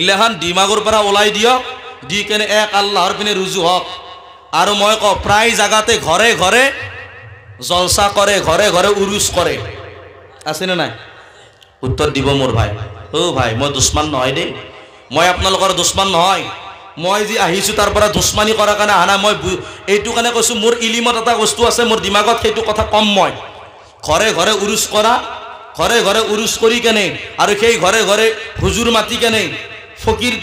ইলেহান ডিমাগর পৰা ওলাই দিয়ক দি কেনে এক আল্লাহর পিনে ৰুজু হওক আৰু মই কওঁ প্ৰায় জেগাতে ঘৰে ঘৰে জলসা কৰে ঘৰে ঘৰে উৰুচ কৰে আছেনে নাই উত্তৰ দিব মোৰ ভাই অ' ভাই মই দুশ্মান নহয় দেই মই আপোনালোকৰ দুশ্মান নহয় মই যি আহিছোঁ তাৰ পৰা দুশ্মানী কৰাৰ কাৰণে অহা মই এইটো কাৰণে কৈছোঁ মোৰ ইলিমত এটা বস্তু আছে মোৰ দিমাগত সেইটো কথা ক'ম মই ঘৰে ঘৰে উৰুচ কৰা ঘৰে ঘৰে উৰুচ কৰি কেনে আৰু সেই ঘৰে ঘৰে হুজুর মাতি কেনে ফকির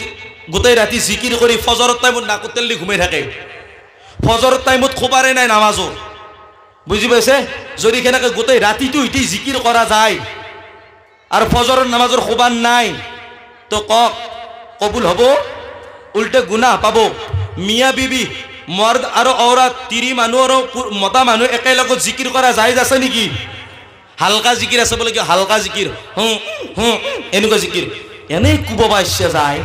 গোটেই ৰাতি জিকিৰ কৰি ফজৰত টাইমত নাকত তেল ঘুমাই থাকে ফজৰত টাইমত খোবাৰে নাই নামাজৰ বুজি পাইছে যদি কেনেকৈ গোটেই ৰাতিটো ইতি জিকিৰ কৰা যায় আৰু ফজৰৰ নামাজৰ খোবাৰ নাই তো কওক কবুল হ'ব উল্টে গুণাহ পাব মিয়া বিবি মৰ্দ আৰু ঔৰাত তিৰি মানুহ আৰু মতা মানুহ একেলগত জিকিৰ কৰা জাইজ আছে নেকি হালকা জিকিৰ আছে বোলে কি হালকা জিকিৰ হু হু এনেকুৱা জিকিৰ এনেই কুববাইসে যায়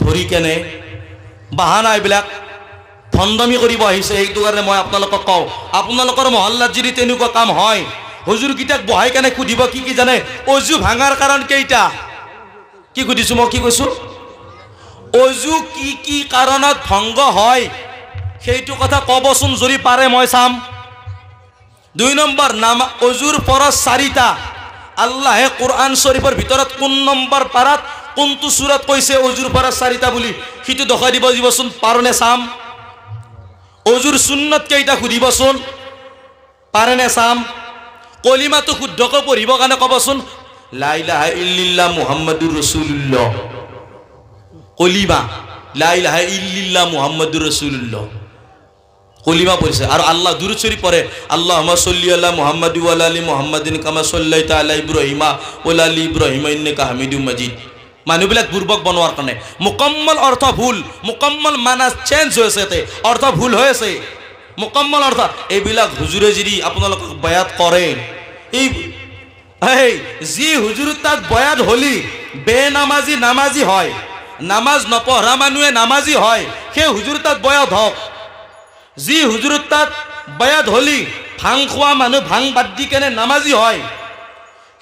ধৰি কেনে বাহানা এইবিলাক ফন্দমি কৰিব আহিছে সেইটো কাৰণে মই আপোনালোকক কওঁ আপোনালোকৰ মহল্লাত যদি তেনেকুৱা কাম হয় হজুৰকেইটাক বহাই কেনে সুধিব কি কি জানে অজু ভাঙাৰ কাৰণ কেইটা কি সুধিছোঁ মই কি কৈছোঁ অজু কি কি কাৰণত ভংগ হয় সেইটো কথা ক'বচোন যদি পাৰে মই চাম দুই নম্বৰ নাম অজুৰ পৰচ চাৰিটা আল্লাহে কোৰআন শ্বৰীফৰ ভিতৰত কোন নম্বৰ পাৰাত কোনটো সুৰাত কৈছে অজুৰ পাৰা চাৰিটা বুলি সিটো দখাই দিব দিবচোন পাৰ নে চাম অজুৰ সুন্নত কেইটা সুধিবচোন খুঁজিবসন নে চাম কলিমাটো শুদ্ধকে পড়ব কারণে কবসন লাইলাহ ইল্লিল্লা মুহাম্মদুর রসুল্লাহ কলিমা লাই লাহে মুহাম্মদুর রসুল্লাহ কলিমা পড়ছে আর আল্লাহ দূরচুরি পরে আল্লাহ সল্লি আল্লাহ মোহাম্মদ আলী মোহাম্মদিন কামা সল্লাই তাল্লাহ ইব্রাহিমা ওলা আলী ইব্রাহিম ইন্নিকা হামিদু মজিদ মানুহবিলাক বুৰ্বক বনোৱাৰ কাৰণে মোকম্মল অৰ্থ ভুল মোকম্মল মানা চেঞ্জ হৈ আছে অৰ্থ ভুল হৈ আছে মোকম্মল অৰ্থ এইবিলাক হুজুৰে যদি আপোনালোকক বয়াত কৰে এই এই যি হুজুৰ তাত বয়াত হলি বে নামাজি নামাজি হয় নামাজ নপঢ়া মানুহে নামাজি হয় সেই হুজুৰ তাত বয়াত হওক যি হুজুরত তাত বায়াত হলি ভাং খোৱা মানুহ ভাং বাদ দি কেনে নামাজি হয়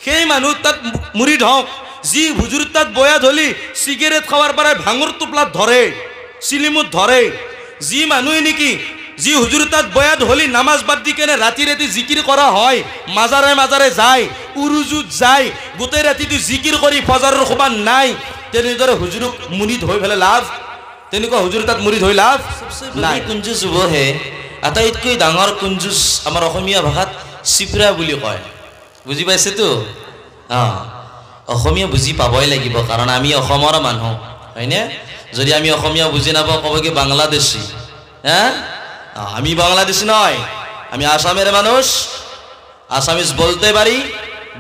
সেই মানুহ তাত মুড়ি হওক যি হুজুরত তাত বয়াত হলি সিগারেট খাওয়ার পরে ভাঙর টোপলাত ধরে চিলিমুত ধরে যি মানুহে নেকি যি হুজুর তাত বয়াত হলি নামাজ বাদ দি কেনে ৰাতি ৰাতি জিকিৰ কৰা হয় মাজারে মাজারে যায় উৰুজুত যায় গোটেই ৰাতিটো জিকিৰ কৰি ফজাৰৰ সোমান নাই তেনেদৰে হুজুরক মুনিত হৈ পেলাই লাভ তেনেকুৱা হুজুৰ তাত মৰি ধৰি লাভ নাই কুঞ্জুচ বহে আটাইতকৈ ডাঙৰ কুঞ্জুচ আমাৰ অসমীয়া ভাষাত চিপৰা বুলি কয় বুজি পাইছেতো অঁ অসমীয়া বুজি পাবই লাগিব কাৰণ আমি অসমৰ মানুহ হয়নে যদি আমি অসমীয়া বুজি নাপাওঁ ক'ব কি বাংলাদেশী হে আমি বাংলাদেশী নহয় আমি আছামেৰে মানুহ আছামিজ বলতে পাৰি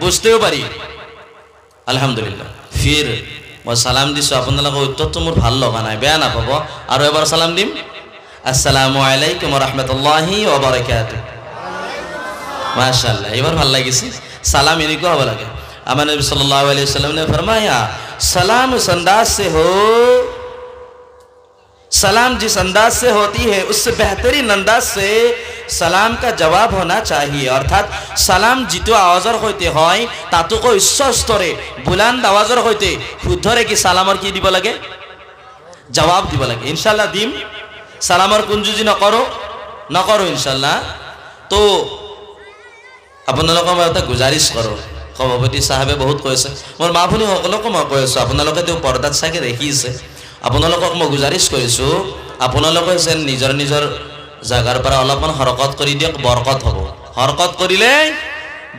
বুজতেও পাৰি আলহামদুলিল্লাহ ফিৰ মই সালাম দিছোঁ আপোনালোকৰ উত্তৰটো মোৰ ভাল লগা নাই বেয়া নাপাব আৰু এবাৰ সালাম দিম আসসালামু আলাইকুম ৰহমতুল্লাহি ওবৰকাত মাশাল্লাহ এইবাৰ ভাল লাগিছে সালাম এনেকুৱা হ'ব লাগে আমাৰ নবী সাল্লাহ আলি সাল্লাম ফৰমায়া সালাম সন্দাস সে হো सलाम जिस अंदाज সে হতি है उससे बेहतरीन अंदाज से সালাম কা জবাব হোনা চাহিয়ে অর্থাৎ সালাম যেটু আওয়াজের হইতে হয় তাতোকে উচ্চ স্তরে বুলান্দ আওয়াজের হইতে শুদ্ধরে কি সালামর কি দিব লাগে জবাব দিব লাগে ইনশাল্লাহ দিম সালামর কুঞ্জুজি নকরো নকরো ইনশাল্লাহ তো আপোনালোকৰ মই এটা গুজাৰিছ কৰোঁ সভাপতি চাহাবে বহুত কৈছে মোৰ মা সকলকো মই কৈ আছোঁ আপোনালোকেতো পৰ্দাত চাগে দেখিছে আপোনালোকক মই গুজাৰিছ কৰিছোঁ আপোনালোকে যেন নিজৰ নিজৰ জেগাৰ পৰা অলপমান হৰকত কৰি দিয়ক বৰকত হ'ব হৰকত কৰিলে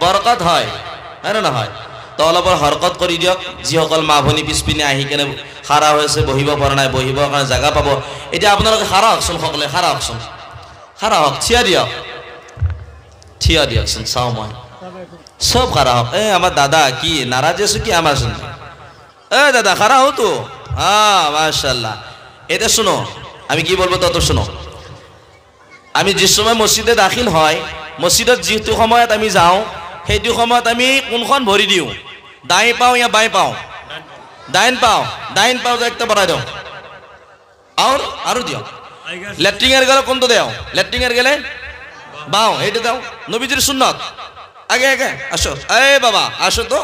বৰকত হয় হয়নে নহয় তো অলপমান হৰকত কৰি দিয়ক যিসকল মা ভনী পিছপিনে আহি কেনে সাৰা হৈ আছে বহিব পৰা নাই বহিবৰ কাৰণে জেগা পাব এতিয়া আপোনালোকে সাৰা হওকচোন সকলোৱে সাৰা হওকচোন সাৰা হওক থিয় দিয়ক থিয় দিয়কচোন চাওঁ মই চব সাৰা হওক এই আমাৰ দাদা কি নাৰাজি আছো কি আমাৰচোন এই দাদা সাৰা হওঁতো হ্যাঁ মাশাল্লাহ এটা শোনো আমি কি বলবো তত শোনো আমি যে সময় মসজিদে দাখিল হয় মসজিদত যিটো সময়ত আমি যাওঁ সেইটো সময়ত আমি কোনখন ভৰি দিওঁ দাই পাওঁ য়া বাই পাওঁ ডাইন পাওঁ ডাইন পাওঁ যে একটা বনাই দিওঁ আৰু আৰু দিওঁ লেট্ৰিঙের গেলে কোনটো দেওঁ লেট্ৰিঙের গেলে বাওঁ সেইটো দেওঁ নবীজির সুন্নত আগে আগে আসো এ বাবা আসো তো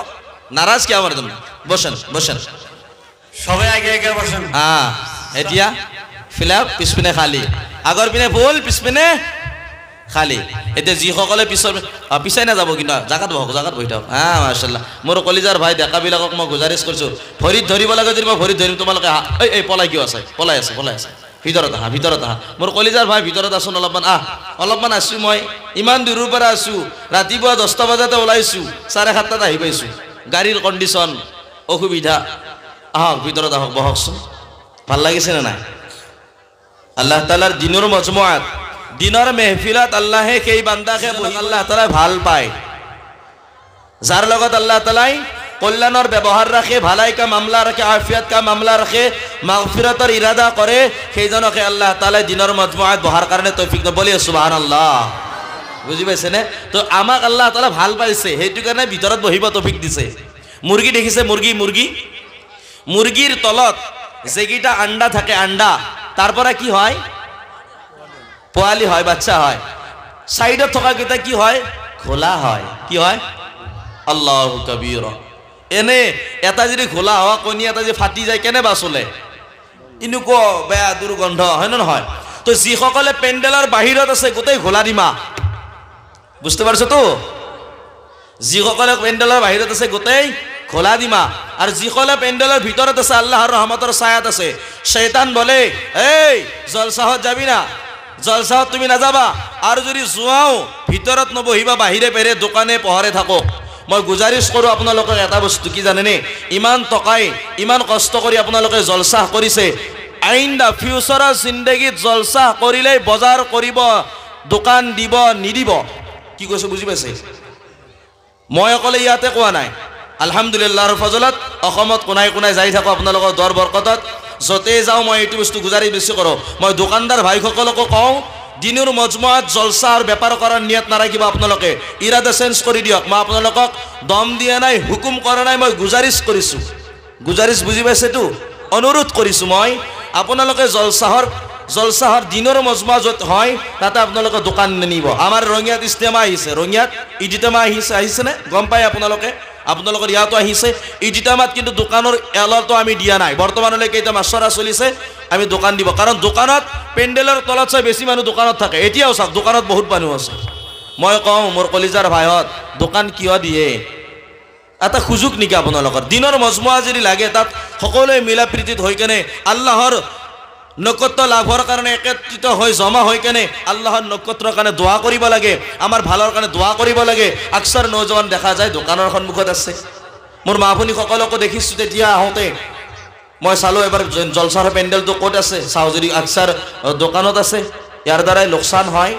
নারাজ কি আমার তুমি বসেন বসেন এতিয়া ফিলাপ পিছপিনে খালী আগৰ পিনে ভুল পিছপিনে খালি এতিয়া যিসকলে পিছৰ পিছাই নাযাব কিন্তু জাগাত বহক জাগাত বহি থাকক হা মাৰ্চাল্লাহ মোৰ কলিজাৰ ভাই ডেকাবিলাকক মই গুজাৰিছ কৰিছোঁ ভৰিত ধৰিব লাগে যদি মই ভৰিত ধৰিম তোমালোকে এই এই পলাই কিয় আছে পলাই আছে পলাই আছে ভিতৰত আহা ভিতৰত আহা মোৰ কলিজাৰ ভাই ভিতৰত আছোঁ অলপমান আহ অলপমান আছোঁ মই ইমান দূৰৰ পৰা আছোঁ ৰাতিপুৱা দহটা বজাতে ওলাইছোঁ চাৰে সাতটাত আহি পাইছোঁ গাড়ীৰ কণ্ডিশ্যন অসুবিধা আহক ভিতৰত আহক বহকচোন ভাল লাগিছে না নাই আল্লাহ তালাৰ দিনৰ মজমুৱাত দিনৰ মেহফিলত আল্লাহে সেই বান্দাকে আল্লাহ তালাই ভাল পায় যাৰ লগত আল্লাহ তালাই কল্যাণৰ ব্যৱহাৰ ৰাখে ভালাই কা মামলা ৰাখে আফিয়াত কা মামলা ৰাখে মাগফিৰতৰ ইৰাদা কৰে সেইজনকে আল্লাহ তালাই দিনৰ মজমুৱাত বহাৰ কাৰণে তৌফিক বলি চুবাহান আল্লাহ বুজি পাইছেনে তো আমাক আল্লাহ তালা ভাল পাইছে সেইটো কাৰণে ভিতৰত বহিব তৌফিক দিছে মুৰ্গী দেখিছে মুৰ্গী মুৰ্গী মুরগির তলত জেগিটা আন্ডা থাকে আন্ডা তারপরে কি হয় পোয়ালি হয় বাচ্চা হয় সাইডে থাকা কেটা কি হয় খোলা হয় কি হয় আল্লাহ কবির এনে এটা যদি খোলা হওয়া কণী এটা যদি ফাটি যায় কেনে বাচলে এনেকুৱা বেয়া দুৰ্গন্ধ হয় নে নহয় তো যিসকলে পেণ্ডেলৰ বাহিৰত আছে গোটেই ঘোলা ডিমা বুজি পাৰছতো যিসকলে পেণ্ডেলৰ বাহিৰত আছে গোটেই খোলা দিমা আৰু যিসকলে পেণ্ডেলৰ ভিতৰত আছে আল্লাহৰ ৰহমতৰ ছায়াত আছে চেতান বলে এই জলচাহত যাবি না জলচাহত তুমি নাযাবা আৰু যদি যোৱাও ভিতৰত নবহিবা বাহিৰে বাহিৰে দোকানে পোহৰে থাকক মই গুজাৰিছ কৰোঁ আপোনালোকক এটা বস্তু কি জানেনে ইমান টকাই ইমান কষ্ট কৰি আপোনালোকে জলচাহ কৰিছে আইন দ্য ফিউচাৰৰ জিন্দগীত জলচাহ কৰিলেই বজাৰ কৰিব দোকান দিব নিদিব কি কৈছে বুজি পাইছে মই অকলে ইয়াতে কোৱা নাই আলহামদুলিল্লাহৰ ফজলত অসমত কোনাই কোনাই যাই থাকোঁ আপোনালোকৰ দৰ বৰকটত য'তেই যাওঁ মই এইটো বস্তু গুজাৰি বেছি কৰোঁ মই দোকানদাৰ ভাইসকলকো কওঁ দিনৰ মজমুৱাত জলচা আৰু বেপাৰ কৰাৰ নিয়াত নাৰাখিব আপোনালোকে ইৰাদা চেঞ্জ কৰি দিয়ক মই আপোনালোকক দম দিয়া নাই হুকুম কৰা নাই মই গুজাৰিছ কৰিছোঁ গুজাৰিছ বুজি পাইছেতো অনুৰোধ কৰিছোঁ মই আপোনালোকে জলচাহৰ দিনৰ দিনেৰ য'ত হয় তাতে আপনাদেৰ দোকান নিনিব আমাৰ ৰঙিয়াত ইষ্টেমা আহিছে ৰঙিয়াত ইডিতেমা আছে আছে না গম পায় আপোনালোকে আপোনালোকৰ ইয়াতো আছে ইডিতেমাত কিন্তু দোকানেৰ এলতো আমি দিয়া নাই বৰ্তমানে এটা মাসৰা চলিছে আমি দোকান দিব কাৰণ দোকানত পেণ্ডেলৰ তলত চাই বেছি মানুহ দোকানত থাকে এতিয়াও চাওক দোকানত বহুত মানুহ আছে মই কওঁ মোৰ কলিজাৰ ভাইহত দোকান কিয় দিয়ে এটা সুযোগ নেকি আপোনালোকৰ দিনৰ মজমুৱা যদি লাগে তাত সকলোৱে মিলা প্ৰীতিত হৈ কেনে আল্লাহৰ নক্ষত্র লাভর কারণে একত্রিত হয়ে জমা হয়ে কেনে আল্লাহর নক্ষত্রর কাৰণে দোয়া কৰিব লাগে আমাৰ ভালৰ কাৰণে দোয়া কৰিব লাগে আকচাৰ নজোৱান দেখা যায় দোকানৰ সন্মুখত আছে মোৰ মা ভনীসকলকো দেখিছোঁ তেতিয়া আহোঁতে মই চালোঁ এবাৰ জলচাৰ পেণ্ডেলটো ক'ত আছে চাওঁ যদি আকচাৰ দোকানত আছে ইয়াৰ দ্বাৰাই লোকচান হয়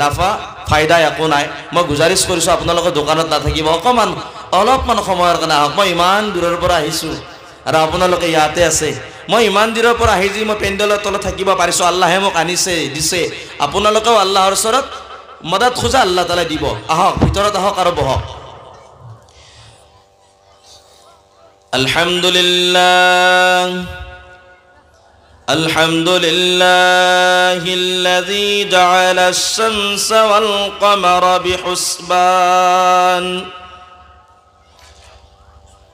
লাফা ফাইদা একো নাই মই গুজাৰিছ কৰিছোঁ আপোনালোকৰ দোকানত নাথাকিব অকণমান অলপমান সময়ৰ কাৰণে আহক মই ইমান দূৰৰ পৰা আহিছোঁ আৰু আপোনালোকে ইয়াতে আছে মই ইমান দিনৰ পৰা আহি যি মই পেণ্ডেলৰ তলত থাকিব পাৰিছোঁ আল্লাহে মোক আনিছে দিছে আপোনালোকেও আল্লাহৰ ওচৰত মদত খোজা আল্লাহ তালে দিব আহক ভিতৰত আহক আৰু বহক আলহামদুলিল্লাহ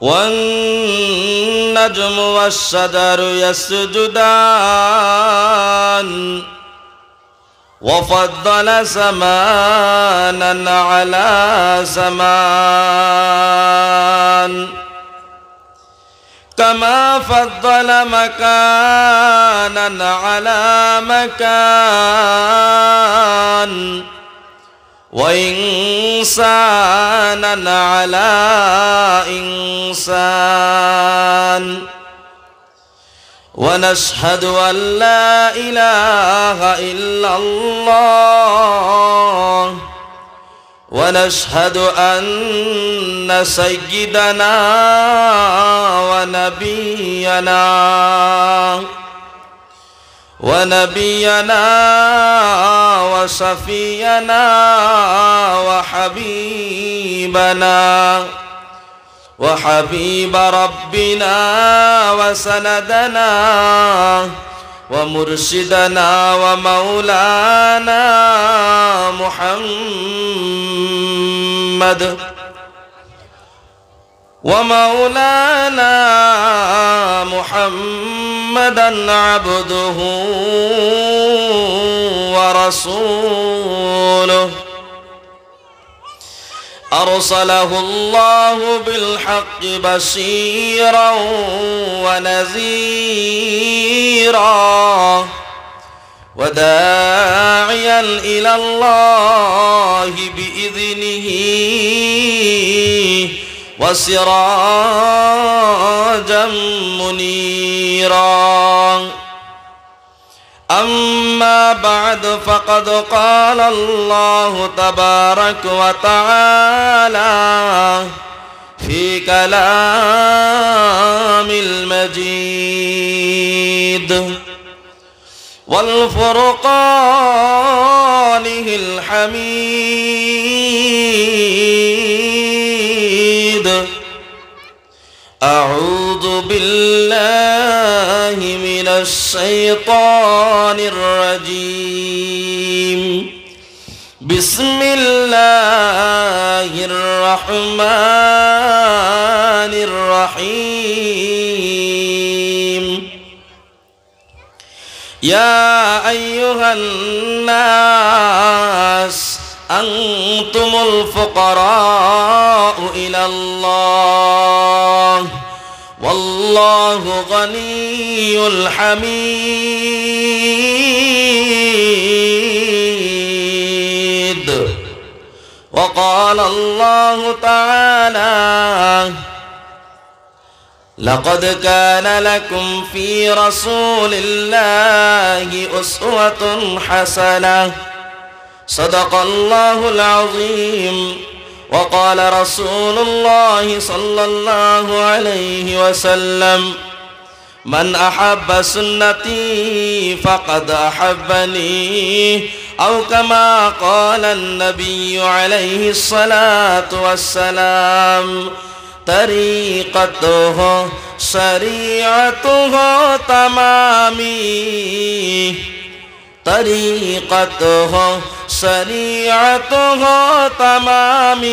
والنجم والشجر يسجدان وفضل زمانا على زمان كما فضل مكانا على مكان وإنسانا على إنسان ونشهد أن لا إله إلا الله ونشهد أن سيدنا ونبينا ونبينا وصفينا وحبيبنا وحبيب ربنا وسندنا ومرشدنا ومولانا محمد ومولانا محمد محمدا عبده ورسوله أرسله الله بالحق بشيرا ونذيرا وداعيا إلى الله بإذنه وسراجا منيرا أما بعد فقد قال الله تبارك وتعالى في كلام المجيد والفرقان الحميد الشيطان الرجيم بسم الله الرحمن الرحيم يا أيها الناس أنتم الفقراء إلى الله الله غني الحميد وقال الله تعالى لقد كان لكم في رسول الله أسوة حسنة صدق الله العظيم وقال رسول الله صلى الله عليه وسلم من أحب سنتي فقد أحبني أو كما قال النبي عليه الصلاة والسلام طريقته شريعته تمامي طریقت ہو سریعت ہو تمامی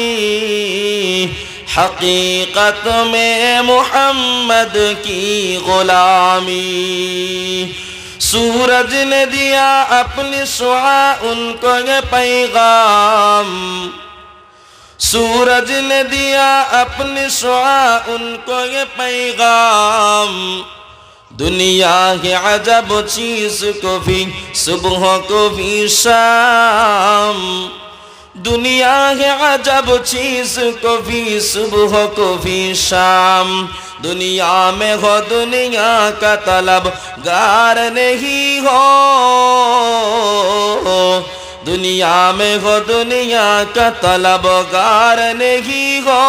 حقیقت میں محمد کی غلامی سورج نے دیا اپنی سعا ان کو یہ پیغام سورج نے دیا اپنی سعا ان کو یہ پیغام दुनिया के अजब चीज को भी सुबह को भी शाम दुनिया है अजब चीज को भी सुबह को भी शाम दुनिया में हो दुनिया का तलब गार नहीं हो दुनिया में हो दुनिया का तलब गार नहीं हो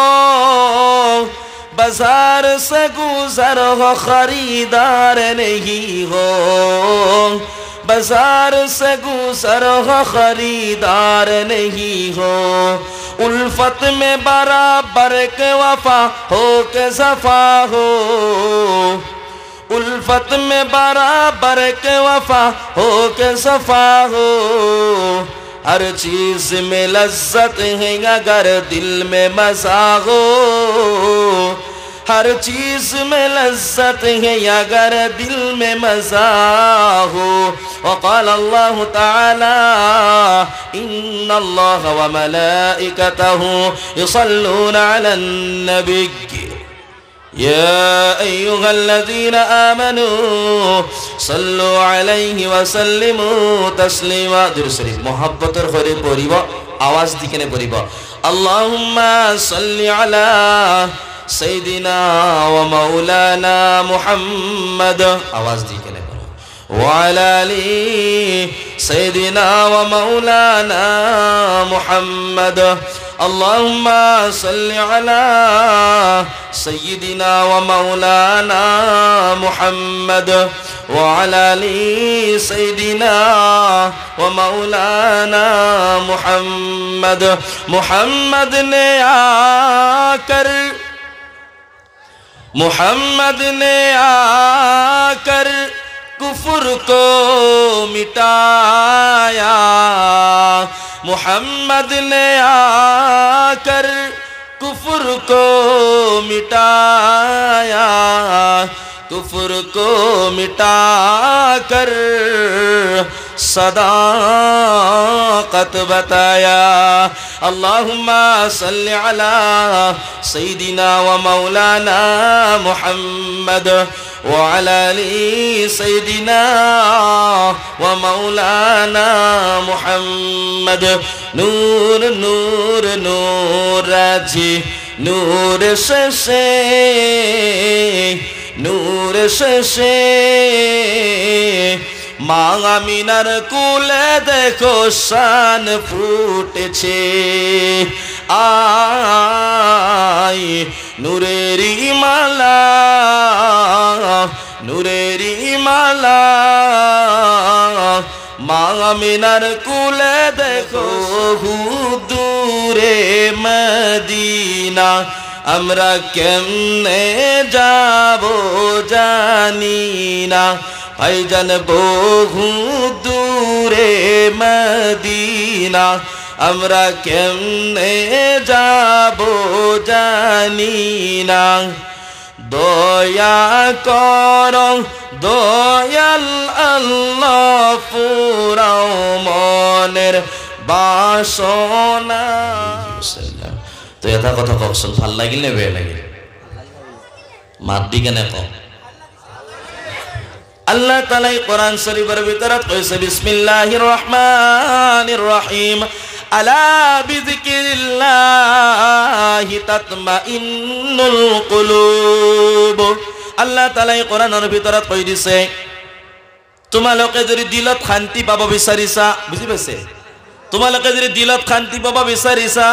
بازار سے گزر ہو خریدار نہیں ہو بازار سے گزر ہو خریدار نہیں ہو الفت میں برابر کے وفا ہو کے صفا ہو الفت میں برابر کے وفا ہو کے صفا ہو ہر چیز میں لذت ہے اگر دل میں ہو ہر چیز میں لذت ہے اگر دل میں مزہ ہو وقال اللہ تعالی ان اللہ وملائکتہ یصلون علی النبی يا أيها الذين آمنوا صلوا عليه وسلموا تسليما درو شريف محبت الخير পড়িব آواز দিকে পড়িব اللهم صل على سيدنا ومولانا محمد আওয়াজ দিকে وعلى لي سيدنا ومولانا محمد اللهم صل على سيدنا ومولانا محمد وعلى آل سيدنا ومولانا محمد محمد نے آ کر محمد نے آ کر کفر کو مٹایا محمد نے آ کر کفر کو مٹایا کفر کو مٹا کر صداقت بتایا اللهم صل على سيدنا ومولانا محمد وعلى آل سيدنا ومولانا محمد نور نور نور راجي نور سے نور سے মা মিনার কুলে দেখো শান ফুটেছে আই নুরেরি মালা নুরেরি মালা মা মিনার কুলে দেখো দূরে মদিনা আমরা কেমনে যাবো জানি না ভাইজান বহু দূরে মদিনা আমরা কেমনে যাব জানি না দয়া কর দয়াল আল্লাহ পুরাও মনের বাসনা তো এটা কথা কওকচোন ভাল লাগিল নে বেয়া লাগিল মাতৃ কেনে কওক আল্লাহ তালাই কোরআন শরীফের ভিতরে কয়েছে বিসমিল্লাহ রহমান রহিম আলা আল্লাহ তালাই কোরআনের ভিতরত কই দিছে তোমালোকে যদি দিলত শান্তি পাব বিচাৰিছা বুজি পাইছে তোমালোকে যদি দিলত শান্তি পাব বিচাৰিছা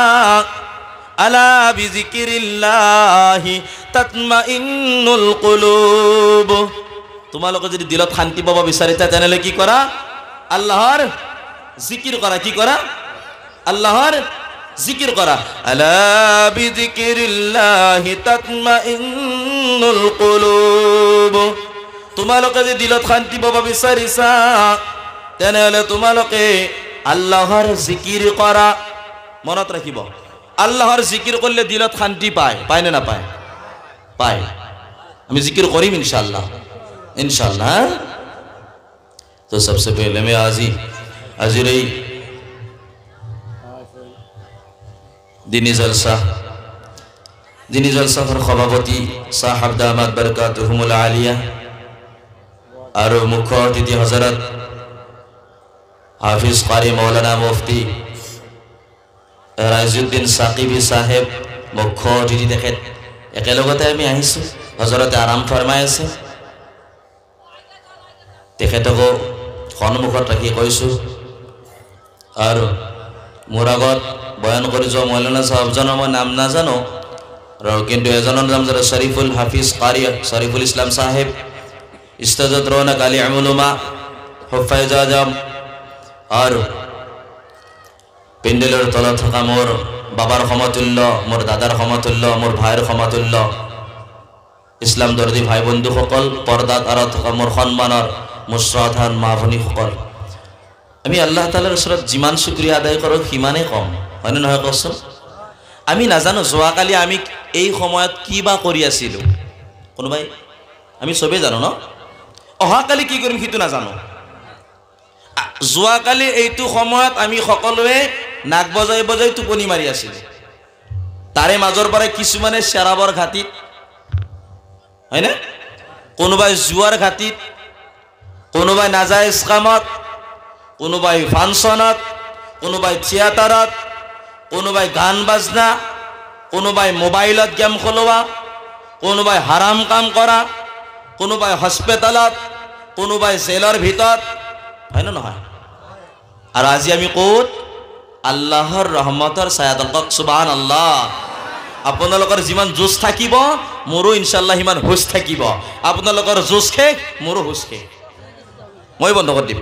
আলা বিজিকিরিল্লাহি তাতমাইন্নুল কুলুব তোমালোকে যদি দিলত শান্তি পাব বিচাৰিছা তেনেহ'লে কি কৰা আল্লাহৰ জিকিৰ কৰা কি কৰা আল্লাহৰ জিকিৰ কৰা তোমালোকে যে দিলত শান্তি পাব বিচাৰিছা তেনেহ'লে তোমালোকে আল্লাহৰ জিকিৰ কৰা মনত ৰাখিব আল্লাহৰ জিকিৰ কৰিলে দিলত শান্তি পায় নে নাপায় পায় আমি জিকিৰ কৰিম ইনশাআল্লাহ انشاءاللہ ہاں؟ تو سب سے پہلے میں آزی آزی رہی دینی زلسہ دینی زلسہ فر خوابتی صاحب دامات برکاتہم العالیہ ارو مکھوٹی دی حضرت حافظ قاری مولانا مفتی رائز الدین ساقیبی صاحب مکھوٹی دی دیکھت ایک لوگتا ہے میں آئیسے حضرت آرام فرمائے سے তেখেতকো সন্মুখত ৰাখি কৈছোঁ আৰু মোৰ আগত বয়ন কৰি যোৱা মৌলানা চাহাবজনৰ মই নাম নাজানো আৰু কিন্তু এজনৰ নাম যাৰ শ্বৰিফুল হাফিজ কাৰী শ্বৰিফুল ইছলাম চাহেব ইষ্টজত ৰৌনা কালি আমুলুমা হুফাইজ আজম আৰু পেণ্ডেলৰ তলত থকা মোৰ বাবাৰ সমতুল্য মোৰ দাদাৰ সমতুল্য মোৰ ভাইৰ সমতুল্য ইছলাম দৰ্জী ভাই বন্ধুসকল পৰ্দাত আঁৰত থকা মোৰ সন্মানৰ মুসরাধান মা সকল আমি আল্লাহ তালাৰ ওচৰত যিমান চুক্ৰিয়া আদায় কৰোঁ সিমানেই কম হয়নে নহয় কচ্ছন আমি নাজানো যোৱাকালি আমি এই সময়ত কি বা কৰি আছিলোঁ কোনোবাই আমি চবেই জানো ন অহাকালি কি কৰিম সেইটো নাজানো যোৱাকালি এইটো সময়ত আমি সকলোৱে নাক বজাই বজাই টোপনি মাৰি আছিলোঁ তাৰে মাজৰ পৰাই কিছুমানে চেৰাবৰ ঘাটিত হয়নে কোনোবাই জোৱাৰ ঘাটিত কোনোবাই নাজায়জ কামত কোনোবাই ফাংশনত কোনোবাই থিয়েটাৰত কোনোবাই গান বাজনা কোনোবাই মোবাইলত গেম খোলোৱা কোনোবাই হাৰাম কাম কৰা কোনোবাই হস্পিটেলত কোনোবাই জেলৰ ভিতৰত হয়নে নহয় আৰু আজি আমি ক'ত আল্লাহৰ ৰহমতৰ ছায়াতল কওক চুবান আল্লাহ আপোনালোকৰ যিমান যুঁজ থাকিব মোৰো ইনশাল্লাহ সিমান হুঁচ থাকিব আপোনালোকৰ যুঁজ শেষ মোৰো হুঁচ শেষ মই বন্ধ কৰি দিম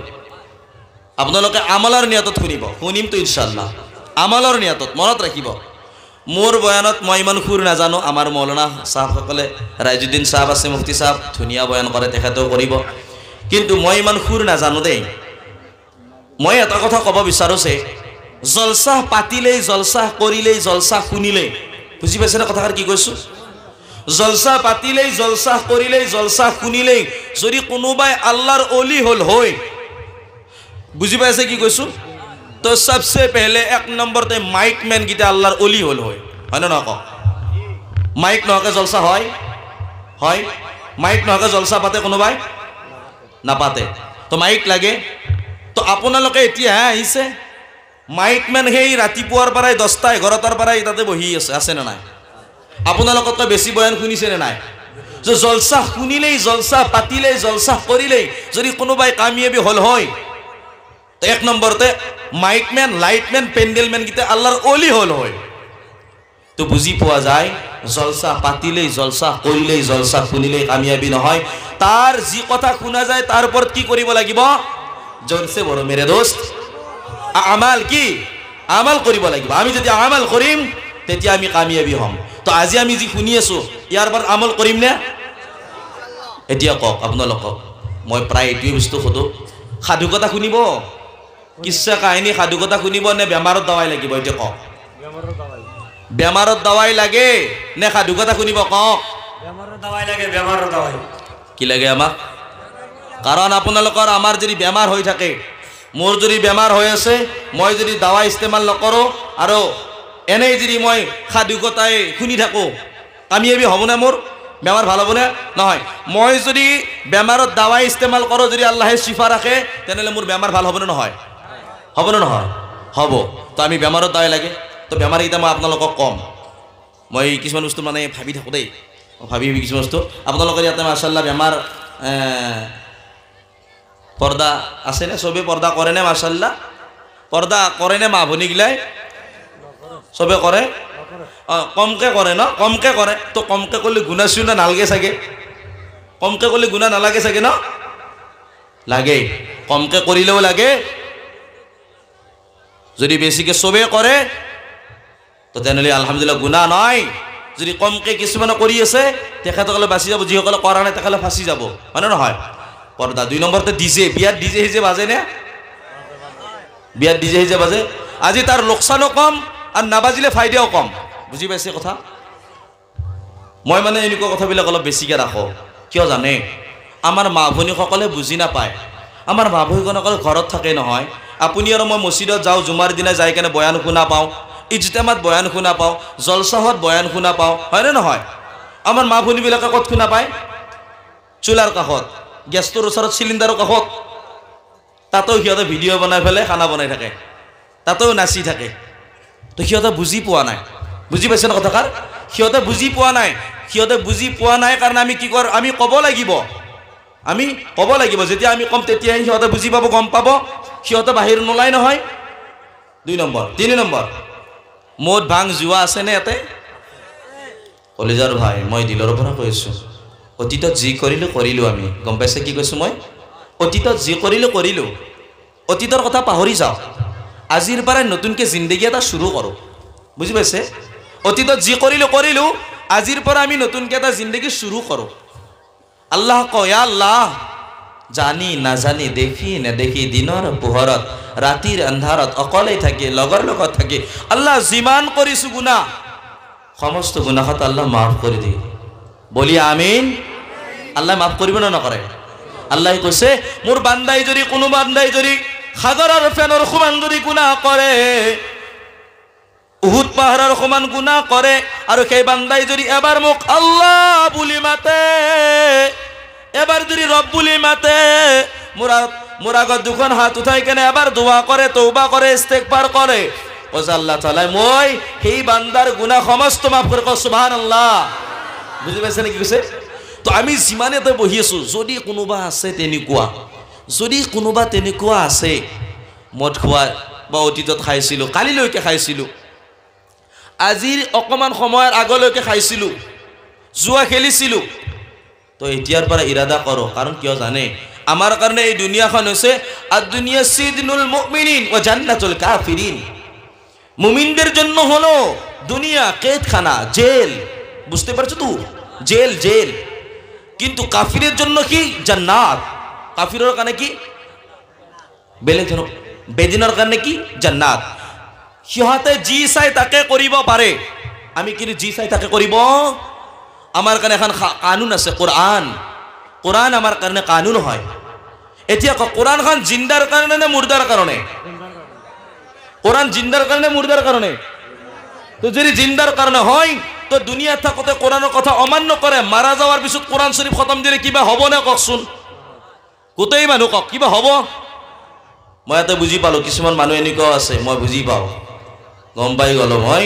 আপোনালোকে আমালাৰ নিয়াতত শুনিব শুনিমতো ইনশাল্লাহ আমালৰ নিয়তত মনত ৰাখিব মোৰ বয়ানত মই ইমান সুৰ নাজানো আমাৰ মৌলানা চাহসকলে ৰাইজুদ্দিন চাহ আছে মুফতি চাহ ধুনীয়া বয়ান কৰে তেখেতেও কৰিব কিন্তু মই ইমান সুৰ নাজানো দেই মই এটা কথা ক'ব বিচাৰোঁ যে জলচাহ পাতিলেই জলচাহ কৰিলেই জলচাহ শুনিলেই বুজি পাইছেনে কথাষাৰ কি কৈছোঁ জলসা পাতিলেই জলসা করিলেই জলসা শুনিলেই যদি কোনোবাই আল্লাহর অলি হল হয় বুঝি পাইছে কি কৈছো তো সবসে পেহলে এক নম্বর তাই মাইক মেন গীতা আল্লাহর অলি হল হয় হয় না নক মাইক নহকে জলসা হয় হয় মাইক নহকে জলসা পাতে কোনোবাই নাপাতে তো মাইক লাগে তো আপোনালোকে এতিয়া আহিছে মাইক মেন সেই ৰাতিপুৱাৰ পৰাই দহটা এগারোটার পৰাই তাতে বহি আছে আছেনে নাই আপোনালোকতকৈ বেছি বয়ান শুনিছেনে নাই যে জলচাহ শুনিলেই জলচাহ পাতিলেই জলচাহ কৰিলেই যদি কোনোবাই কামিয়াবি হ'ল হয় এক নম্বৰতে মাইকমেন লাইটমেন পেণ্ডেলমেনকেইটা আল্লাৰ অলি হ'ল হয় তো বুজি পোৱা যায় জলচাহ পাতিলেই জলচাহ কৰিলেই জলচাহ শুনিলেই কামিয়াবি নহয় তাৰ যি কথা শুনা যায় তাৰ ওপৰত কি কৰিব লাগিব জলচে বৰ মেৰে দোষ আমাল কি আমাল কৰিব লাগিব আমি যদি আমাল কৰিম তেতিয়া আমি কামিয়াবি হ'ম তো আজি আমি যি শুনি আছো ইয়াৰ পৰা আমল কৰিম নে এতিয়া কওক আপোনালোকক মই প্ৰায় এইটোৱে বস্তু সোধোঁ সাধুকথা শুনিব কিচ্ছা কাহিনী সাধুকথা শুনিব নে বেমাৰত দাৱাই লাগিব এতিয়া কওক বেমাৰত দাৱাই লাগে নে সাধুকথা শুনিব কওক কি লাগে আমাক কাৰণ আপোনালোকৰ আমাৰ যদি বেমাৰ হৈ থাকে মোৰ যদি বেমাৰ হৈ আছে মই যদি দাৱাই ইস্তেমাল নকৰোঁ আৰু এনেই যদি মই সাধুকতাই শুনি থাকোঁ কামিয়াবি হ'বনে মোৰ বেমাৰ ভাল হ'বনে নহয় মই যদি বেমাৰত দাৱাই ইস্তেমাল কৰোঁ যদি আল্লাহে চিফা ৰাখে তেনেহ'লে মোৰ বেমাৰ ভাল হ'বনে নহয় হ'বনে নহয় হ'ব তো আমি বেমাৰত দাৱাই লাগে তো বেমাৰকেইটা মই আপোনালোকক ক'ম মই কিছুমান বস্তু মানে ভাবি থাকোঁ দেই ভাবি ভাবি কিছুমান বস্তু আপোনালোকৰ ইয়াতে মাৰ্চাল্লাহ বেমাৰ পৰ্দা আছেনে চবেই পৰ্দা কৰেনে মাৰ্চাল্লাহ পৰ্দা কৰেনে মা ভনীগিলাই সবে করে কমকে কৰে ন কমকে কৰে তো কমকে কৰিলে গুণা চুনা নালাগে চাগে কমকে কৰিলে গুণা নালাগে চাগে ন লাগে কমকে কৰিলেও লাগে যদি বেছিকৈ চবেই কৰে তো তেনেহ'লে আলহামদুলিল্লাহ গুণা নাই যদি কমকে কিছুমানে কৰি আছে তেখেতসকলে বাচি যাব যিসকলে কৰা নাই তেখেতসকলে ফাঁসি যাব মানে নহয় পৰ্দা দুই নম্বৰতে ডিজে বিয়াত ডিজে সিজে বাজেনে বিয়াত ডিজে সিজে বাজে আজি তাৰ লোকচানো কম আৰু নাবাজিলে ফাইদাও কম বুজি পাইছে কথা মই মানে এনেকুৱা কথাবিলাক অলপ বেছিকৈ ৰাখোঁ কিয় জানে আমাৰ মা ভনীসকলে বুজি নাপায় আমাৰ মা ভনীসকলে ঘৰত থাকে নহয় আপুনি আৰু মই মছজিদত যাওঁ জুমাৰ দিনা যাই কেনে বয়ান শুনা পাওঁ ইজতেমাত বয়ান শুনা পাওঁ জলচাহত বয়ান শুনা পাওঁ হয়নে নহয় আমাৰ মা ভনীবিলাকে ক'ত শুনা পায় চুলাৰ কাষত গেছটোৰ ওচৰত চিলিণ্ডাৰৰ কাষত তাতেও সিহঁতে ভিডিঅ' বনাই পেলাই খানা বনাই থাকে তাতেও নাচি থাকে তো সিহঁতে বুজি পোৱা নাই বুজি পাইছে ন কথাষাৰ সিহঁতে বুজি পোৱা নাই সিহঁতে বুজি পোৱা নাই কাৰণে আমি কি কৰোঁ আমি ক'ব লাগিব আমি ক'ব লাগিব যেতিয়া আমি ক'ম তেতিয়াহে সিহঁতে বুজি পাব গম পাব সিহঁতে বাহিৰ নোলাই নহয় দুই নম্বৰ তিনি নম্বৰ মদ ভাং যোৱা আছেনে ইয়াতে কলিজাৰ ভাই মই দিলৰ পৰা কৈ আছোঁ অতীতত যি কৰিলোঁ কৰিলোঁ আমি গম পাইছে কি কৈছোঁ মই অতীতত যি কৰিলোঁ কৰিলোঁ অতীতৰ কথা পাহৰি যাওঁ আজির পারায় নতুনকে জিন্দগি এটা শুরু করো বুঝি পাইছে অতীতত যি কৰিলোঁ কৰিলোঁ আজিৰ পৰা আমি নতুনকৈ এটা জিন্দগী শুরু করো আল্লাহ কয়া আল্লাহ জানি নাজানি দেখি নেদেখি দিনৰ পোহৰত ৰাতিৰ আন্ধাৰত অকলেই থাকে লগৰ লগত থাকি আল্লাহ যিমান কৰিছোঁ গুণা সমস্ত গুণাহত আল্লাহ মাফ কৰি দি বলি আমিন আল্লাহ মাফ কৰিব না নকৰে আল্লাহে কৈছে মোৰ বান্দাই যদি কোনো বান্দাই যদি খাদারার ফেনর সমান যদি গুণা করে উহুদ পাহাড়ার সমান গুণা করে আর সেই বান্দাই যদি এবার মোক আল্লাহ বুলি মাতে এবার যদি রব বুলি মাতে মোরা মোর আগত দুখন হাত উঠাই কেনে এবার দোয়া করে তৌবা করে পার করে আল্লাহ তালাই মই সেই বান্দার গুণা সমস্ত মাফ করে কসবান আল্লাহ বুজি পাইছে নে কি কৈছে তো আমি যিমানে তো বহি আছো যদি কোনোবা আছে তেনেকুৱা যদি কোনোবা তেনেকুৱা আছে মদ খোৱা বা অতীতত খাইছিলোঁ কালিলৈকে খাইছিলোঁ আজিৰ অকণমান সময়ৰ আগলৈকে খাইছিলোঁ জুৱা খেলিছিলোঁ তো এতিয়াৰ পৰা ইৰাদা কৰোঁ কাৰণ কিয় জানে আমাৰ কাৰণে এই দুনিয়াখন হৈছে দুনিয়া চিদনুল মমিনিন ও জান্নাতুল কাফিরিন মুমিনদের জন্য হল দুনিয়া কেদখানা জেল বুজতে পারছো তো জেল জেল কিন্তু কাফিরের জন্য কি জান্নাত কাফিরের কারণে কি বেলেগ ধরো বেদিনৰ কাৰণে কি জান্নাত সিহঁতে যি চাই তাকে কৰিব পাৰে আমি কিন্তু যি চাই তাকে কৰিব আমাৰ কাৰণে এখন কানুন আছে কোরআন কোরআন আমাৰ কাৰণে কানুন হয় এতিয়া খান জিন্দাৰ কাৰণে নে মুৰ্দাৰ কাৰণে কোরআন জিন্দার কারণে মুর্দার কারণে তো যদি জিন্দার কারণে হয় তো দুনিয়া থাকতে কোরআনের কথা অমান্য করে মারা যাওয়ার পিছত কোরআন শরীফ খতম দিলে কিবা হব না গোটেই কওক কিবা হ'ব মই ইয়াতে বুজি পালোঁ কিছুমান মানুহ এনেকুৱাও আছে মই বুজি পাওঁ গম পাই গ'লো মই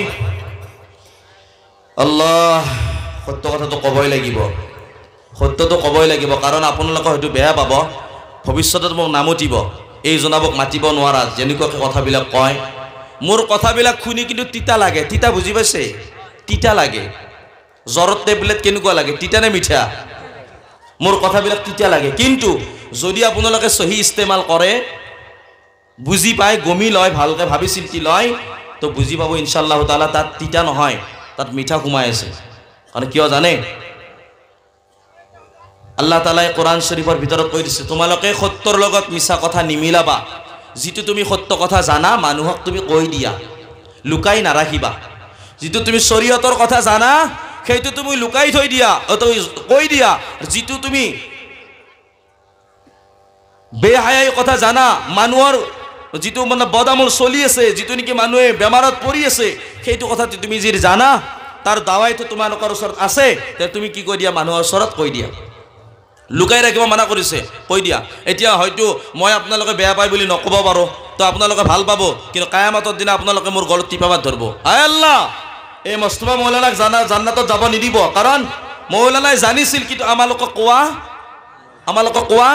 অল্লাহ সত্য কথাটো ক'বই লাগিব সত্যটো ক'বই লাগিব কাৰণ আপোনালোকে হয়তো বেয়া পাব ভৱিষ্যতত মোক নামতিব এইজনাবক মাতিব নোৱাৰা যেনেকুৱাকৈ কথাবিলাক কয় মোৰ কথাবিলাক শুনি কিন্তু তিতা লাগে তিতা বুজি পাইছে তিতা লাগে জ্বৰত টেবলেট কেনেকুৱা লাগে তিতা নে মিঠা মোৰ কথাবিলাক তিতা লাগে কিন্তু যদি আপোনালোকে চহী ইস্তেমাল কৰে বুজি পায় গমি লয় ভালকে ভাবি চিন্তি লয় তো বুজি পাব ইনশাল্লাহ তালা তাত তিতা নহয় তাত মিঠা সোমাই আছে কাৰণ কিয় জানে আল্লাহ তালাই কোৰআন শ্বৰীফৰ ভিতৰত কৈ দিছে তোমালোকে সত্যৰ লগত মিছা কথা নিমিলাবা যিটো তুমি সত্য কথা জানা মানুহক তুমি কৈ দিয়া লুকাই নাৰাখিবা যিটো তুমি চৰিয়তৰ কথা জানা সেইটো তুমি লুকাই থৈ দিয়া কৈ দিয়া যিটো তুমি বেহায়াই কথা জানা মানুহৰ যিটো মানে বদামৰ চলি আছে যিটো নেকি মানুহে বেমাৰত পৰি আছে সেইটো কথা তুমি যি জানা তাৰ দাৱাইটো তোমালোকৰ ওচৰত আছে তুমি কি কৈ দিয়া মানুহৰ ওচৰত কৈ দিয়া লুকাই ৰাখিব মানা কৰিছে কৈ দিয়া এতিয়া হয়তো মই আপোনালোকে বেয়া পায় বুলি নক'ব পাৰোঁ তো আপোনালোকে ভাল পাব কিন্তু কায়ামাতৰ দিনা আপোনালোকে মোৰ গলত টিপাবাত ধৰিব আই আল্লাহ এই মস্তফা মহিলাক জানা জান্নাতত যাব নিদিব কাৰণ মহিলানাই জানিছিল কিন্তু আমালোকক কোৱা আমালোকক কোৱা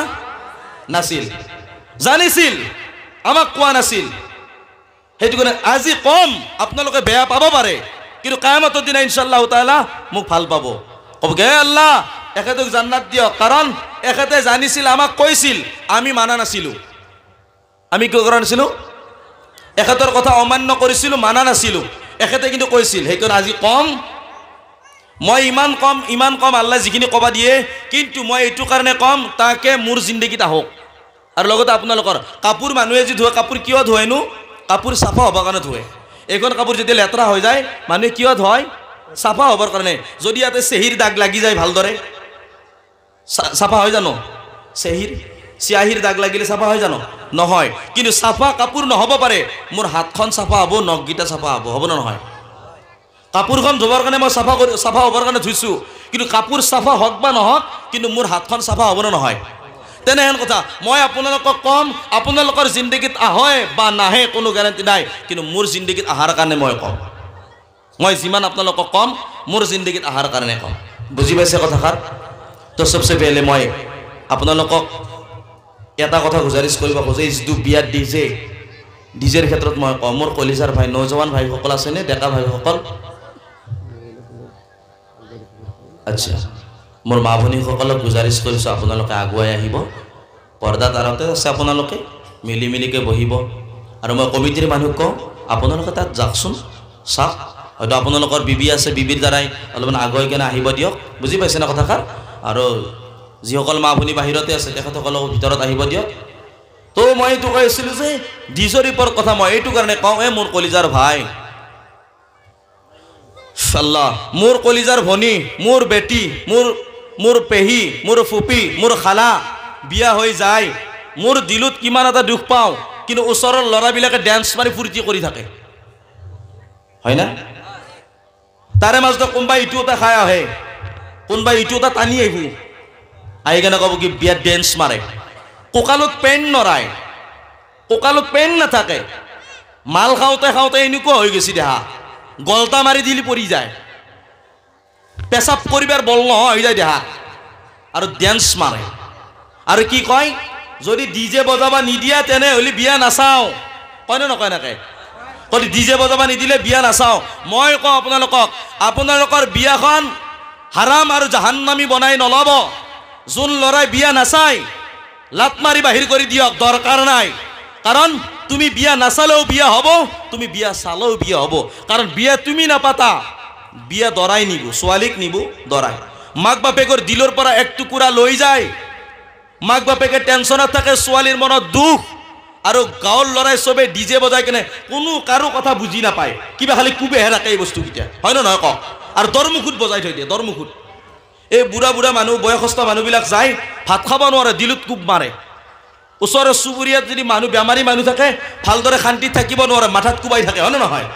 নাছিল জানিছিল আমাক কোৱা নাছিল সেইটো কাৰণে আজি কম আপোনালোকে বেয়া পাব পাৰে কিন্তু কায়ামতৰ দিনা ইনশাল্লাহ তালা মোক ভাল পাব ক'ব গে আল্লাহ এখেতক জান্নাত দিয়ক কাৰণ এখেতে জানিছিল আমাক কৈছিল আমি মানা নাছিলোঁ আমি কি কৰা নাছিলোঁ এখেতৰ কথা অমান্য কৰিছিলোঁ মানা নাছিলোঁ এখেতে কিন্তু কৈছিল সেইকাৰণে আজি কম মই ইমান কম ইমান কম আল্লাহ যিখিনি ক'বা দিয়ে কিন্তু মই এইটো কাৰণে কম তাকে মোৰ জিন্দেগীত আহক আৰু লগতে আপোনালোকৰ কাপোৰ মানুহে যি ধুৱে কাপোৰ কিয় ধুৱেনো কাপোৰ চাফা হ'বৰ কাৰণে ধুৱে এইখন কাপোৰ যেতিয়া লেতেৰা হৈ যায় মানুহে কিয় ধয় চাফা হ'বৰ কাৰণে যদি ইয়াতে চেহীৰ দাগ লাগি যায় ভালদৰে চাফা হৈ জানো চেহীৰ চিয়াহীৰ দাগ লাগিলে চাফা হৈ জানো নহয় কিন্তু চাফা কাপোৰ নহ'ব পাৰে মোৰ হাতখন চাফা হ'ব নখকেইটা চাফা হ'ব হ'ব নহয় কাপোৰখন ধুবৰ কাৰণে মই চাফা কৰি চাফা হ'বৰ কাৰণে ধুইছোঁ কিন্তু কাপোৰ চাফা হওক বা নহওক কিন্তু মোৰ হাতখন চাফা হ'বনে নহয় তেনেহেন কথা মই আপোনালোকক ক'ম আপোনালোকৰ জিন্দগীত আহে বা নাহে কোনো গেৰাণ্টি নাই কিন্তু মোৰ জিন্দগীত অহাৰ কাৰণে মই ক'ম মই যিমান আপোনালোকক ক'ম মোৰ জিন্দগীত অহাৰ কাৰণে ক'ম বুজি পাইছে কথাষাৰ তো চবচে পেলে মই আপোনালোকক এটা কথা গুজাৰিছ কৰিব খোজে যিটো বিয়াত ডি জে ডিজেৰ ক্ষেত্ৰত মই কওঁ মোৰ কলিজাৰ ভাই নজোৱান ভাইসকল আছেনে ডেকা ভাইসকল আচ্ছা মোৰ মা ভনীসকলক গুজাৰিছ কৰিছোঁ আপোনালোকে আগুৱাই আহিব পৰ্দাত আৰতে আছে আপোনালোকে মিলি মিলিকৈ বহিব আৰু মই কমিটিৰ মানুহক কওঁ আপোনালোকে তাত যাওকচোন চাওক হয়তো আপোনালোকৰ বিবি আছে বিবিৰ দ্বাৰাই অলপমান আগুৱাই কেনে আহিব দিয়ক বুজি পাইছেনে কথাষাৰ আৰু যিসকল মা ভনী বাহিৰতে আছে তেখেতসকলক ভিতৰত আহিব দিয়ক তো মই এইটো কৈছিলোঁ যে ডিজৰিপৰ কথা মই এইটো কাৰণে কওঁ এই মোৰ কলিজাৰ ভাই সাল্লাহ মোর কলিজার ভনী মোর বেটি মোর মোর পেহী মোর ফুপি মোর খালা বিয়া হৈ যায় মোৰ দিলত কিমান এটা দুখ পাওঁ কিন্তু ওচৰৰ ল'ৰাবিলাকে ডেন্স মাৰি ফূৰ্তি কৰি থাকে হয় না তাৰে মাজতে কোনোবাই ইটু এটা খাই আহে কোনোবাই ইটু এটা টানি আহিব আহি কেনে ক'ব কি বিয়াত ডেন্স মাৰে কঁকালত পেণ্ট নৰায় কঁকালত না নাথাকে মাল খাওঁতে খাওঁতে এনেকুৱা হৈ গৈছে দেহা গলতা মাৰি দিলে পৰি যায় পেচাব কৰিবৰ বল নহয় হৈ যায় দেহা আৰু ডেন্স মাৰে আৰু কি কয় যদি ডি জে বজাবা নিদিয়ে তেনেহ'লে বিয়া নাচাওঁ কয়নে নকয় এনেকৈ যদি ডি জে বজাবা নিদিলে বিয়া নাচাওঁ মই কওঁ আপোনালোকক আপোনালোকৰ বিয়াখন হাৰাম আৰু জাহান নামি বনাই নল'ব যোন ল'ৰাই বিয়া নাচায় লাট মাৰি বাহিৰ কৰি দিয়ক দৰকাৰ নাই কাৰণ তুমি বিয়া নাচালেও বিয়া হ'ব তুমি বিয়া চালেও বিয়া হ'ব কাৰণ বিয়া তুমি নাপাতা বিয়া দৰাই নিব ছোৱালীক নিব দৰাই মাক বাপেকৰ দিলৰ পৰা এক টুকুৰা লৈ যায় মাক বাপেকে টেনশ্যনত থাকে ছোৱালীৰ মনত দুখ আৰু গাঁৱৰ ল'ৰাই চবেই ডি জে বজাই কেনে কোনো কাৰো কথা বুজি নাপায় কিবা খালি কোবেহে ৰাখে এই বস্তুকেইটা হয়নে নহয় কওক আৰু দৰমুখুত বজাই থৈ দিয়ে দৰমুখুত এই বুঢ়া বুঢ়া মানুহ বয়সস্থ মানুহবিলাক যায় ভাত খাব নোৱাৰে দিলত কোব মাৰে ওচৰৰ চুবুৰীয়াত যদি মানুহ বেমাৰী মানুহ থাকে ভালদৰে শান্তিত থাকিব নোৱাৰে মাথাত কোবাই থাকে হয়নে নহয়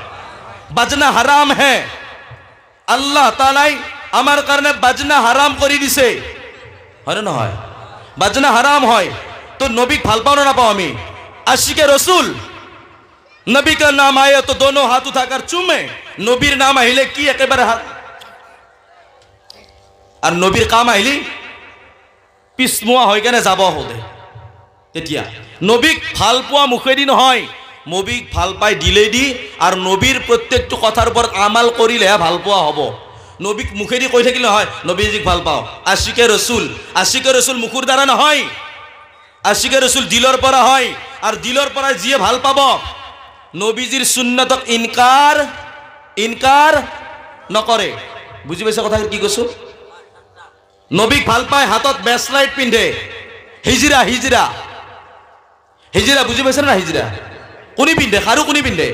বাজনা হাৰাম হে আল্লাহ তালাই আমাৰ কাৰণে বাজনা হাৰাম কৰি দিছে হয়নে নহয় বাজনা হাৰাম হয় তো নবীক ভাল পাওঁ নে নাপাওঁ আমি আশিকে ৰচুল নবী কা নাম আয়া তো দোনো হাত উঠাকার চুমে নবীর নাম আহিলে কি একেবাৰে হাত আর নবীর কাম আহিলি পিসমুয়া হৈ কেনে যাব হলে তেতিয়া নবীক ভাল পোৱা মুখেদি নহয় নবীক ভাল পাই দিলেদি আৰু নবীৰ প্ৰত্যেকটো কথাৰ ওপৰত আমাল কৰিলেহে ভাল পোৱা হ'ব নবীক মুখেদি কৈ থাকিলে হয় নবীজীক ভাল পাওঁ আশিকে ৰচুল আশিকে ৰচুল মুখৰ দ্বাৰা নহয় আশিকে ৰচুল দিলৰ পৰা হয় আৰু দিলৰ পৰা যিয়ে ভাল পাব নবীজীৰ সুন্নতক ইনকাৰ ইনকাৰ নকৰে বুজি পাইছে কথা কি কৈছোঁ নবীক ভাল পায় হাতত বেচলাইট পিন্ধে হিজিৰা হিজিৰা হিজিরা বুঝি পাইছে না হিজিরা কোনি পিন্ধে কারো কোনি পিন্ধে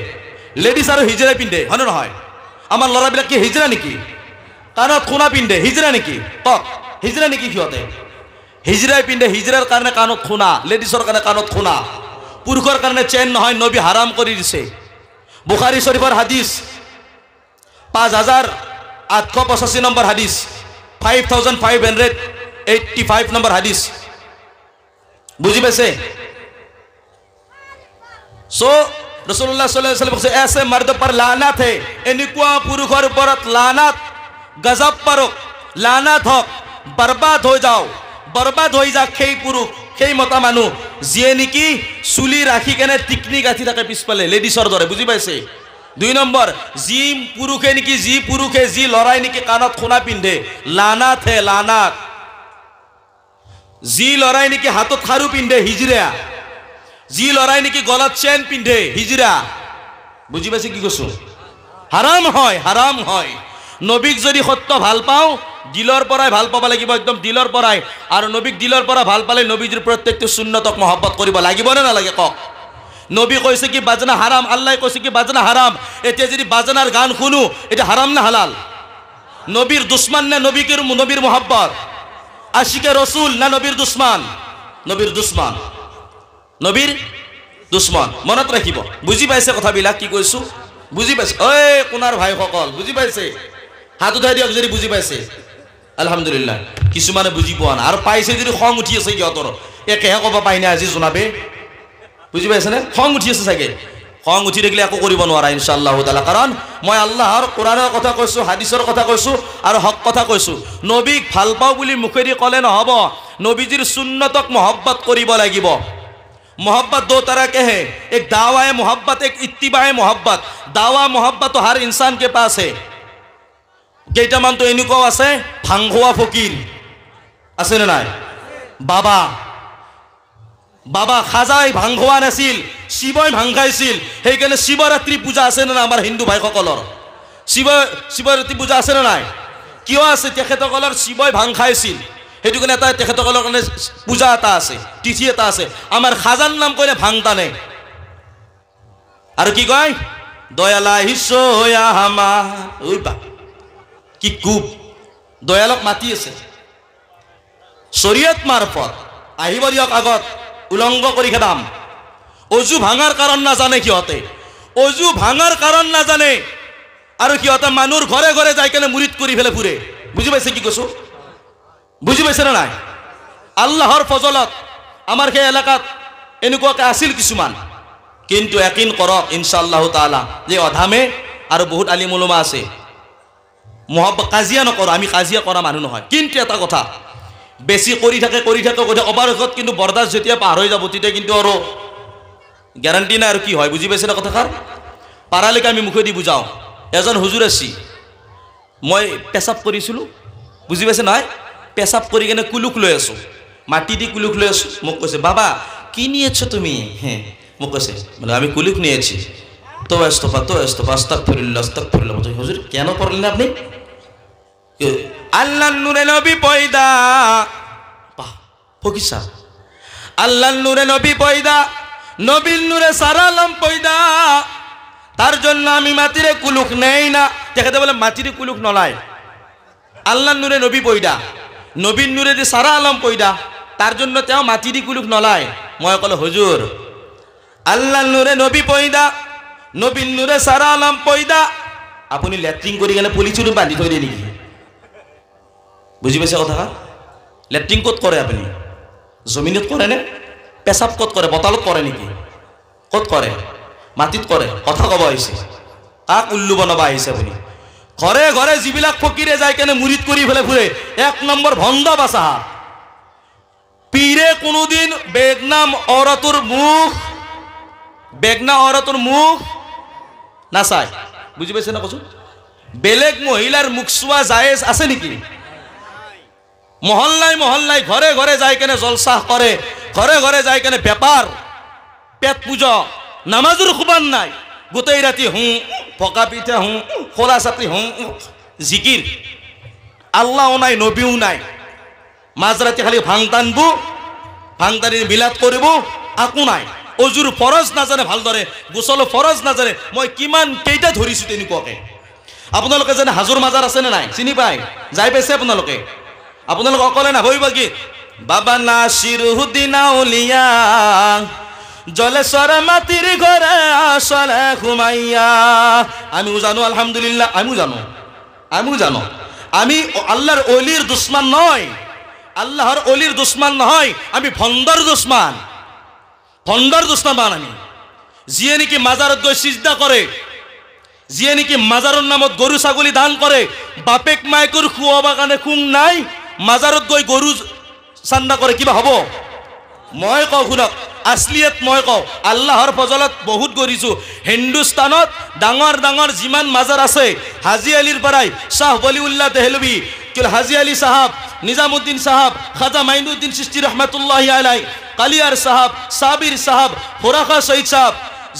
লেডিস আৰু হিজিরাই পিন্ধে হয়নে নহয় আমাৰ ল'ৰাবিলাক কি হিজিরা নেকি কাণত খুনা পিন্ধে হিজিৰা নেকি কওক হিজিৰা নেকি সিহঁতে হিজিৰাই পিন্ধে হিজিরার কাৰণে কানত খুনা লেডিছৰ কাৰণে কানত খুনা পুৰুষৰ কাৰণে চেন নহয় নবী হারাম কৰি দিছে বুখাৰী শ্বৰীফৰ হাদিছ পাঁচ হাজাৰ আঠশ পঁচাশী নম্বৰ হাদিছ five thousand five hundred eighty five number হাদিছ বুজি পাইছে سو رسول اللہ صلی اللہ علیہ وسلم سے ایسے مرد پر لانت ہے انکوان پرخور برت لانت گزب پر لانت ہو برباد ہو جاؤ برباد ہوئی جا کھئی پرو کھئی مطا مانو زینی کی سولی راکھی کنے تکنی گاتی تاکہ پیس پلے لیڈی سور دورے بوزی بیسے دوی نمبر زی پرو کھئی نکی زی پرو کھئی زی لورائی نکی کانت خونہ پیندے لانت ہے لانت زی لورائی نکی ہاتو تھارو پیندے ہجریہ জি লড়াই নাকি গলার চেন পিন্ধে হিজিরা বুঝি পাইছে কি কৈছো হারাম হয় হারাম হয় নবীক যদি সত্য ভাল পাওঁ দিলৰ পৰাই ভাল পাব লাগিব একদম দিলৰ পৰাই আৰু নবীক দিলর পরা ভাল পালে নবীজির প্ৰত্যেকটো শূন্যতক মহব্বত কৰিব লাগিবনে নালাগে কওক নবী কৈছে কি বাজনা হাৰাম আল্লাহ কৈছে কি বাজনা হাৰাম এতিয়া যদি বাজনাৰ গান শুনো এতিয়া হাৰাম না হালাল নবীৰ দুশ্মান নে নবীকের নবীৰ মহব্বত আশিকে ৰচুল না নবীৰ দুশ্মান নবীৰ দুশ্মান নবীর দুশ্মন মনত ৰাখিব বুজি পাইছে কথাবিলাক কি কৈছোঁ বুজি পাইছে ঐ কোনাৰ ভাইসকল বুজি পাইছে হাত উঠাই দিয়ক যদি বুজি পাইছে আলহামদুলিল্লাহ কিছুমানে বুজি পোৱা নাই আৰু পাইছে যদি খং উঠি আছে সিহঁতৰ একেহে ক'ব পাই না আজি জোনাবে বুজি পাইছেনে খং উঠি আছে চাগে খং উঠি থাকিলে একো কৰিব নোৱাৰা ইনশাআল্লাহ তালা কাৰণ মই আল্লাহৰ কোৰাণৰ কথা কৈছোঁ হাদিছৰ কথা কৈছোঁ আৰু হক কথা কৈছোঁ নবীক ভাল পাওঁ বুলি মুখেদি ক'লে নহ'ব নবীজিৰ চুন্নতক মহব্বত কৰিব লাগিব मोहब्बत दो तरह के हैं एक दावा है मोहब्बत एक इतबा है मोहब्बत दावा मोहब्बत तो हर इंसान के पास है কেইটা এনেকুৱাও আছে ভাংঘোৱা ফকীৰ আছেনে নাই বাবা বাবা খাজাই ভাং নাছিল শিৱই ভাং খাইছিল সেইকাৰণে শিৱৰাত্ৰি পূজা আছেনে নাই আমাৰ হিন্দু ভাইসকলৰ শিৱ শিৱৰাত্ৰি পূজা আছেনে নাই কিয় আছে তেখেতসকলৰ শিৱই ভাং খাইছিল সেইটো কাৰণে এটা তেখেতসকলৰ কাৰণে পূজা এটা আছে তিথি এটা আছে আমাৰ খাজান নাম কৰিলে টানে আৰু কি কয় দয়ালা হিসোয়াহামা ঐ বা কি কোব দয়ালক মাতি আছে চৰিয়ত মাৰফত আহিব দিয়ক আগত উলংগ কৰি খেদাম অজু ভাঙাৰ কাৰণ নাজানে সিহঁতে অজু ভাঙাৰ কাৰণ নাজানে আৰু সিহঁতে মানুহৰ ঘৰে ঘৰে যাই কেনে মুৰিত কৰি পেলাই ফুৰে বুজি পাইছে কি কৈছো বুজি পাইছেনে নাই আল্লাহৰ ফজলত আমাৰ সেই এলেকাত এনেকুৱাকে আছিল কিছুমান কিন্তু একিন কৰক আল্লাহ তালা যে অধামে আৰু বহুত আলি আলিমুলমা আছে মহাব কাজিয়া নকৰোঁ আমি কাজিয়া কৰা মানুহ নহয় কিন্তু এটা কথা বেছি কৰি থাকে কৰি থাকে গতিকে অৱশেষত কিন্তু বৰদাস যেতিয়া পাৰ হৈ যাব তেতিয়া কিন্তু আৰু গেৰাণ্টি নাই আৰু কি হয় বুজি পাইছে পাইছেনে কথাষাৰ পাৰালৈকে আমি মুখেদি বুজাওঁ এজন হুজুৰ আছি মই পেচাব কৰিছিলোঁ বুজি পাইছে নহয় পেশাব করি কেন কুলুক লো আসো মাটি দিয়ে কুলুক লো আসো মোক কে বাবা কি নিয়েছো তুমি হ্যাঁ মোক কে বলে আমি কুলুক নিয়েছি তো এস্তফা তো আস্তফা আস্তাক ফিরুল্লাহ আস্তাক ফিরুল্লাহ হুজুর কেন পড়লেন আপনি আল্লাহ নুরে নবী পয়দা বাহ ফকির সাহ আল্লাহ নূরে নবী পয়দা নবীর নূরে সারালাম পয়দা তার জন্য আমি মাটিরে কুলুক নেই না দেখাতে বলে মাটিরে কুলুক নলায় আল্লাহ নূরে নবী পয়দা নবীন নূরে যে সারা আলম পইডা তার জন্য তেও মাটিরি কুলুক নলায় মই কল হুজুর আল্লাহ নূরে নবী পইদা নবীন নূরে সারা আলম পইদা আপুনি লেট্ৰিন কৰি কেনে পলিথিনো বান্ধি থৈ দিয়ে নেকি বুজি পাইছে কথা লেট্ৰিন ক'ত কৰে আপুনি জমিনত কৰেনে পেচাব ক'ত কৰে বতালত কৰে নেকি ক'ত কৰে মাটিত কৰে কথা ক'ব আহিছে কাক উল্লু বনাব আহিছে আপুনি ঘরে ঘরে যিবিলাক ফকিরে যায় কেনে মুড়িত কৰি ফেলে ফুৰে এক নম্বৰ ভণ্ড বাসা পীরে কোনোদিন বেগনাম অরতুর মুখ বেগনা অরতুর মুখ না চাই বুঝি পাইছে না কচোন বেলেগ মহিলার মুখ চোৱা জায়েজ আছে নেকি মহল্লাই মহল্লাই ঘরে ঘরে যাই কেনে জলসাহ করে ঘরে ঘরে যাই কেনে ব্যাপার পেট পুজো নামাজুর খুবান নাই গোটেই ৰাতি হুঁ ভকা পিঠা হুঁ খোলা চাপৰি হুঁ জিকিৰ আল্লাহও নাই নবীও নাই মাজৰাতি খালি ভাং টানবো ভাং টানি বিলাত কৰিব আকো নাই অজুৰ জানে নাজানে ভালদৰে ফরজ না নাজানে মই কিমান কেইটা ধৰিছোঁ তেনেকুৱাকৈ আপোনালোকে যেনে হাজোৰ মাজাৰ আছেনে নাই চিনি পায় যাই পাইছে আপোনালোকে আপোনালোকে অকলে ভাবি কি বাবা না হুদিনা জলেশ্বর মাতির ঘরে আসলে ঘুমাইয়া আমিও জানো আলহামদুলিল্লাহ আমিও জানো আমিও জানো আমি আল্লাহর অলির দুশ্মান নয় আল্লাহর অলির দুশ্মান নয় আমি ভণ্ডর দুশ্মান ভণ্ডর দুশ্মান আমি যিয়ে নাকি মাজারত গৈ সিজদা করে যিয়ে নাকি মাজাৰৰ নামত গৰু ছাগলী দান কৰে বাপেক মায়েকৰ খুৱাবৰ কাৰণে খুং নাই মাজাৰত গৈ গৰু চান্দা কৰে কিবা হ'ব মই কওঁ শুনক আসলিয়ত মই কওঁ আল্লাহৰ ফজলত বহুত কৰিছোঁ হিন্দুস্তানত ডাঙৰ ডাঙৰ যিমান মাজার আছে হাজি আলিৰ পৰাই শাহ বলিউল্লাহ দেহলবী হাজি আলী চাহাব নিজামুদ্দিন চাহাব খাজা মাইনুদ্দিন সৃষ্টি ৰহমতুল্লাহ আলাই কালিয়াৰ চাহাব চাবিৰ চাহাব হোৰাখা শহীদ চাহাব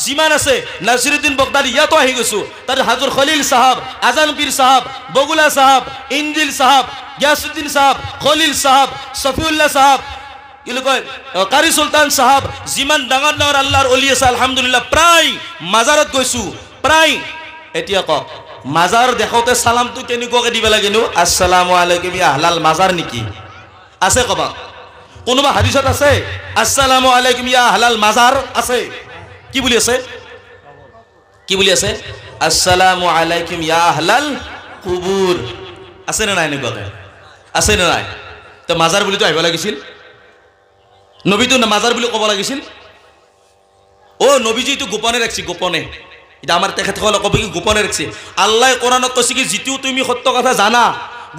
যিমান আছে নাজিরুদ্দিন বগদাদ ইয়াতো আহি গৈছো তাত হাজুর খলিল সাহাব আজান পীর সাহাব বগুলা সাহাব ইঞ্জিল সাহাব গিয়াসুদ্দিন সাহাব খলিল সাহাব সফিউল্লাহ সাহাব কি কয় কারি সুলতান সাহাব যিমান ডাঙৰ ডাঙৰ আল্লাহৰ অলি আছে আলহামদুলিল্লাহ প্ৰায় মাজাৰত গৈছোঁ প্ৰায় এতিয়া কওক মাজাৰ দেখোঁতে চালামটো কেনেকুৱাকৈ দিব লাগেনো আছালাম আলাইকুম আহলাল মাজাৰ নেকি আছে ক'বা কোনোবা হাদিছত আছে আছালাম আলাইকুম ইয়া আহলাল মাজাৰ আছে কি বুলি আছে কি বুলি আছে আসসালাম আলাইকুম ইয়া আহলাল কুবুৰ আছেনে নাই এনেকুৱাকৈ আছেনে নাই তো মাজাৰ বুলিতো আহিব লাগিছিল নবীটো মাজাৰ বুলি ক'ব লাগিছিল নবীজি নবীজিটো গোপনে রাখছি গোপনে এতিয়া আমাৰ তেখেতসকলে ক'ব কি গোপনে ৰাখিছে আল্লাহ কোৰাণত কৈছে কি যিটো তুমি সত্য কথা জানা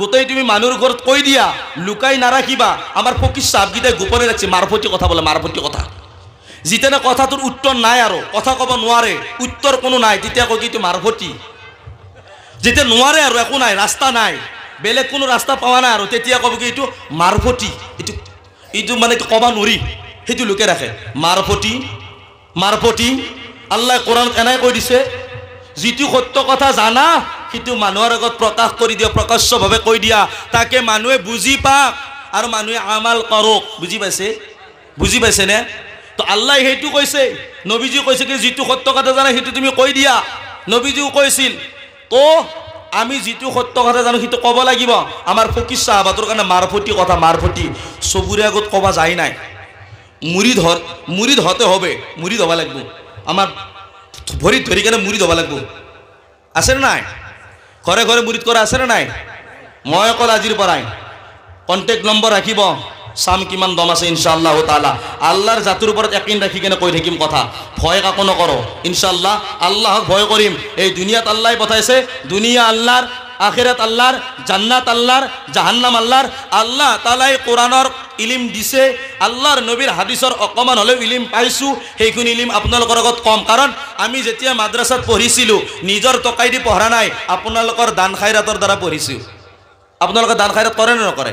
গোটেই তুমি মানুহৰ ঘৰত কৈ দিয়া লুকাই রাখিবা আমাৰ ফকির সাহাবিদায় গোপনে ৰাখিছে মাৰফতি কথা বোলে মাৰফতি কথা যিতেনে কথাটোৰ উত্তৰ নাই আৰু কথা ক'ব নোৱাৰে উত্তৰ কোনো নাই তেতিয়া কৈ কি এইটো মাৰফতি যেতিয়া নোৱাৰে আৰু একো নাই ৰাস্তা নাই বেলেগ কোনো ৰাস্তা পোৱা নাই আৰু তেতিয়া ক'ব কি এইটো মাৰফতি এইটো এইটো মানে কবা নোৱাৰি সেইটো লোকে ৰাখে মাৰফতি মাৰফতি আল্লাহ কোৰাণ এনাই কৈ দিছে যিটো সত্য কথা জানা সেইটো মানুহৰ আগত প্ৰকাশ কৰি দিয়া প্ৰকাশ্যভাৱে কৈ দিয়া তাকে মানুহে বুজি পাওক আৰু মানুহে আমাল কৰক বুজি পাইছে বুজি পাইছেনে তো আল্লাহ সেইটো কৈছে নবীজি কৈছে কি যিটো সত্য কথা জানা সেইটো তুমি কৈ দিয়া নবীজিও কৈছিল তো আমি যিটো সত্য কথা জানো সেইটো ক'ব লাগিব আমাৰ ফকির চাহাবাতৰ কাৰণে মাৰফতি কথা মাৰফতি চবুৰে আগত কবা যায় নাই মুড়ি ধর মুড়ি ধরতে হবে মুড়ি ধবা লাগবো আমার ভরি ধরি কেন মুড়ি ধবা লাগবো আছে না নাই ঘরে ঘরে মুড়িত করা আছে না নাই মই অকল আজিৰ পৰাই কণ্টেক্ট নম্বৰ ৰাখিব চাম কিমান দম আছে ইনশাআল্লাহ তালা আল্লাহৰ জাতির ওপৰত একদিন ৰাখি কেনে কৈ থাকিম কথা ভয় কাকো নকৰোঁ ইনশাআল্লাহ আল্লাহক ভয় কৰিম এই দুনিয়াত আল্লাহ পঠাইছে দুনিয়া আল্লাহৰ আখেরাত আল্লাহর জান্নাত আল্লাহর জাহান্নাম আল্লাহর আল্লাহ তালাই কোরআনর ইলিম দিছে আল্লাহর নবীর হাদিসর অকমান হলেও ইলিম পাইছোঁ সেইখিন ইলিম আপোনালোকৰ আগত কম কাৰণ আমি যেতিয়া মাদ্ৰাছাত পঢ়িছিলোঁ নিজৰ টকাই দি পঢ়া নাই আপোনালোকৰ দান খাইৰাতৰ দ্বাৰা পঢ়িছোঁ আপোনালোকে দান খাইরাত কৰে নে নকৰে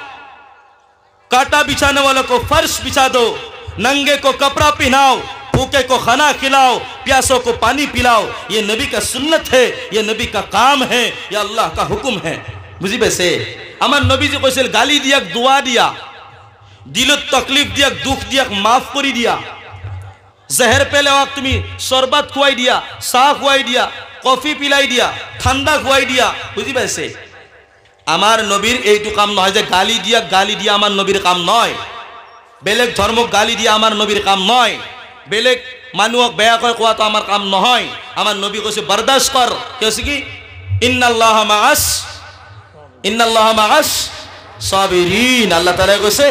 کاٹا بچھانے والوں کو فرش بچھا دو ننگے کو کپڑا پہناؤ بھوکے کو کھانا کھلاؤ پیاسوں کو پانی پلاؤ یہ نبی کا سنت ہے یہ نبی کا کام ہے یہ اللہ کا حکم ہے مجھے امن نبی جی کو اسے گالی دیا دعا دیا دل و تکلیف دیا دکھ دیا معاف کری دیا زہر پہلے وقت میں تمہیں شربت کھوائی دیا ساہ کھوائی دیا کافی پلائی دیا ٹھنڈا کھوائی دیا بجلی سے আমাৰ নবীৰ এইটো কাম নহয় যে গালি দিয়া গালি দিয়া আমাৰ নবীৰ কাম নহয় বেলেগ ধৰ্মক গালি দিয়া আমাৰ নবীৰ কাম নহয় বেলেগ মানুহক বেয়াকৈ কোৱাটো আমাৰ কাম নহয় আমাৰ নবী কৈছে বৰদাস কৰ কৈছে কি ইন্নাল্লাহ মাছ ইন্নাল্লাহ মাছ চব আল্লাহ তালাই কৈছে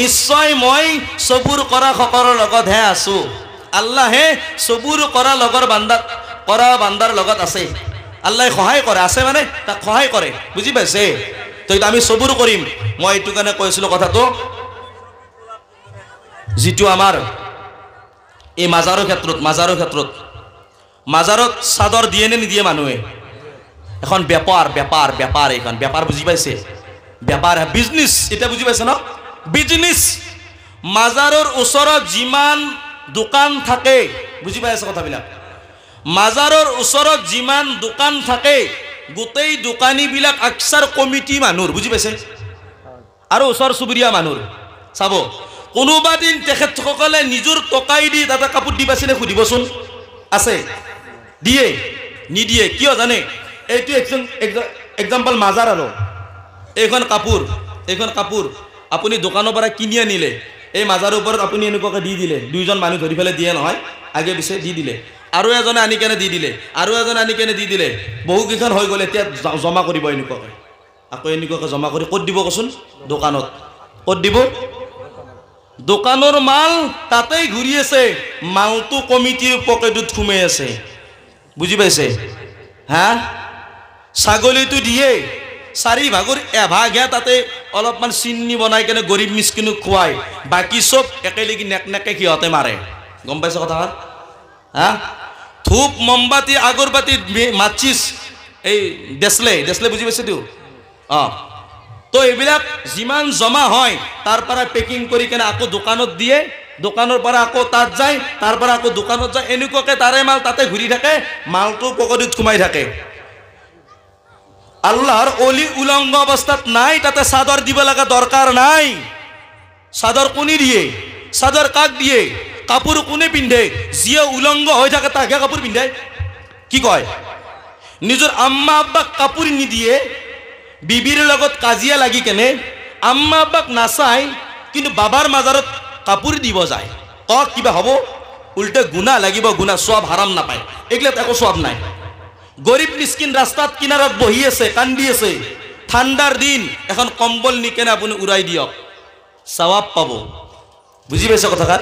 নিশ্চয় মই চবুৰ কৰা সকলৰ লগতহে আছোঁ আল্লাহে চবুৰ কৰা লগৰ বান্দাৰ কৰা বান্দাৰ লগত আছে আল্লাহ সহায় কৰে আছে মানে তাক সহায় কৰে বুজি পাইছে তো আমি সবুর কৰিম মই এইটো কাৰণে কৈছিলোঁ কথাটো যিটো আমাৰ এই মাজাৰৰ ক্ষেত্ৰত মাজাৰৰ ক্ষেত্ৰত মাজাৰত চাদৰ দিয়ে নে নিদিয়ে মানুহে এখন বেপাৰ বেপাৰ বেপাৰ এইখন বেপাৰ বুজি পাইছে বেপাৰ বিজনেছ এতিয়া বুজি পাইছে ন বিজনেছ মাজাৰৰ ওচৰত যিমান দোকান থাকে বুজি পাই আছে কথাবিলাক মাজাৰৰ ওচৰত যিমান দোকান থাকে গোটেই দোকানীবিলাক আকচাৰ কমিটি মানুহৰ বুজি পাইছে আৰু ওচৰ চুবুৰীয়া মানুহৰ চাব কোনোবা দিন তেখেতসকলে নিজৰ টকাই দি তাতে কাপোৰ দি পাইছিলে সুধিবচোন আছে দিয়ে নিদিয়ে কিয় জানে এইটো একজন এক্সাম্পল মাজাৰ আৰু এইখন কাপোৰ এইখন কাপোৰ আপুনি দোকানৰ পৰা কিনি আনিলে এই মাজাৰৰ ওপৰত আপুনি এনেকুৱাকৈ দি দিলে দুইজন মানুহ ধৰি পেলাই দিয়ে নহয় আগে পিছে দি দিলে আৰু এজনে আনি কেনে দি দিলে আৰু এজনে আনি কেনে দি দিলে বহুকেইখন হৈ গ'লে এতিয়া জমা কৰিব এনেকুৱাকৈ আকৌ এনেকুৱাকৈ জমা কৰি ক'ত দিব কচোন দোকানত ক'ত দিব দোকানৰ মাল তাতেই ঘূৰি আছে মালটো কমিটিৰ পকেটত সোমাই আছে বুজি পাইছে হা ছাগলীটো দিয়ে চাৰি ভাগৰ এভাগহে তাতে অলপমান চিন্নি বনাই কেনে গৰীব মিচকিনো খুৱাই বাকী চব একেলগে নেক নেকে সিহঁতে মাৰে গম পাইছে কথা হ্যাঁ ধূপ মোমবাতি আগরবাতি মাচিছ এই দেশলে দেশলে বুজি পাইছে তো অঁ তো এইবিলাক যিমান জমা হয় তাৰ পেকিং কৰি কেনে আকৌ দোকানত দিয়ে দোকানৰ পৰা আকৌ তাত যায় তাৰ পৰা আকৌ দোকানত যায় এনেকুৱাকৈ তাৰে মাল তাতে ঘূৰি থাকে মালটো পকেটত সোমাই থাকে আল্লাহৰ অলি উলঙ্গ অৱস্থাত নাই তাতে চাদৰ দিব লগা দৰকাৰ নাই চাদৰ কোনি দিয়ে চাদৰ কাক দিয়ে কাপোৰ কোনে পিন্ধে যিয়ে উলংগ হৈ থাকে তাকে কাপোৰ পিন্ধে কি কয় নিজৰ আম্মা আব্বাক কাপোৰ নিদিয়ে বিবিৰ লগত কাজিয়া লাগি কেনে আম্মা আব্বাক নাচাই কিন্তু বাবাৰ মাজাৰত কাপোৰ দিব যায় কওক কিবা হ'ব উল্টে গুণা লাগিব গুণা চোৱাব হাৰাম নাপায় এইবিলাক একো চোৱাব নাই গৰীব মিচকিন ৰাস্তাত কিনাৰত বহি আছে কান্দি আছে ঠাণ্ডাৰ দিন এখন কম্বল নিকেনে আপুনি উৰাই দিয়ক চাৱাব পাব বুজি পাইছে কথাষাৰ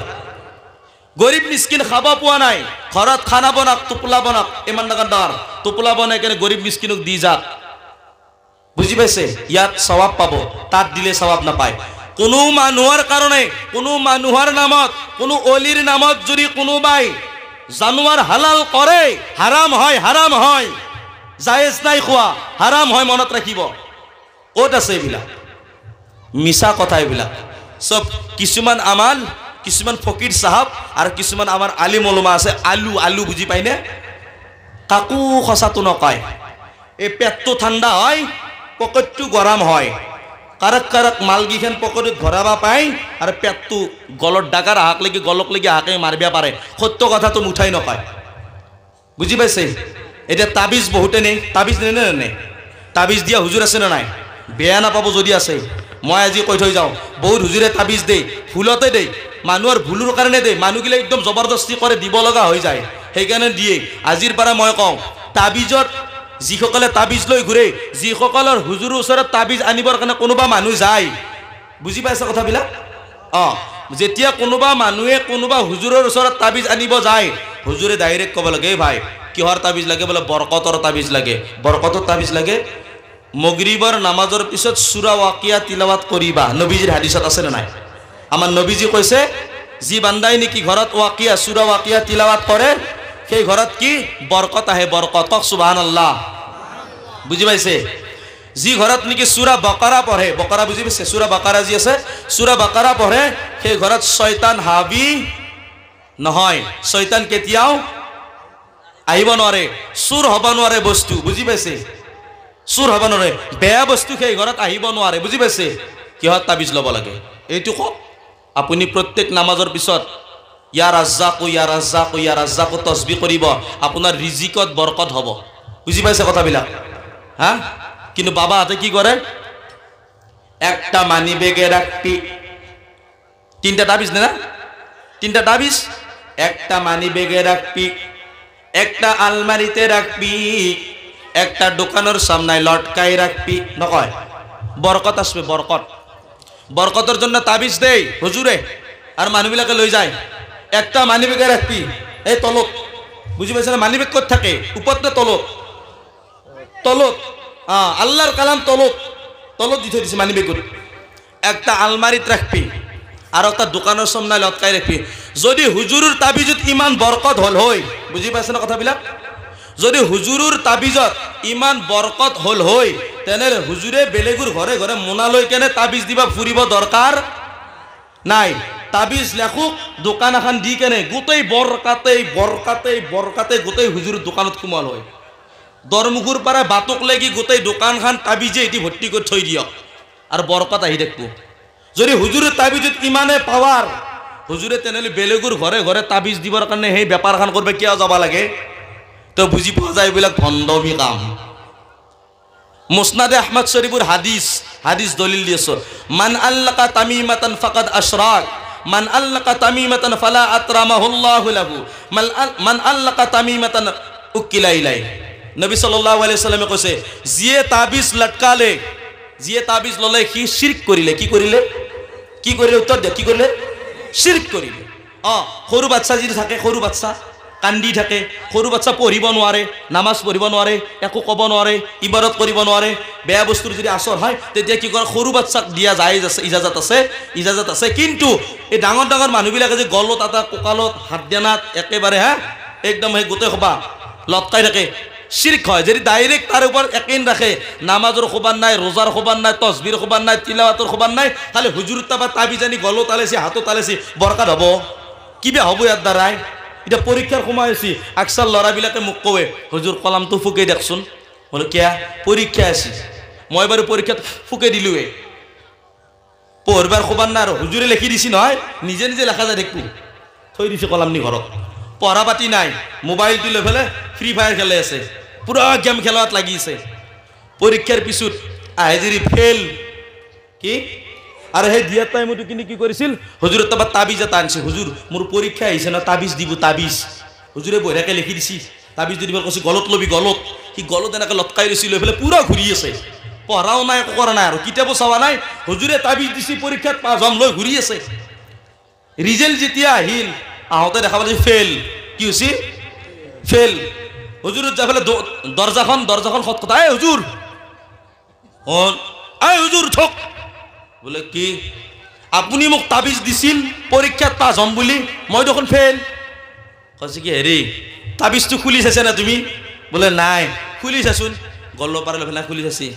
গৰিব মিসকিন খাব পোৱা নাই ঘৰত খানা বনাক টোপোলা বনাক ইমান ডাকার ডর টোপলা বনাই কেন গরিব মিসকিনক দি যাক বুজি পাইছে ইয়াত স্বভাৱ পাব তাত দিলে স্বভাব নাপায় কোনো মানুহৰ কাৰণে কোনো মানুহৰ নামত কোনো অলিৰ নামত যদি কোনোবাই জানোৱাৰ হালাল কৰে হাৰাম হয় হাৰাম হয় জায়েজ নাই খোৱা হাৰাম হয় মনত ৰাখিব ক'ত আছে এইবিলাক মিছা কথা এইবিলাক চব কিছুমান আমাল কিছুমান ফকির চাহাব আৰু কিছুমান আমাৰ আলি মলমা আছে আলু আলু বুজি পায়নে কাকো সঁচাটো নকয় এই পেটটো ঠাণ্ডা হয় পকেটটো গৰম হয় কাৰাক কাৰাক মালগিখন পকেটত ভৰাবা পায় আৰু পেটটো গলত ডাকাৰ আহাক লাগি গলক লাগি আহাকে মাৰিব পাৰে সত্য কথাটো মুঠাই নকয় বুজি পাইছে এতিয়া তাবিজ বহুতে নেই তাবিজ নেনে নে তাবিজ দিয়া আছে আছেনে নাই বেয়া নাপাব যদি আছে মই আজি কৈ থৈ যাওঁ বহুত হুজুৰে তাবিজ দেই ফুলতে দেই মানুহৰ ভুলৰ কাৰণে দেই মানুহগিলা একদম জবৰদস্তি কৰে দিব লগা হৈ যায় সেইকাৰণে দিয়ে আজিৰ পৰা মই কওঁ তাবিজৰ যিসকলে তাবিজ লৈ ঘূৰে যিসকলৰ হুজুৰ ওচৰত তাবিজ আনিবৰ কাৰণে কোনোবা মানুহ যায় বুজি পাইছা কথাবিলাক অঁ যেতিয়া কোনোবা মানুহে কোনোবা হুজুৰৰ ওচৰত তাবিজ আনিব যায় হুজুৰে ডাইৰেক্ট ক'ব লাগে এই ভাই কিহৰ তাবিজ লাগে বোলে বৰকতৰ তাবিজ লাগে বৰকতৰ তাবিজ লাগে মগৰীবৰ নামাজৰ পিছত চুৰা ৱাকিয়া তিলাবাত কৰিবা নবীজিৰ হাদিছত আছেনে নাই আমাৰ নবীজি কৈছে যি বান্দাই নেকি ঘৰত ৱাকিয়া সুৰা ৱাকিয়া তিলাৱাত কৰে সেই ঘৰত কি বৰকত আহে চুবান আল্লাহ বুজি পাইছে যি ঘৰত নেকি সুৰা বকৰা পঢ়ে বকৰা বুজি পাইছে সুৰা বকৰা যি আছে সুৰা বকৰা পঢ়ে সেই ঘৰত ছয়তান হাবি নহয় ছয়তান কেতিয়াও আহিব নোৱাৰে সুৰ হব নোৱাৰে বস্তু বুজি পাইছে চুৰ হব নোৱাৰে বেয়া বস্তু সেই ঘৰত আহিব নোৱাৰে বুজি পাইছে কিহত তাবিজ লব লাগে এইটো কওক আপুনি প্ৰত্যেক নামাজৰ পিছত ইয়াৰ আজ্জাকো ইয়াৰ আজ্জাকো ইয়াৰ আজ্জাকো তছবি কৰিব আপোনাৰ ৰিজিকত বৰকত হ'ব বুজি পাইছে কথাবিলাক হা কিন্তু বাবাহঁতে কি কৰে একটা মানি বেগের একটি তিনটা তাবিজ না তিনটা তাবিজ একটা মানি বেগে রাখবি একটা আলমারিতে রাখবি একটা দোকানের সামনায় লটকাই রাখবি নকয় বরকত আসবে বরকত বরকতর জন্য তাবিজ দেই হুজুরে আর মানুবিলাকে লই যায় একটা মানিবেগে রাখবি এই তলক বুঝি পাইছে না মানিবেগ কত থাকে উপর না তলক তলক হ্যাঁ আল্লাহর কালাম তলক তলক দিতে দিছে মানিবেগুর একটা আলমারিত রাখবি আর একটা দোকানের সামনে লটকাই রাখবি যদি হুজুরের তাবিজত ইমান বরকত হল হয় বুঝি পাইছে না কথাবিলাক যদি হুজুরুর তাবিজত ইমান বরকত হল হই তেনেহলে হুজুরে বেলেগুর ঘরে ঘরে মোনালৈ কেনে তাবিজ দিবা ফুরিব দরকার নাই তাবিজ লেখুক দোকান এখন দি কেনে গোটেই বরকাতেই বরকাতেই বরকাতে গোটেই হুজুর দোকানত সোমাল হয় দরমুখুৰ পৰা বাটক লাগি গোটেই দোকানখন তাবিজে এটি ভৰ্তি কৰি থৈ দিয়ক আৰু বৰকত আহি থাকিব যদি হুজুৰে তাবিজত ইমানে পাৱাৰ হুজুৰে তেনেহ'লে বেলেগৰ ঘৰে ঘৰে তাবিজ দিবৰ কাৰণে সেই বেপাৰখন কৰিব কিয় যাব লাগে তো বুঝি পাওয়া যায় এইবিলাক ভণ্ডমী কাম মুসনাদে আহমদ শরীফুর হাদিস হাদিস দলিল দিয়েছ মান আল্লাকা তামিমাতান ফাকাদ আশরাক মান আল্লাকা তামিমাতান ফালা আতরামাহুল্লাহু লাহু মান আল্লাকা তামিমাতান উকিলা ইলাই নবী সাল্লাল্লাহু আলাইহি সাল্লামে কৈছে যিয়ে তাবিজ লটকালে যিয়ে তাবিজ ললে সি শিরক করিলে কি করিলে কি করিলে উত্তর দিয়া কি করিলে শিরক করিলে অ সরু বাচ্চা যদি থাকে সরু বাচ্চা কান্দি থাকে সৰু বাচ্চা পঢ়িব নোৱাৰে নামাজ পঢ়িব নোৱাৰে একো ক'ব নোৱাৰে ইবাদত কৰিব নোৱাৰে বেয়া বস্তুৰ যদি আচৰ হয় তেতিয়া কি কৰে সৰু বাচ্চাক দিয়া যায় আছে ইজাজত আছে ইজাজত আছে কিন্তু এই ডাঙৰ ডাঙৰ মানুহবিলাকে যে গলত এটা কঁকালত হাতদানাত একেবাৰে হা একদম সেই গোটেই সোপা লটকাই থাকে চিৰিক হয় যদি ডাইৰেক্ট তাৰ ওপৰত একেইন ৰাখে নামাজৰ শোবান নাই ৰোজাৰ শোবান নাই তছবিৰ শোবান নাই তিলাৱাটৰ শোবান নাই খালি হুজুৰ তাৰপৰা তাবিজানি গলত আলেছি হাতত আলেছি বৰকাত হ'ব কিবা হ'ব ইয়াৰ দ্বাৰাই এটা পরীক্ষার সোমাইছি আকসার লড়াবিলাকে মোক কওয়ে হজুর কলামটো ফুকে দেখচোন বোলো কিয়া পরীক্ষা আছি মই বাৰু পৰীক্ষাত ফুকে দিলোৱে পঢ়িবাৰ ক'বাৰ নাই আৰু হুজুৰে লিখি দিছি নহয় নিজে নিজে লেখা যায় দেখো থৈ দিছে নি ঘৰত পঢ়া পাতি নাই মোবাইলটো লৈ পেলাই ফ্ৰী ফায়াৰ খেলাই আছে পূৰা গেম খেলাত লাগি আছে পৰীক্ষাৰ পিছত আহে যদি ফেল কি আর হে দিয়া তাই মতো কিনে কি করেছিল হুজুর তো আবার তাবিজ আনছে হুজুর মোর পরীক্ষা আইছে না তাবিজ দিব তাবিজ হুজুরে বহিরাকে লিখি দিছি তাবিজ যদি কৈছে গলত লবি গলত সি গলত এনেকৈ লটকাই লৈছিল লৈ পেলাই পূৰা ঘূৰি আছে পঢ়াও নাই একো কৰা নাই আৰু কিতাপো চাওয়া নাই হুজুৰে তাবিজ দিছি পৰীক্ষাত পাঁচ হম লৈ ঘূৰি আছে ৰিজাল্ট যেতিয়া আহিল আহোঁতে দেখা পালে ফেইল কি হৈছে ফেইল হুজুৰত যাই পেলাই দৰ্জাখন দৰ্জাখন কথা এ হুজুৰ অঁ আই হুজুৰ থক বোলে কি আপুনি মোক তাবিজ দিছিল পৰীক্ষাত পাছ হ'ম বুলি মই দেখোন ফেল কৈছে কি হেৰি তাবিজটো খুলি চাইছা না তুমি বোলে নাই খুলি চাচোন গল্ল পাৰিলে ফেলা খুলি চাইছি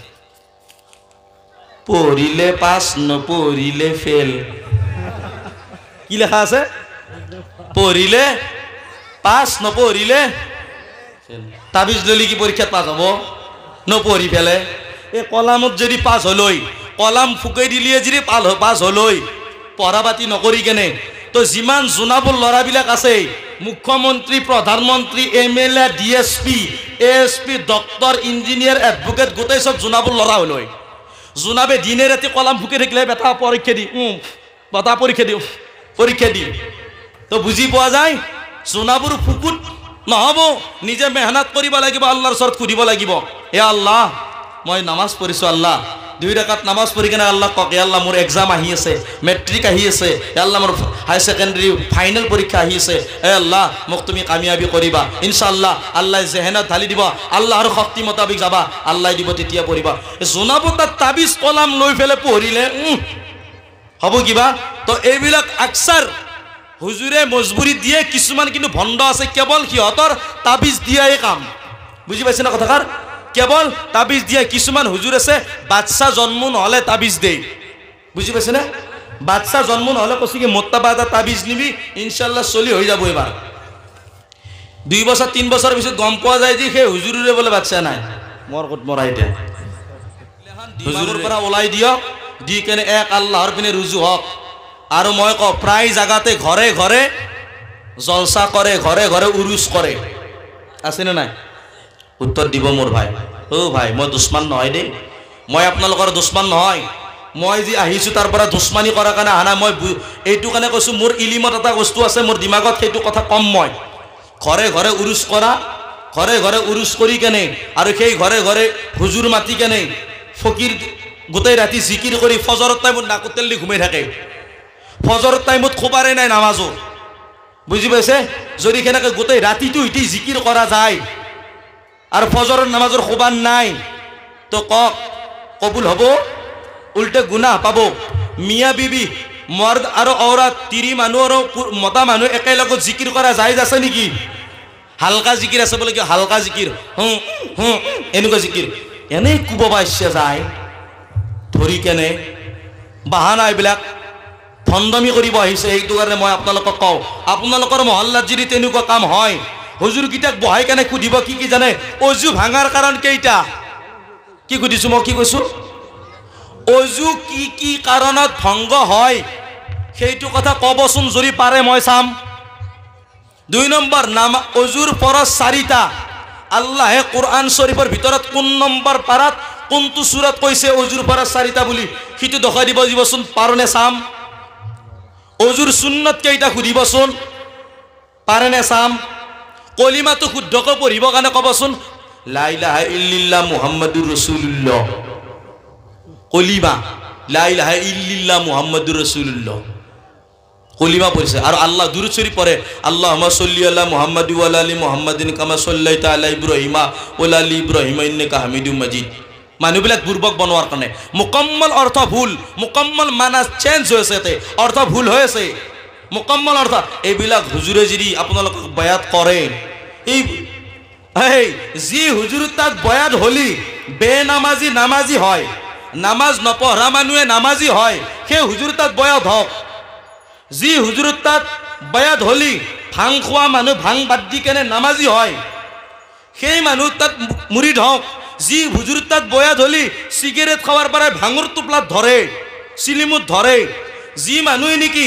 পঢ়িলে পাছ নপঢ়িলে ফেল কি লেখা আছে পঢ়িলে পাছ নপঢ়িলে তাবিজ ল'লি কি পৰীক্ষাত পাছ হ'ব নপঢ়ি ফেলে এই কলামত যদি পাছ হ'লই কলাম ফুকে দিলিয়ে যদি পাল পাছ হলই পঢ়া পাতি নকৰি কেনে তো যিমান জোনাবোৰ ল'ৰাবিলাক আছে মুখ্যমন্ত্ৰী প্ৰধানমন্ত্ৰী M L A D S P A S P doctor engineer advocate গোটেই চব জোনাবোৰ ল'ৰা হ'লই জোনাবে দিনে ৰাতি কলাম ফুকে থাকিলে বেটা পৰীক্ষা দি বেটা পৰীক্ষা দি পৰীক্ষা দি তো বুজি পোৱা যায় জোনাবোৰ ফুকুত নহ'ব নিজে মেহনত কৰিব লাগিব আল্লাহৰ ওচৰত সুধিব লাগিব এ আল্লাহ মই নামাজ পঢ়িছোঁ আল্লাহ দুই রাকাত নামাজ পড়ি কেনা আল্লাহ কক আল্লাহ মোর এক্সাম আহি আছে মেট্রিক আহি আছে আল্লাহ মোর হাই সেকেন্ডারি ফাইনাল পরীক্ষা আহি আছে এ আল্লাহ মোক তুমি কামিয়াবি করিবা ইনশাআল্লাহ আল্লাহ জেহেনত ঢালি আল্লাহ আল্লাহর শক্তি মোতাবিক যাবা আল্লাহ দিব তেতিয়া পড়িবা জোনাবতাত তাবিজ কলাম লৈ পেলাই পঢ়িলে হ'ব কিবা তো এইবিলাক আকসার হুজুৰে মজবুরি দিয়ে কিছুমান কিন্তু ভণ্ড আছে কেৱল সিহঁতৰ তাবিজ দিয়াই কাম বুজি পাইছে না কথাষাৰ কেবল তাবিজ দিয়ে কিছুমান হুজুর আছে বাদশাহ জন্ম নহ'লে তাবিজ দেই বুজি পাইছে না বাদশাহ জন্ম নহ'লে কৈছে কি মোত্তাবা এটা তাবিজ নিবি ইনশাল্লাহ চলি হৈ যাব এইবাৰ দুই বছৰ তিন বছর পিছত গম পোৱা যায় যে সেই হুজুরে বোলে বাচ্চা নাই মোৰ ক'ত মৰা এতিয়া হুজুৰৰ পৰা ওলাই দিয়ক দি কেনে এক আল্লাহৰ পিনে ৰুজু হওক আৰু মই কওঁ প্ৰায় জেগাতে ঘৰে ঘৰে জলসা কৰে ঘৰে ঘৰে উৰুচ কৰে আছেনে নাই উত্তর দিব মোৰ ভাই অ ভাই মই দুশ্মান নহয় দেই মই আপোনালোকৰ দুশ্মান নহয় মই যে আহিছোঁ তাৰ পৰা দুশ্মানি কৰাৰ কাৰণে অহা মই এইটো কাৰণে কৈছোঁ মোৰ ইলিমত এটা বস্তু আছে মোৰ দিমাগত সেইটো কথা ক'ম মই ঘৰে ঘৰে উৰুচ কৰা ঘৰে ঘৰে উৰুচ কৰি কেনে আৰু সেই ঘৰে ঘৰে হুজুর মাতি কেনে ফকির গোটেই ৰাতি জিকিৰ কৰি ফজর টাইমত নাকুতেল তেল দি ঘুমাই থাকে ফজর টাইমত খোবাৰে নাই নামাজো বুজি পাইছে যদি সেনেকৈ গোটেই ৰাতিটো ইটি জিকিৰ কৰা যায় আর ফজরের নামাজের খোবান নাই তো কক কবুল হব উল্টে গুনাহ পাব মিয়া বিবি মর্দ আর ঔরাত তিরি মানুহ আৰু মতা মানুহ একেলগত জিকিৰ কৰা জায়জ আছে নেকি হালকা জিকিৰ আছে বোলে কিয় হালকা জিকিৰ হুঁ হুঁ এনেকুৱা জিকিৰ এনেই কোবাবা ইচ্ছা যায় ধৰি কেনে বাহানা এইবিলাক ফন্দমি কৰিব আহিছে সেইটো কাৰণে মই আপোনালোকক কওঁ আপোনালোকৰ মহল্লাত যদি তেনেকুৱা কাম হয় হজুরকিটাক বহাই কেনে সুধিব কি কি জানে অজু ভাঙার কারণ কেইটা কি সুধিছো মই কি কৈছো অজু কি কি কারণত ভঙ্গ হয় সেইটো কথা কবচোন যদি পাৰে মই চাম দুই নম্বৰ নাম অজুৰ পৰচ চাৰিটা আল্লাহে কোরআন শরীফের ভিতর কোন নম্বর পারাত কোনটো সুরত কইছে অজুর পারা চারিটা বলি সিটি দখাই দিব দিবসন পারো না সাম অজুর সুন্নত কেইটা খুঁজিবসন পারে না সাম কলিমাটো শুদ্ধকৈ পঢ়িবৰ কাৰণে ক'বচোন লাইলাহ ইল্লিল্লা মুহাম্মদুৰ ৰচুল্লাহ কলিমা লাইলাহ ইল্লিল্লা মুহাম্মদুৰ ৰচুল্লাহ কলিমা পড়ছে আর আল্লাহ দুরুচুরি পরে আল্লাহ সাল্লি আল্লাহ মোহাম্মদ আলী মোহাম্মদিন কামা সাল্লাই তাল্লাহ ইব্রাহিমা ওলা আলী ইব্রাহিম ইন্নেকা হামিদু মজিদ মানুহবিলাক বুৰ্বক বনোৱাৰ কাৰণে মোকম্মল অৰ্থ ভুল মোকম্মল মানা চেঞ্জ হৈছে অৰ্থ ভুল হৈ আছে মোকাম্মল অৰ্থাৎ এইবিলাক হুজুৰে যদি আপোনালোকক বয়াত কৰে এই এই যি হুজুৰ তাত বয়াত হলি বে নামাজি নামাজি হয় নামাজ নপঢ়া মানুহে নামাজি হয় সেই হুজুৰ তাত বয়াত হওক যি হুজুৰ তাত বয়াত হলি ভাং খোৱা মানুহ ভাং বাদ দি কেনে নামাজি হয় সেই মানুহ তাত মুৰি ধক যি হুজুৰ তাত বয়াত হলি চিগাৰেট খোৱাৰ পৰাই ভাঙৰ টোপলাত ধৰে চিলিমুত ধৰে যি মানুহে নেকি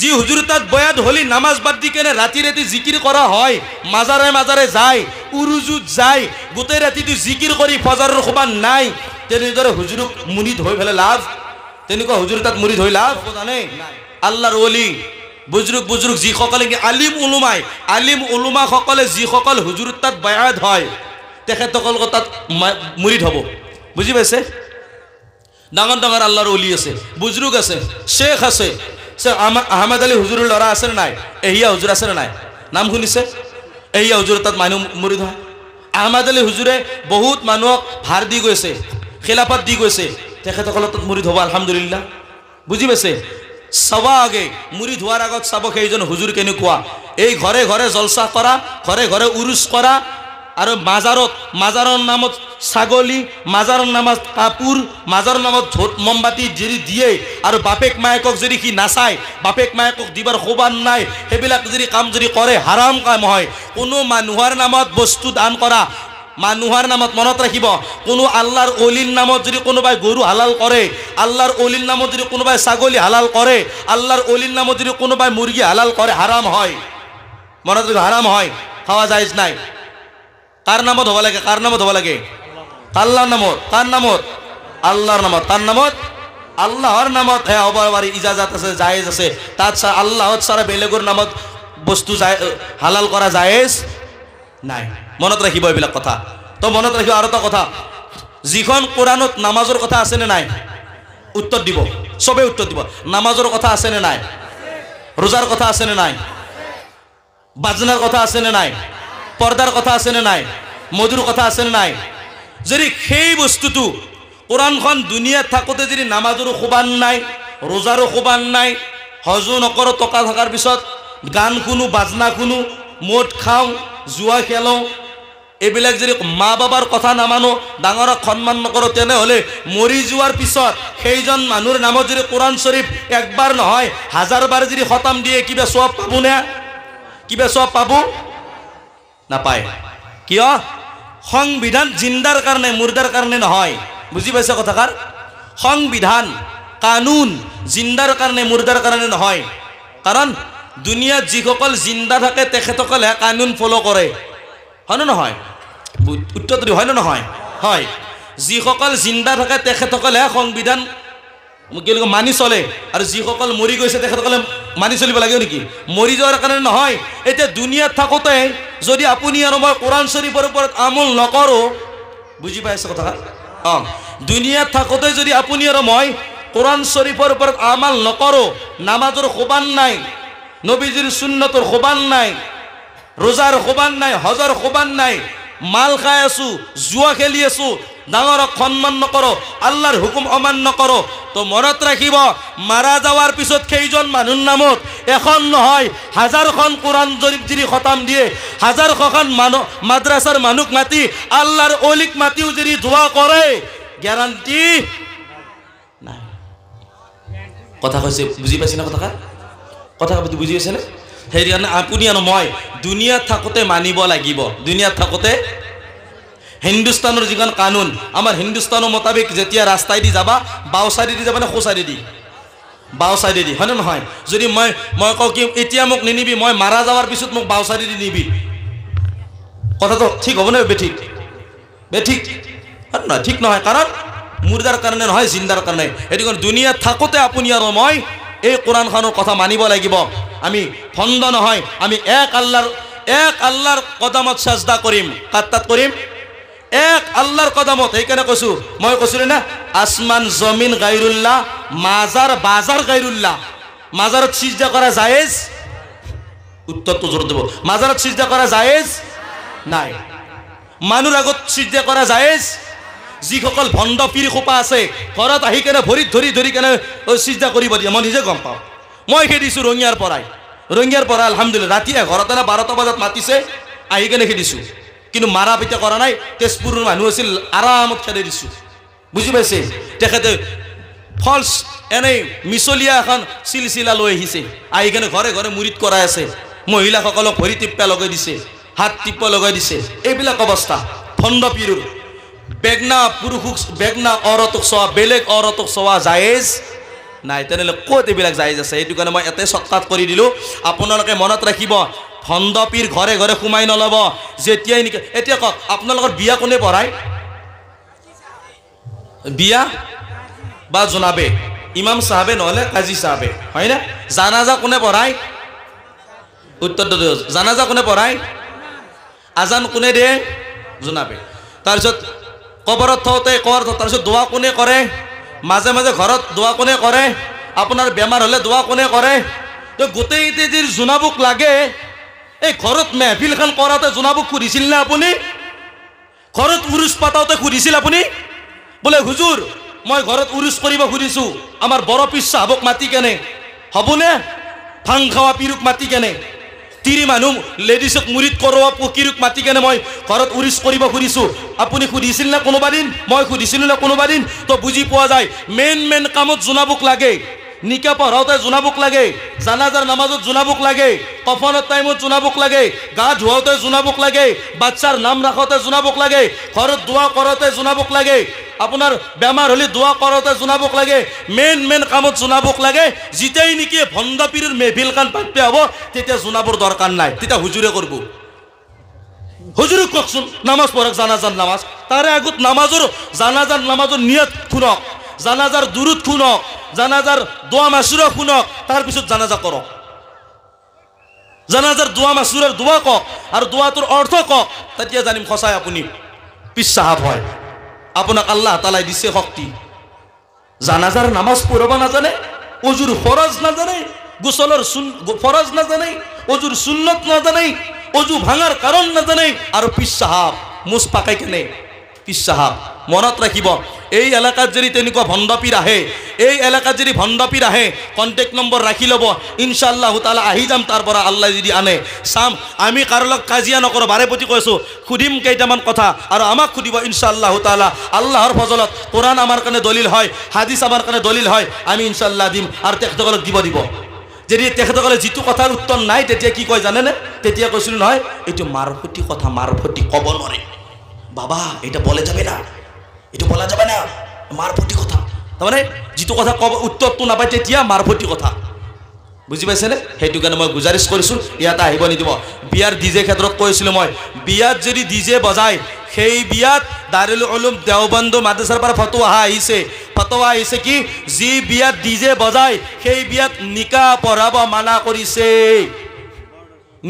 যি হুজুর তাত বয়াত হলি নামাজ বাদ দি কেনে ৰাতি ৰাতি জিকিৰ কৰা হয় মাজাৰে মাজাৰে যায় উৰুজুত যায় গোটেই ৰাতিটো জিকিৰ কৰি ফজাৰৰ সমান নাই তেনেদৰে হুজুৰক মুনি ধৈ পেলাই লাভ তেনেকুৱা হুজুৰ তাত মুৰি ধৈ লাভ জানে আল্লাহৰ অলি বুজুৰ্গ বুজুৰ্গ যিসকলে আলিম উলুমাই আলিম উলুমাসকলে যিসকল হুজুৰ তাত বয়াত হয় তেখেতসকলকো তাত মুৰি হ'ব বুজি পাইছে ডাঙৰ ডাঙৰ আল্লাহৰ অলি আছে বুজুৰ্গ আছে শেখ আছে আহমেদ আলী হুজুৰৰ ল'ৰা আছেনে নাই এহিয়া হুজুৰ আছেনে নাই নাম শুনিছে এহিয়া হুজুৰ তাত মানুহ মৰি ধৰা আহমেদ আলী হুজুৰে বহুত মানুহক ভাৰ দি গৈছে খেলাপাত দি গৈছে তেখেতসকলৰ তাত মৰি ধোৱা আলহামদুলিল্লাহ বুজি পাইছে চাবা আগে মুড়ি ধোৱাৰ আগত চাব সেইজন হুজুৰ কেনেকুৱা এই ঘৰে ঘৰে জলচা কৰা ঘৰে ঘৰে উৰুচ কৰা আর মাজারত মাজারর নামত ছাগলি মাজারর নামত কাপুর মাজারর নামত ঝোট মোমবাতি যদি দিয়ে আর বাপেক মায়েকক যদি কি নাচায় বাপেক মায়েকক দিবার সোবান নাই সেইবিলাক যদি কাম যদি কৰে হাৰাম কাম হয় কোনো মানুহৰ নামত বস্তু দান কৰা মানুহৰ নামত মনত ৰাখিব কোনো আল্লাহর অলিৰ নামত যদি কোনোবাই গৰু হালাল কৰে আল্লাহর অলিৰ নামত যদি কোনোবাই ছাগলী হালাল কৰে আল্লাহর অলিৰ নামত যদি কোনোবাই মুৰ্গী হালাল কৰে হারাম হয় মনত ৰাখিব হাৰাম হয় খাওয়া যায় নাই কার নামত হবা লাগে কার নামত হবা লাগে আল্লাহর নামত কার নামত আল্লাহর নামত তার নামত আল্লাহর নামত হ্যাঁ হবার বাড়ি ইজাজাত আছে জায়েজ আছে তাছাড়া আল্লাহ ছাড়া বেলেগুর নামত বস্তু হালাল করা জায়েজ নাই মনত রাখিব এইবিলাক কথা তো মনত রাখিব আৰু এটা কথা যিখন কোরআনত নামাজৰ কথা আছেনে নাই উত্তৰ দিব চবেই উত্তৰ দিব নামাজৰ কথা আছেনে নাই রোজার কথা আছেনে নাই বাজনাৰ কথা আছেনে নাই পৰ্দাৰ কথা আছেনে নাই মধুৰ কথা আছেনে নাই যদি সেই বস্তুটো কোৰআনখন দুনিয়াত থাকোঁতে যদি নামাজৰো শুবান নাই ৰোজাৰো শুবান নাই হজো নকৰো টকা থকাৰ পিছত গান শুনো বাজনা শুনো মদ খাওঁ জুৱা খেলোঁ এইবিলাক যদি মা বাবাৰ কথা নামানো ডাঙৰক সন্মান নকৰোঁ তেনেহ'লে মৰি যোৱাৰ পিছত সেইজন মানুহৰ নামত যদি কোৰাণ শ্বৰীফ একবাৰ নহয় হাজাৰ বাৰ যদি সতাম দিয়ে কিবা চব পাবনে কিবা চব পাব নাপায় কিয় সংবিধান জিন্দাৰ কাৰণে মুৰ্দাৰ কাৰণে নহয় বুজি পাইছে কথাষাৰ সংবিধান কানুন জিন্দাৰ কাৰণে মুৰ্দাৰ কাৰণে নহয় কাৰণ দুনিয়াত যিসকল জিন্দা থাকে তেখেতসকলে কানুন ফ'ল' কৰে হয়নে নহয় উত্তৰটো হয়নে নহয় হয় যিসকল জিন্দা থাকে তেখেতসকলে সংবিধান কেওঁলোকে মানি চলে আৰু যিসকল মৰি গৈছে তেখেতসকলে মানি চলিব লাগে নেকি মৰি যোৱাৰ কাৰণে নহয় এতিয়া দুনিয়াত থাকোঁতে যদি আপুনি আৰু মই কোৰাণ শ্বৰীফৰ ওপৰত আমোল নকৰোঁ বুজি পাই আছে কথা অঁ দুনিয়াত থাকোঁতে যদি আপুনি আৰু মই কোৰাণ শ্বৰীফৰ ওপৰত আমল নকৰোঁ নামাজৰ শোবান নাই নবীজিৰ চুন্নতৰ শোবান নাই ৰোজাৰ শোবান নাই হজৰ শোবান নাই মাল খাই আছো জুৱা খেলি আছো ডাঙরক সন্মান নকৰো আল্লাহর হুকুম অমান্য কৰোঁ তো মনত ৰাখিব মাৰা যাওয়ার পিছত সেইজন মানুহৰ নামত এখন নহয় হাজাৰখন কোৰাণ জরিপ যদি খতাম দিয়ে হাজাৰশখন মানুহ মাদ্ৰাছাৰ মানুহক মাতি আল্লাহর অলিক মাতিও যদি ধোয়া কৰে গেৰাণ্টি নাই কথা কৈছে বুজি পাইছেনে না কথা বুজি পাইছেনে সেইকাৰণে আপুনি আৰু মই দুনিয়াত থাকোঁতে মানিব লাগিব দুনিয়াত থাকোঁতে হিন্দুস্তানৰ যিখন কানুন আমাৰ হিন্দুস্তানৰ মোতাবিক যেতিয়া রাস্তায় দি যাবা বাওঁ চাইডেদি যাবানে সোঁ চাইডেদি বাওঁ চাইডেদি হয়নে নহয় যদি মই মই কওঁ কি এতিয়া মোক নিনিবি মই মাৰা যাওয়ার পিছত মোক বাওঁ চাইডেদি নিবি কথাটো ঠিক হ'বনে বেঠিক বেঠিক নহয় ঠিক নহয় কাৰণ মুৰ্দাৰ কাৰণে নহয় জিন্দাৰ কাৰণে সেইটো কাৰণে দুনিয়া থাকোঁতে আপুনি আৰু মই এই খানোর কথা মানিব লাগিব আমি ভণ্ড নহয় আমি এক আল্লাহর এক আল্লাহর কদমত চেষ্টা কৰিম কাত তাত কৰিম এক আল্লাহর কদামত সেইকাৰণে কৈছোঁ মই কৈছিলোঁ না আসমান জমিন গাইরুল্লাহ মাজাৰ বাজাৰ গাইরুল্লাহ মাজাৰত সিজা কৰা জায়েজ উত্তৰটো জোর দিব মাজাৰত সিজা কৰা জায়েজ নাই মানুহ আগত সিজা কৰা জায়েজ যিসকল ভণ্ড পীৰ খোপা আছে ঘৰত আহি কেনে ভৰিত ধৰি ধৰি কেনে সিজা কৰিব দিয়ে মই নিজে গম পাওঁ মই খেদিছোঁ ৰঙিয়াৰ পৰাই ৰঙিয়াৰ পৰা আলহামদুলিল্লাহ ৰাতি এঘাৰটা নে বাৰটা বজাত মাতিছে আহি কেনে খেদিছোঁ কিন্তু মারা পিতা কৰা নাই তেজপুৰৰ মানুহ আছিল আৰামত খেদাই দিছোঁ বুজি পাইছে তেখেতে ফলচ এনেই মিছলীয়া এখন চিলচিলা লৈ আহিছে আহি কেনে ঘৰে ঘৰে মুৰিত কৰাই আছে মহিলাসকলক ভৰি টিপ্পা লগাই দিছে হাত টিপ্পা লগাই দিছে এইবিলাক অৱস্থা খণ্ড পিৰুৰ বেগনা পুৰুষক বেগনা অৰতক চোৱা বেলেগ অৰতক চোৱা জায়েজ নাই তেনেহ'লে ক'ত এইবিলাক জাইজ আছে সেইটো কাৰণে মই এটাই শ্বৰ্টকাট কৰি দিলোঁ আপোনালোকে মনত ৰাখিব পীৰ ঘৰে ঘৰে সোমাই নল'ব যেতিয়াই নেকি এতিয়া কওক আপোনালোকৰ বিয়া কোনে পঢ়ায় বিয়া বা জনাবে ইমাম চাহাবে নহ'লে কাজী চাহাবে হয়নে জানাজা কোনে পঢ়ায় উত্তৰটো জানাজা কোনে পঢ়ায় আজান কোনে দিয়ে জনাবে তাৰপিছত কবৰত থওঁতে কৰ তাৰপিছত দোৱা কোনে কৰে মাজে মাজে ঘৰত দোৱা কোনে কৰে আপোনাৰ বেমাৰ হ'লে দোৱা কোনে কৰে তো গোটেই তেজিৰ জোনাবুক লাগে এই ঘৰত মেহফিলখন কৰাতে জোনাবুক সুধিছিল নে আপুনি ঘৰত উৰুচ পাতাওঁতে সুধিছিল আপুনি বোলে হুজুৰ মই ঘৰত উৰুচ কৰিব খুজিছোঁ আমাৰ বৰ পিছ চাহাবক মাতি কেনে হ'বনে ফাং খাৱা পিৰুক মাতি কেনে তিৰি মানুহ লেডিজক মুৰিত কৰোৱা পকীৰক মাতি কেনে মই ঘৰত উৰিচ কৰিব খুজিছোঁ আপুনি সুধিছিল নে কোনোবাদিন মই সুধিছিলোঁ নে কোনোবাদিন তো বুজি পোৱা যায় মেইন মেইন কামত জোনাবুক লাগে নিকা পঢ়াওঁতে জোনাবুক লাগে জানাজাৰ নামাজত জোনাবুক লাগে কফনৰ টাইমত জোনাবুক লাগে গা ধুৱাওঁতে জোনাবুক লাগে বাচ্চাৰ নাম ৰাখোঁতে জোনাবুক লাগে ঘৰত দোৱা কৰোঁতে জোনাবুক লাগে আপোনাৰ বেমাৰ হ'লে দোৱা কৰোঁতে জোনাবুক লাগে মেইন মেইন কামত জোনাবুক লাগে যেতিয়াই নেকি ভণ্ডাপীৰ মেভিল কাণ পাতবে হ'ব তেতিয়া জোনাবৰ দৰকাৰ নাই তেতিয়া হুজুৰে কৰিব হুজুরক ককসুন নামাজ পড়ক জানাজান নামাজ তার আগত নামাজর জানাজান নামাজর নিয়ত খুনক জানাজার দূরত খুনক জানাজার দোয়া মাসুরা খুনক পিছত জানাজা কৰক জানাজার দোয়া মাসুরার দোয়া কক আর দোয়াটোর অর্থ কক তেতিয়া জানিম সঁচাই আপুনি পিছ চাহাব হয় আপোনাক আল্লাহ তালাই দিছে শক্তি জানাজার নামাজ না নাজানে অজুর ফরজ নাজানে গোসলের ফরজ নাজানে অজুর সুন্নত নাজানে অজু ভাঙার কারণ নাজানে আৰু পিছ চাহাব মুস পাকাই কেনে পীর মনত ৰাখিব এই এলেকাত যদি তেনেকুৱা ভণ্ডপীৰ আহে এই এলেকাত যদি ভণ্ডপীৰ আহে কণ্টেক্ট নম্বৰ ৰাখি ল'ব ইনশাআল্লাহ তালা আহি যাম তাৰ পৰা আল্লাহ যদি আনে চাম আমি কাৰো লগত কাজিয়া নকৰোঁ বাৰে প্ৰতি কৈছোঁ সুধিম কেইটামান কথা আৰু আমাক সুধিব ইনশাল্লাহ তালা আল্লাহৰ ফজলত কোৰাণ আমাৰ কাৰণে দলিল হয় হাদিছ আমাৰ কাৰণে দলিল হয় আমি ইনশাআল্লাহ দিম আৰু তেখেতসকলক দিব দিব যদি তেখেতসকলে যিটো কথাৰ উত্তৰ নাই তেতিয়া কি কয় জানেনে তেতিয়া কৈছিলোঁ নহয় এইটো মাৰফতি কথা মাৰফতি ক'ব নোৱাৰে বাবা এটা বলে যাবে না এটা বলা যাবে না মারফটি কথা তাৰমানে যিটো কথা কব উত্তৰটো নাপায় তেতিয়া মারফটি কথা বুজি পাইছেনে সেইটো কাৰণে মই গুজাৰিছ কৰিছোঁ ইয়াত আহিব নিদিব বিয়াৰ ডি জে ক্ষেত্ৰত কৈছিলোঁ মই বিয়াত যদি ডি জে বজায় সেই বিয়াত দাৰুল অলুম দেওবন্ধু মাদ্ৰাছাৰ পৰা ফটোৱা আহিছে ফটোৱা আহিছে কি যি বিয়াত ডি জে বজায় সেই বিয়াত নিকা পঢ়াব মানা কৰিছে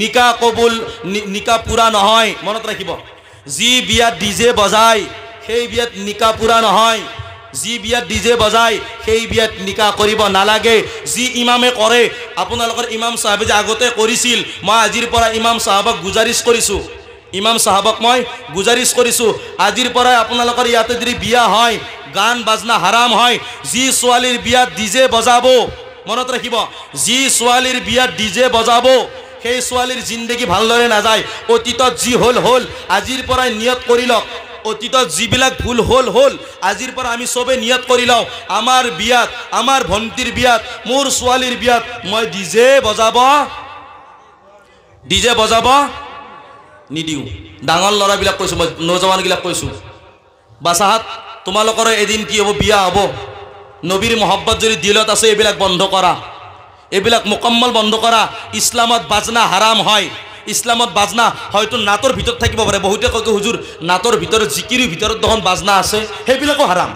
নিকা কবুল নিকা পূৰা নহয় মনত ৰাখিব যি বিয়াত ডিজে বজায় সেই বিয়াত নিকা পুৰা নহয় যি বিয়াত ডিজে বজায় সেই বিয়াত নিকা কৰিব নালাগে যি ইমামে কৰে আপোনালোকৰ ইমাম চাহাবে যে আগতে কৰিছিল মই আজিৰ পৰা ইমাম চাহাবক গুজাৰিছ কৰিছোঁ ইমাম চাহাবক মই গুজাৰিছ কৰিছোঁ আজিৰ পৰাই আপোনালোকৰ ইয়াতে যদি বিয়া হয় গান বাজনা হাৰাম হয় যি ছোৱালীৰ বিয়াত ডিজে বজাব মনত ৰাখিব যি ছোৱালীৰ বিয়াত ডিজে বজাব সেই ছোৱালীৰ জিন্দগী ভালদৰে নাযায় অতীতত যি হ'ল হ'ল আজিৰ পৰাই নিয়ত কৰি লওক অতীতত যিবিলাক ভুল হ'ল হ'ল আজিৰ পৰা আমি চবেই নিয়ত কৰি লওঁ আমাৰ বিয়াত আমাৰ ভণ্টিৰ বিয়াত মোৰ ছোৱালীৰ বিয়াত মই ডিজে বজাব ডিজে বজাব নিদিওঁ ডাঙৰ ল'ৰাবিলাক কৈছোঁ মই নজৱানবিলাক কৈছোঁ বাচাহাত তোমালোকৰ এদিন কি হ'ব বিয়া হ'ব নবীৰ মহব্বত যদি দিলত আছে এইবিলাক বন্ধ কৰা এইবিলাক মোকম্মল বন্ধ কৰা ইছলামত বাজনা হাৰাম হয় ইছলামত বাজনা হয়তো নাটৰ ভিতৰত থাকিব পাৰে বহুতে কয় হুজুৰ নাটৰ ভিতৰত জিকিৰিৰ ভিতৰত দেখোন বাজনা আছে সেইবিলাকো হাৰাম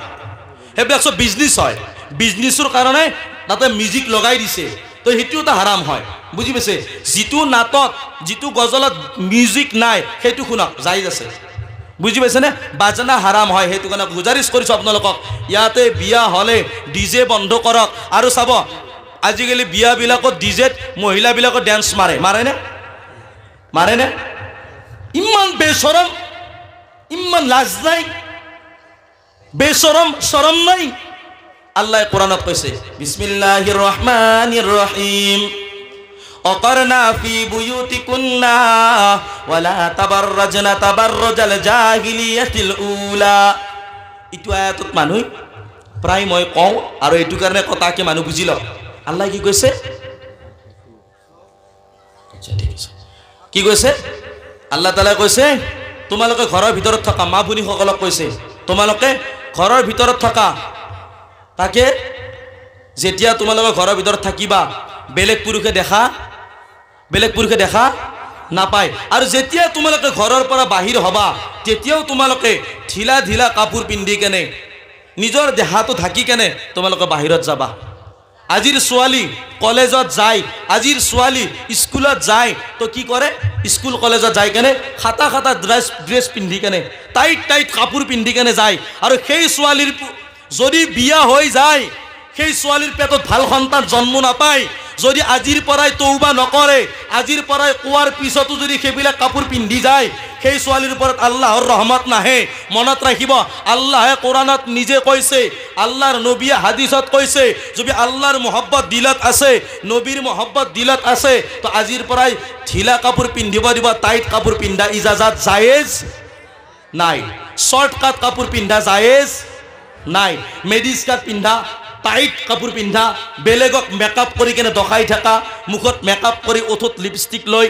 সেইবিলাক চব বিজনেছ হয় বিজনেছৰ কাৰণে তাতে মিউজিক লগাই দিছে তো সেইটো এটা হাৰাম হয় বুজি পাইছে যিটো নাটক যিটো গজলত মিউজিক নাই সেইটো শুনক জাইজ আছে বুজি পাইছেনে বাজনা হাৰাম হয় সেইটো কাৰণে গুজাৰিছ কৰিছোঁ আপোনালোকক ইয়াতে বিয়া হ'লে ডি জে বন্ধ কৰক আৰু চাব আজিকালি বিয়াবিলাকত ডিজেট মহিলাবিলাকত ডেন্স মাৰে মাৰেনে মাৰেনে ইমান বেচৰম ইমান লাজ নাই বেচৰম চৰম নাই আল্লাহ কোরআনত কইছে বিসমিল্লাহির রহমানির রহিম অকরনা ফি বুয়ুতিকুন্না ওয়ালা তাবাররাজনা তাবাররাজাল জাহিলিয়াতিল উলা ইটো আয়াতত মানুহ প্ৰায় মই কওঁ আৰু এইটো কাৰণে কথাকে মানুহ বুজি লওঁ আল্লাহ কি কইছে আচ্ছা, কি কৈছে আল্লাহ তালা কৈছে তোমালোকে ঘৰৰ ভিতৰত থকা মা ভনীসকলক কৈছে তোমালোকে ঘৰৰ ভিতৰত থকা তাকে যেতিয়া তোমালোকে ঘৰৰ ভিতৰত থাকিবা বেলেগ পুৰুষে দেখা বেলেগ পুৰুষে দেখা নাপায় আৰু যেতিয়া তোমালোকে ঘৰৰ পৰা বাহিৰ হ'বা তেতিয়াও তোমালোকে ঢিলা ঢিলা কাপোৰ পিন্ধি কেনে নিজৰ দেহাটো ঢাকি কেনে তোমালোকে বাহিৰত যাবা আজিৰ ছোৱালী কলেজত যায় আজিৰ ছোৱালী স্কুলত যায় তো কি কৰে স্কুল কলেজত যায় কেনে খাতা খাতা ড্ৰেছ ড্ৰেছ পিন্ধি কেনে টাইট টাইট কাপোৰ পিন্ধি কেনে যায় আৰু সেই ছোৱালীৰ যদি বিয়া হৈ যায় সেই ছোৱালীৰ পেটত ভাল সন্তান জন্ম নাপায় যদি আজিৰ পৰাই তৌবা নকৰে আজিৰ পৰাই কোৱাৰ পিছতো যদি সেইবিলাক কাপোৰ পিন্ধি যায় সেই ছোৱালীৰ ওপৰত আল্লাহৰ ৰহমত নাহে মনত ৰাখিব আল্লাহে কোৰাণত নিজে কৈছে আল্লাহৰ নবীয়ে হাদিছত কৈছে যদি আল্লাহৰ মহব্বত দিলত আছে নবীৰ মহব্বত দিলত আছে তো আজিৰ পৰাই ঢিলা কাপোৰ পিন্ধিব দিব টাইট কাপোৰ পিন্ধা ইজাজাত জায়েজ নাই শ্বৰ্ট কাট কাপোৰ পিন্ধা জায়েজ নাই মেডিচ কাট পিন্ধা টাইট কাপোৰ পিন্ধা বেলেগক মেকআপ কৰি কেনে দখাই থাকা মুখত মেকআপ কৰি ওঠত লিপষ্টিক লৈ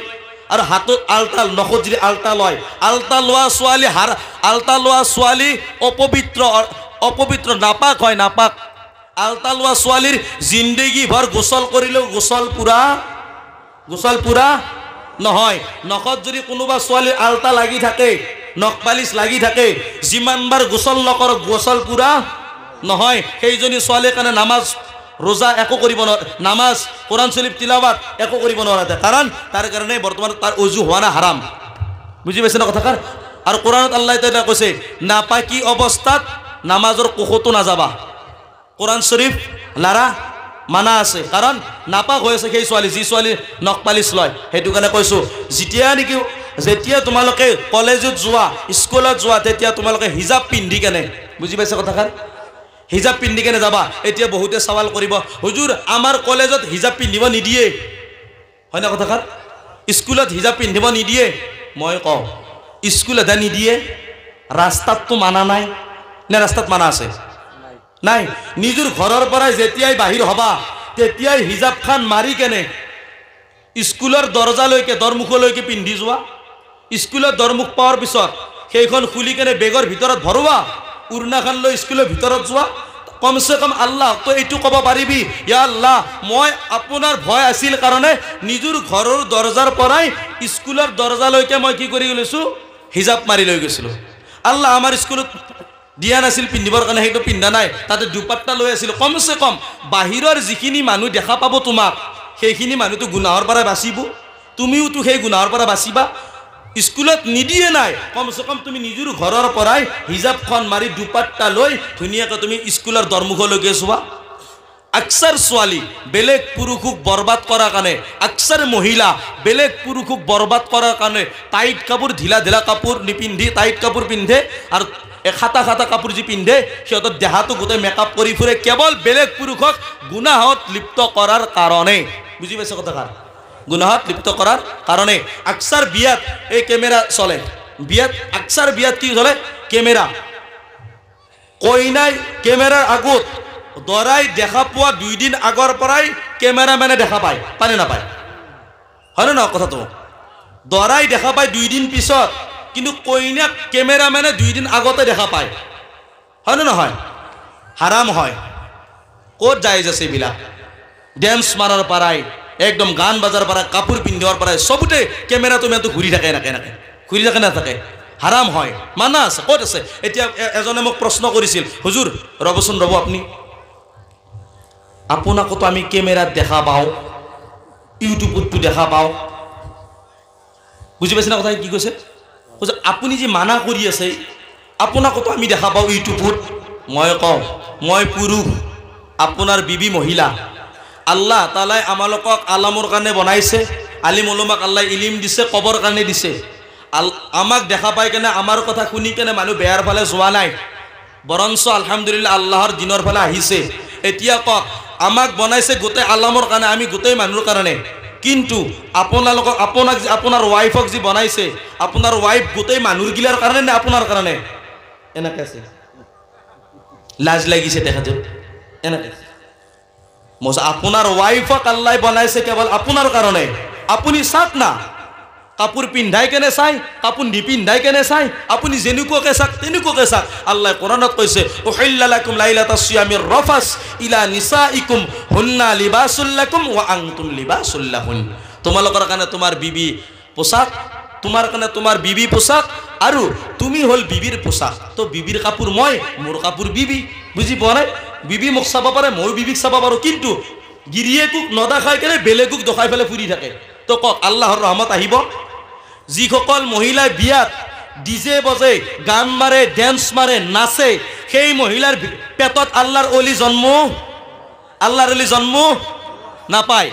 আৰু হাতত আলতা নখজিৰি আলতা লয় আলতা লোৱা ছোৱালী হাৰ আলতা লোৱা ছোৱালী অপবিত্ৰ অপবিত্ৰ নাপাক হয় নাপাক আলতা লোৱা ছোৱালীৰ জিন্দেগী ভৰ গোচল কৰিলেও গোচল পূৰা গোচল পূৰা নহয় নখত যদি কোনোবা ছোৱালীৰ আলতা লাগি থাকে নখ নখপালিচ লাগি থাকে যিমানবাৰ গোচল নকৰ গোচল পূৰা নহয় সেইজনী ছোৱালীৰ কাৰণে নামাজ ৰোজা একো কৰিব নোৱাৰে নামাজ কোৰাণ শ্বৰীফ তিলাবাত একো কৰিব নোৱাৰে কাৰণ তাৰ কাৰণে বৰ্তমান তাৰ অজু হোৱা নাই হাৰাম বুজি পাইছে ন কথাষাৰ আৰু কোৰাণত আল্লাহ তেতিয়া কৈছে নাপাকি অৱস্থাত নামাজৰ কোষতো নাযাবা কোৰাণ শ্বৰীফ লাৰা মানা আছে কাৰণ নাপাক হৈ আছে সেই ছোৱালী যি ছোৱালী নখ পালিচ লয় সেইটো কাৰণে কৈছোঁ যেতিয়া নেকি যেতিয়া তোমালোকে কলেজত যোৱা স্কুলত যোৱা তেতিয়া তোমালোকে হিজাব পিন্ধি কেনে বুজি পাইছে কথাষাৰ হিজাব পিন্ধি কেনে যাবা এতিয়া বহুতে সৱাল কৰিব হুজুৰ আমাৰ কলেজত হিজাব পিন্ধিব নিদিয়ে হয়নে কথা কাৰ স্কুলত হিজাব পিন্ধিব নিদিয়ে মই কওঁ স্কুল এটা নিদিয়ে ৰাস্তাততো মানা নাই নে ৰাস্তাত মানা আছে নাই নিজৰ ঘৰৰ পৰাই যেতিয়াই বাহিৰ হ'বা তেতিয়াই হিজাবখন মাৰি কেনে স্কুলৰ দৰ্জালৈকে দৰমুখলৈকে পিন্ধি যোৱা স্কুলত দৰমুখ পোৱাৰ পিছত সেইখন খুলি কেনে বেগৰ ভিতৰত ভৰোৱা উৰ্ণাখন লৈ স্কুলৰ ভিতৰত যোৱা কমচে কম আল্লাহ তই এইটো ক'ব পাৰিবি ইয়া আল্লাহ মই আপোনাৰ ভয় আছিল কাৰণে নিজৰ ঘৰৰ দৰ্জাৰ পৰাই স্কুলৰ দৰ্জালৈকে মই কি কৰি লৈছোঁ হিজাপ মাৰি লৈ গৈছিলোঁ আল্লাহ আমাৰ স্কুলত দিয়া নাছিল পিন্ধিবৰ কাৰণে সেইটো পিন্ধা নাই তাতে দুপাত্তা লৈ আছিলোঁ কমচে কম বাহিৰৰ যিখিনি মানুহ দেখা পাব তোমাক সেইখিনি মানুহটো গুণাহৰ পৰাই বাচিব তুমিওতো সেই গুণাহৰ পৰা বাচিবা স্কুলত নিদিয়ে নাই কমসে কম তুমি নিজৰ ঘৰৰ পৰাই হিজাপখন মাৰি দুপাট্টা লৈ ধুনীয়াকৈ তুমি স্কুলৰ দৰমুখলৈকে চোৱা আকসার ছোৱালী বেলেগ পুৰুষক বৰবাদ কৰাৰ কাৰণে আকসাৰ মহিলা বেলেগ পুৰুষক বৰবাদ কৰাৰ কাৰণে টাইট কাপোৰ ঢিলা ঢিলা কাপোৰ নিপিন্ধি টাইট কাপোৰ পিন্ধে আৰু খাটা খাটা কাপোৰ যি পিন্ধে সিহঁতৰ দেহাটো গোটেই মেকআপ কৰি ফুৰে কেৱল বেলেগ পুৰুষক গুণাহত লিপ্ত কৰাৰ কাৰণে বুজি পাইছে কথাষাৰ গুনাহাত লিপ্ত করার কারণে আকসার বিয়াত এই ক্যামেরা চলে বিয়াত আকসার বিয়াত কি চলে ক্যামেরা কইনাই ক্যামেরার আগত দৰাই দেখা পোৱা দিন আগৰ পৰাই কেমেৰামেনে দেখা পায় পানে নাপায় হয়নে নহয় কথাটো দৰাই দেখা পায় দুই দিন পিছত কিন্তু কইনাক কেমেৰামেনে দুইদিন আগতে দেখা পায় হয়নে নহয় হাৰাম হয় ক'ত যায় যে এইবিলাক ডেন্স মাৰাৰ পৰাই একদম গান বাজার পারা কাপড় পিন্ধার পারায় সবুতে ক্যামেরা তুমি এত ঘুরি থাকে নাকে নাকে ঘুরি থাকে না থাকে হারাম হয় মানা আছে ক'ত আছে এতিয়া এজনে মোক প্ৰশ্ন কৰিছিল হুজুৰ ৰ'বচোন ৰ'ব আপুনি আপোনাকতো আমি কেমেৰাত দেখা পাওঁ ইউটিউবতো দেখা পাওঁ বুজি পাইছে না কথা কি কৈছে কৈছে আপুনি যে মানা কৰি আছে আপোনাকতো আমি দেখা পাওঁ ইউটিউবত মই কওঁ মই পুৰুষ আপোনাৰ বিবি মহিলা আল্লাহ তালাই আমালোকক আলামৰ কাৰণে বনাইছে আলিম ওলমাক আল্লাহ ইলিম দিছে কবৰ কাৰণে দিছে আমাক দেখা পাই কেনে আমাৰ কথা শুনি কেনে মানুহ বেয়াৰ ফালে যোৱা নাই বৰঞ্চ আলহামদুলিল্লাহ আল্লাহৰ দিনৰ ফালে আহিছে এতিয়া কওক আমাক বনাইছে গোটেই আলামৰ কাৰণে আমি গোটেই মানুহৰ কাৰণে কিন্তু আপোনালোকক আপোনাক আপোনাৰ ৱাইফক যি বনাইছে আপোনাৰ ৱাইফ গোটেই মানুহগিলাৰ কাৰণে নে আপোনাৰ কাৰণে এনেকৈ আছে লাজ লাগিছে তেখেতৰ এনেকৈ আছে আপোনাৰ ৱাইফক আল্লাই বনাইছে কেৱল আপোনাৰ কাৰণে আপুনি চাওক না কাপোৰ পিন্ধাই কেনে চাই কাপোৰ নিপিন্ধাই কেনে চাই আপুনি যেনেকুৱাকৈ চাওক তেনেকুৱাকৈ চাওক আল্লাহ কোৰণত কৈছে ওহল্লাকুম লাইলাতাম ৰফাছ ইলা নিচা ইকুম হুন্না লিবাছুল্লাকুম ও আংতুম লিবাছুল্লা হুন তোমালোকৰ কাৰণে তোমাৰ বিবি পোচাক তোমাৰ কাৰণে তোমাৰ বিবি পোচাক আৰু তুমি হ'ল বিবিৰ পোচাক তো বিবিৰ কাপোৰ মই মোৰ কাপোৰ বিবি বুজি পোৱা নাই বিবি মোক চাব পাৰে ময়ো বিবিক চাব পাৰোঁ কিন্তু গিৰিয়েকুক নদাখাই কেনে বেলেগক দখাই পেলাই ফুৰি থাকে তো কওক আল্লাহৰ ৰহমত আহিব যিসকল মহিলাই বিয়াত ডিজে বজে গান মাৰে ডেন্স মাৰে নাচে সেই মহিলাৰ পেটত আল্লাৰ অলি জন্ম আল্লাৰ অলি জন্ম নাপায়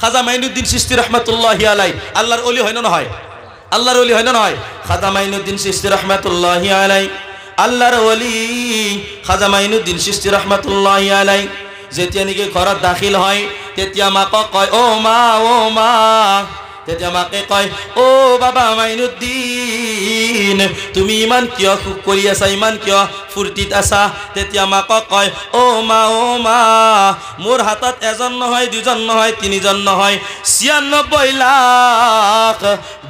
খাজা মাইনুদ্দিন সৃষ্টি রহমতুল্লাহ আলাই আল্লাহর অলি হয় না নহয় আল্লাহর অলি হয় না নহয় খাজা মাইনুদ্দিন সৃষ্টি রহমতুল্লাহ আলাই আল্লাহর অলি খাজা মাইনুদ্দিন সৃষ্টি রহমতুল্লাহ আলাই যেতিয়া নেকি ঘরত দাখিল হয় তেতিয়া মাকক কয় ও মা ও মা তেতিয়া মাকে কয় ও বাবা মাইনুদ্দিন তুমি ইমান কিয় সুখ কৰি আছা ইমান কিয় ফূৰ্তিত আছা তেতিয়া মাকক কয় ও মা ও মা মোৰ হাতত এজন নহয় দুজন নহয় তিনিজন নহয় ছিয়ান্নব্বৈ লাখ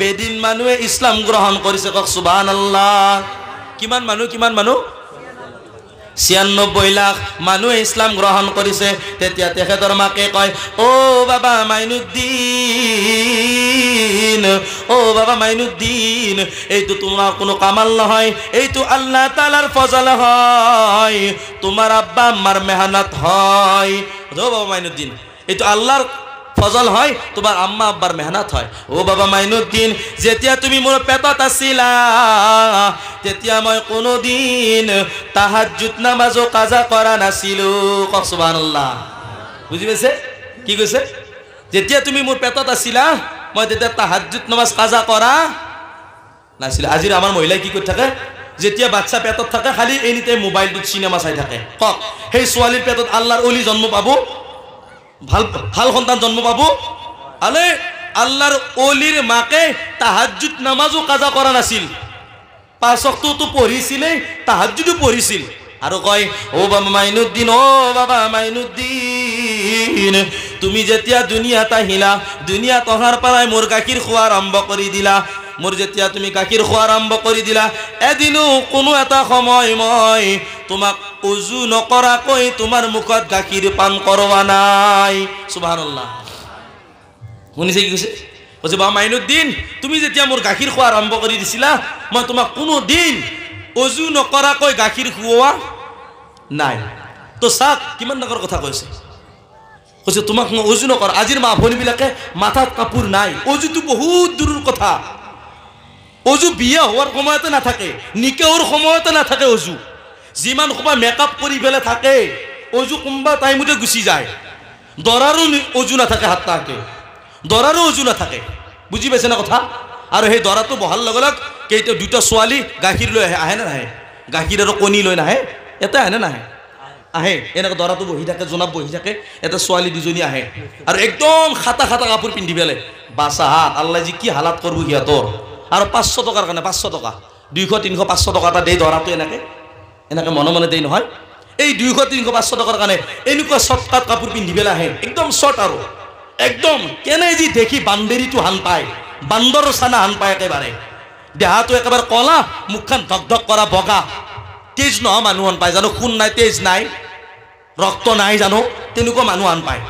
বেদিন মানুহে ইছলাম গ্ৰহণ কৰিছে কওক চুবান আল্লাহ কিমান মানুহ কিমান মানুহ ছিয়ানব্বৈ লাখ মানুহে ইছলাম গ্ৰহণ কৰিছে তেতিয়া তেখেতৰ মাকে কয় অ' বাবা মাইনুদ্দিন অ' বাবা মাইনুদ্দিন এইটো তোমাৰ কোনো কামাল নহয় এইটো আল্লাহ তালাৰ ফজল হয় তোমাৰ আব্বা আমাৰ মেহনত হয় অ' বাবা মাইনুদ্দিন এইটো আল্লাহৰ ফজল হয় তোমার আম্মা আব্বার মেহনত হয় ও বাবা মাইনুদ্দিন যেতিয়া তুমি মোর পেটত আছিলা তেতিয়া মই কোনোদিন তাহাজুত নামাজও কাজা কৰা নাছিলো কসবান বুঝি পাইছে কি কৈছে যেতিয়া তুমি মোৰ পেটত আছিলা মই তেতিয়া তাহাজুত নামাজ কাজা কৰা নাছিল আজিৰ আমাৰ মহিলাই কি কৰি থাকে যেতিয়া বাচ্চা পেটত থাকে খালি এনি মোবাইলটোত চিনেমা চাই থাকে কওক সেই ছোৱালীৰ পেটত আল্লাৰ অলি জন্ম পাব ভাল ভাল সন্তান জন্ম পাবো আলে আল্লাহর অলির মাকে তাহাজুত নামাজও কাজা করা নাছিল পাঁচ তো পঢ়িছিলে তাহাজুতো পঢ়িছিল আর কয় ও বাবা মাইনুদ্দিন ও বাবা মাইনুদ্দিন তুমি যেতিয়া দুনিয়াত আহিলা দুনিয়া অহাৰ পৰাই মোৰ গাখীৰ খোয়া আৰম্ভ কৰি দিলা মোৰ যেতিয়া তুমি গাখীৰ খোৱা আৰম্ভ কৰি দিলা এদিনো কোনো এটা সময় মই তোমাক উজু নকৰাকৈ তোমাৰ মুখত গাখীৰ পান কৰোৱা নাই চুবাহান্লাহ শুনিছে কি কৈছে কৈছে বা মাইনুদ্দিন তুমি যেতিয়া মোৰ গাখীৰ খোৱা আৰম্ভ কৰি দিছিলা মই তোমাক কোনো দিন অজু নকৰাকৈ গাখীৰ খুওৱা নাই তো চাক কিমান ডাঙৰ কথা কৈছে কৈছে তোমাক মই অজু নকৰ আজিৰ মা ভনীবিলাকে মাথাত কাপোৰ নাই অজুটো বহুত দূৰৰ কথা অজু বিয়া হওয়ার সময়তে নাথাকে নিকেহর সময়তে নাথাকে অজু যিমান মেক আপ কৰি পেলাই থাকে অজু কোনোবা টাইমতে গুচি যায় দৰাৰো অজু নাথাকে হাত তাহাকে দৰাৰো অজু নাথাকে বুজি পাইছেনে কথা আৰু সেই দৰাটো বহাৰ লগে লগ কেইটা দুটা ছোৱালী গাখীৰ লৈ আহে আহে নে নাহে গাখীৰ আৰু কণী লৈ নাহে এটা আহে নে নাহে আহে এনেকৈ দৰাটো বহি থাকে জোনাব বহি থাকে এটা ছোৱালী দুজনী আহে আৰু একদম খাটা খাটা কাপোৰ পিন্ধি পেলাই বাচা হাত আল্লাহ যি কি হালাত কৰিব সিহঁতৰ আৰু পাঁচশ টকাৰ কাৰণে পাঁচশ টকা দুইশ তিনিশ পাঁচশ টকা এটা দেই ধৰাটো এনেকৈ এনেকৈ মনে মনে দেই নহয় এই দুইশ তিনিশ পাঁচশ টকাৰ কাৰণে এনেকুৱা চৰ্ট কাট কাপোৰ পিন্ধি পেলাই আহে একদম চৰ্ট আৰু একদম কেনে যি দেখি বান্দেৰীটো হান পায় বান্দৰ চানা হান পায় একেবাৰে দেহাটো একেবাৰে কলা মুখখন ধক ধক কৰা বগা তেজ নোহোৱা মানুহ হান পায় জানো সোণ নাই তেজ নাই ৰক্ত নাই জানো তেনেকুৱা মানুহ হান পায়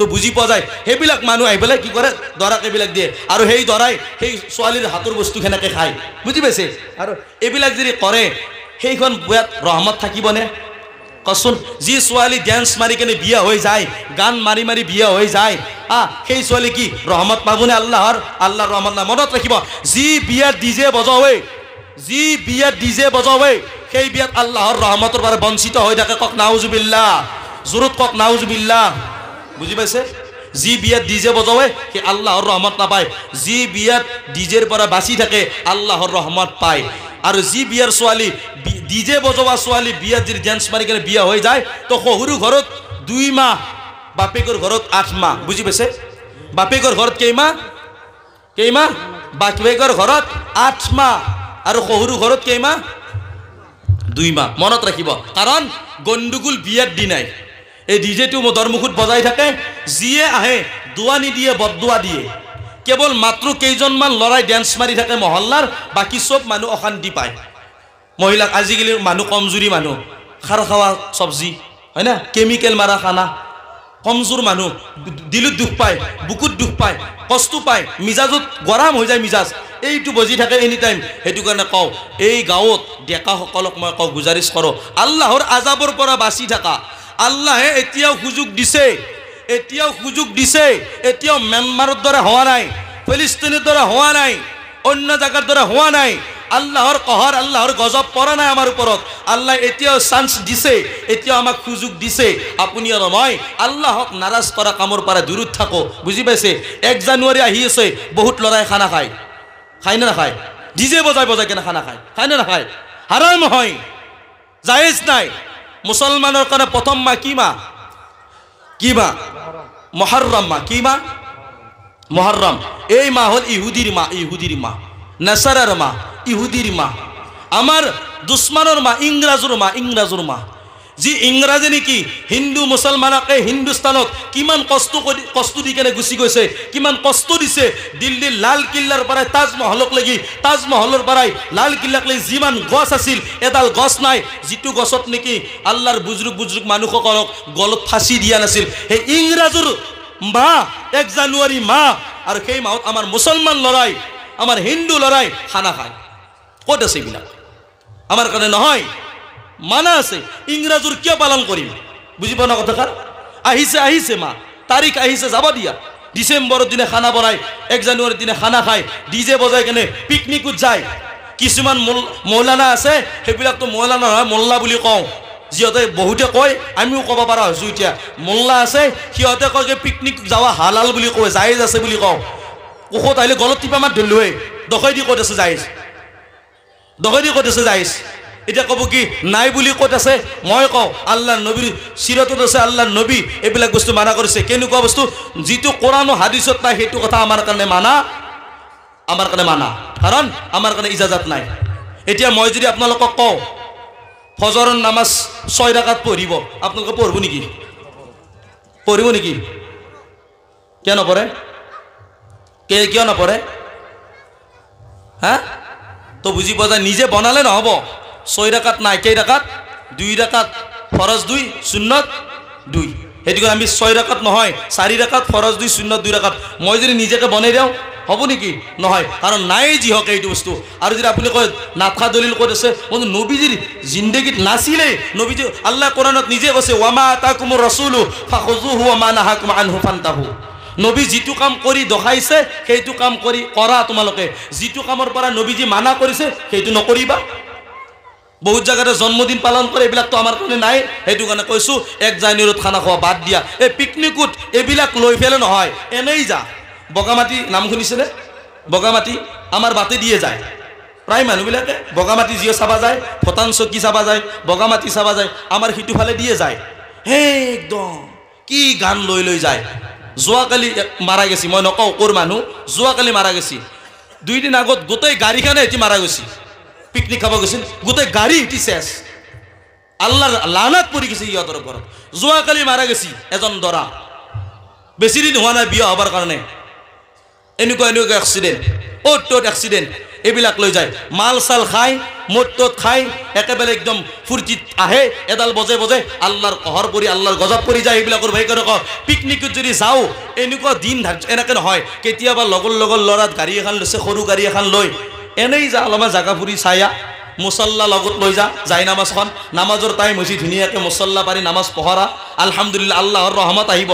তো বুজি পোৱা যায় সেইবিলাক মানুহ আহি পেলাই কি কৰে দৰাক এইবিলাক দিয়ে আৰু সেই দৰাই সেই ছোৱালীৰ হাতৰ বস্তু সেনেকৈ খায় বুজি পাইছে আৰু এইবিলাক যদি কৰে সেইখন বিয়াত ৰহমত থাকিবনে কচোন যি ছোৱালী ডেন্স মাৰি কেনে বিয়া হৈ যায় গান মাৰি মাৰি বিয়া হৈ যায় আ সেই ছোৱালী কি ৰহমত পাবনে আল্লাহৰ আল্লাহৰ ৰহমত না মনত ৰাখিব যি বিয়াত ডি জে বজাৱে যি বিয়াত ডি জে বজাৱে সেই বিয়াত আল্লাহৰ ৰহমতৰ বাবে বঞ্চিত হৈ থাকে কওক নাওজুবিল্লা জোৰত কওক নাওজুবিল্লা বুজি পাইছে যি বিয়াত ডিজে বজাওয়ে সে আল্লাহর রহমত না পায় যি বিয়াত ডিজের পরা বাঁচি থাকে আল্লাহর রহমত পায় আর যি বিয়ার ছোৱালী ডিজে বজাওয়া ছোৱালী বিয়াত যদি ডেন্স মারি কেন বিয়া হয়ে যায় তো শহুর ঘরত দুই মাহ বাপেকর ঘরত আঠ মাহ বুঝি পাইছে বাপেকর ঘরত কেইমা কেইমা বাপেকর ঘরত আঠ মাহ আর শহুর ঘরত কেইমা দুই মাহ মনত রাখব কারণ গন্ডগোল বিয়াত দি নাই এই ডিজেটো মদৰমুখত বজাই থাকে যিয়ে আহে দুৱা নিদিয়ে বদদোৱা দিয়ে কেৱল মাত্ৰ কেইজনমান ল'ৰাই ডেন্স মাৰি থাকে মহল্লাৰ বাকী চব মানুহ অশান্তি পায় মহিলাক আজিকালি মানুহ কমজুৰি মানুহ খাৰ খোৱা চব্জি হয় না কেমিকেল মাৰা খানা কমজোৰ মানুহ দিলত দুখ পায় বুকুত দুখ পায় কষ্ট পায় মিজাজত গৰম হৈ যায় মিজাজ এইটো বজি থাকে এনি টাইম সেইটো কাৰণে কওঁ এই গাঁৱত ডেকাসকলক মই কওঁ গুজাৰিছ কৰোঁ আল্লাহৰ আজাবৰ পৰা বাচি থাকা আল্লাহে এতিয়াও সুযোগ দিছে এতিয়াও সুযোগ দিছে এতিয়াও ম্যানমাৰৰ দ্বাৰা হোৱা নাই ফিলিস্তিনের দ্বাৰা হোৱা নাই অন্য জেগাৰ দ্বাৰা হোৱা নাই আল্লাহৰ কহৰ আল্লাহৰ গজব পৰা নাই আমাৰ ওপৰত আল্লাহ এতিয়াও চান্স দিছে এতিয়াও আমাক সুযোগ দিছে আপুনি আৰু নয় আল্লাহক নাৰাজ কৰা কামৰ পৰা দূৰত থাকোঁ বুজি পাইছে এক জানুৱাৰী আহি আছে বহুত ল'ৰাই খানা খায় খায়নে নাখায় ডিজে বজাই বজাই কেন খানা খায় না নাখায় হাৰাম হয় জায়েজ নাই মুসলমানের কারণে প্রথম মা কি মা কি মা মহারম মা কি মা মহারম এই মা হল ইহুদির মা ইহুদির মা নেশারের মা ইহুদির মা আমার দুশ্মানোর মা ইংরাজুর মা ইংরাজুর মা যি ইংৰাজে নেকি হিন্দু মুছলমানকে এই হিন্দুস্তানক কিমান কষ্ট কৰি কষ্ট দি কেনে গুচি গৈছে কিমান কষ্ট দিছে দিল্লীৰ লাল কিল্লাৰ পৰাই তাজমহলক লাগি তাজমহলৰ পৰাই লাল কিল্লাক লাগি যিমান গছ আছিল এডাল গছ নাই যিটো গছত নেকি আল্লাৰ বুজৰুক বুজৰুক মানুহসকলক গলত ফাঁচি দিয়া নাছিল সেই ইংৰাজৰ মাহ এক জানুৱাৰী মাহ আৰু সেই মাহত আমাৰ মুছলমান ল'ৰাই আমাৰ হিন্দু ল'ৰাই খানা খায় ক'ত আছে এইবিলাক আমাৰ কাৰণে নহয় মানা আছে ইংৰাজৰ কিয় পালন কৰিম বুজি পোৱা নাই কথা আহিছে আহিছে মা তাৰিখ আহিছে যাব দিয়া ডিচেম্বৰৰ দিনা খানা বনাই এক জানুৱাৰীৰ দিনা খানা খাই ডি জে বজাই কেনে পিকনিকত যায় কিছুমান মৌলানা আছে সেইবিলাকতো মৌলানা নহয় মল্লা বুলি কওঁ যিহঁতে বহুতে কয় আমিও ক'ব পৰা হৈছোঁ এতিয়া মল্লা আছে সিহঁতে কয় যে পিকনিক যাৱা হালাল বুলি কয় জাইজ আছে বুলি কওঁ ওখত আহিলে গলত টিপামাত ধৰিলোঁ দশই দি ক'ত আছে জাইজ দশই দি কৈ আছে জাইজ এতিয়া ক'ব কি নাই বুলি ক'ত আছে মই কওঁ আল্লাহ নবীর চিৰতত আছে আল্লাহ নবী এইবিলাক বস্তু মানা কৰিছে কেনেকুৱা বস্তু যিটো কোরআন হাদিসত নাই সেইটো কথা আমাৰ কাৰণে মানা আমাৰ কাৰণে মানা কাৰণ আমাৰ কাৰণে ইজাজাত নাই এতিয়া মই যদি আপোনালোকক কওঁ ফজর নামাজ ছয় পড়ব পঢ়িব আপোনালোকে পঢ়িব নেকি পঢ়িব নেকি কিয় নপঢ়ে কিয় নপঢ়ে হা তো বুজি পোৱা যায় নিজে বনালে নহ'ব ছয় রাকাত নাই কেই রাকাত দুই রাকাত ফরজ দুই শূন্যত দুই সেইটো আমি ছয় ডাকাত নহয় চাৰি ডাকাত ফরজ দুই শূন্য দুই ৰাকাত মই যদি নিজেকে বনাই দিওঁ হ'ব নেকি নহয় কাৰণ নাই যি হওক এইটো বস্তু আৰু যদি আপুনি কয় নাফা দলিল ক'ত আছে বন্ধু নবীজিৰ জিন্দগীত নাছিলে নবীজি আল্লাহ কোরআনত নিজে কৈছে ৱামা এটা কুমো ৰচুলো ফাখুজু হু নাহা কুমা আনহু ফান্তাহু নবী যিটো কাম কৰি দখাইছে সেইটো কাম কৰি কৰা তোমালোকে যিটো কামৰ পৰা নবীজি মানা কৰিছে সেইটো নকৰিবা বহুত জায়গাতে জন্মদিন পালন কৰে এইবিলাকতো আমাৰ কাৰণে নাই সেইটো কাৰণে কৈছোঁ এক জানুৱাৰীত খানা খোৱা বাদ দিয়া এই পিকনিকত এইবিলাক লৈ পেলাই নহয় এনেই যা বগামাটি নাম শুনিছেনে বগামাটি আমাৰ বাটে দিয়ে যায় প্ৰায় মানুহবিলাকে বগামাটি যিয়ে চাবা যায় ভটান চকী চাবা যায় বগামাটি চাবা যায় আমাৰ সিটো ফালে দিয়ে যায় হে একদম কি গান লৈ লৈ যায় যোৱাকালি মাৰা গেছি মই নকওঁ ক'ৰ মানুহ যোৱাকালি মাৰা গেছি দুইদিন আগত গোটেই গাড়ীখানে এটি মাৰা গৈছে পিকনিক খাব গৈছিল গোটেই গাড়ী ইটি চেচ আল্লাহৰ লালাত পৰি গৈছে সিহঁতৰ ঘৰত যোৱাকালি মাৰা গৈছে এজন দৰা বেছিদিন হোৱা নাই বিয়া হ'বৰ কাৰণে এনেকুৱা এনেকুৱা এক্সিডেণ্ট অ'ত ত'ত এক্সিডেণ্ট এইবিলাক লৈ যায় মাল চাল খায় মদ তত খাই একেবাৰে একদম ফূৰ্তিত আহে এডাল বজে বজে আল্লাৰ কহৰ পৰি আল্লাৰ গজব পৰি যায় সেইবিলাকৰ ভাই কৰে পিকনিকত যদি যাওঁ এনেকুৱা দিন এনেকৈ নহয় কেতিয়াবা লগৰ লগৰ ল'ৰাত গাড়ী এখন লৈছে সৰু গাড়ী এখন লৈ এনেই যা অলপমান জাগা ফুৰি চাইয়া মুছল্লা লগত লৈ যা যাই নামাজখন নামাজৰ টাইম হৈছে ধুনীয়াকৈ মুছল্লা পাৰি নামাজ পহৰা আলহামদুলিল্লাহ আল্লাহৰ ৰহমত আহিব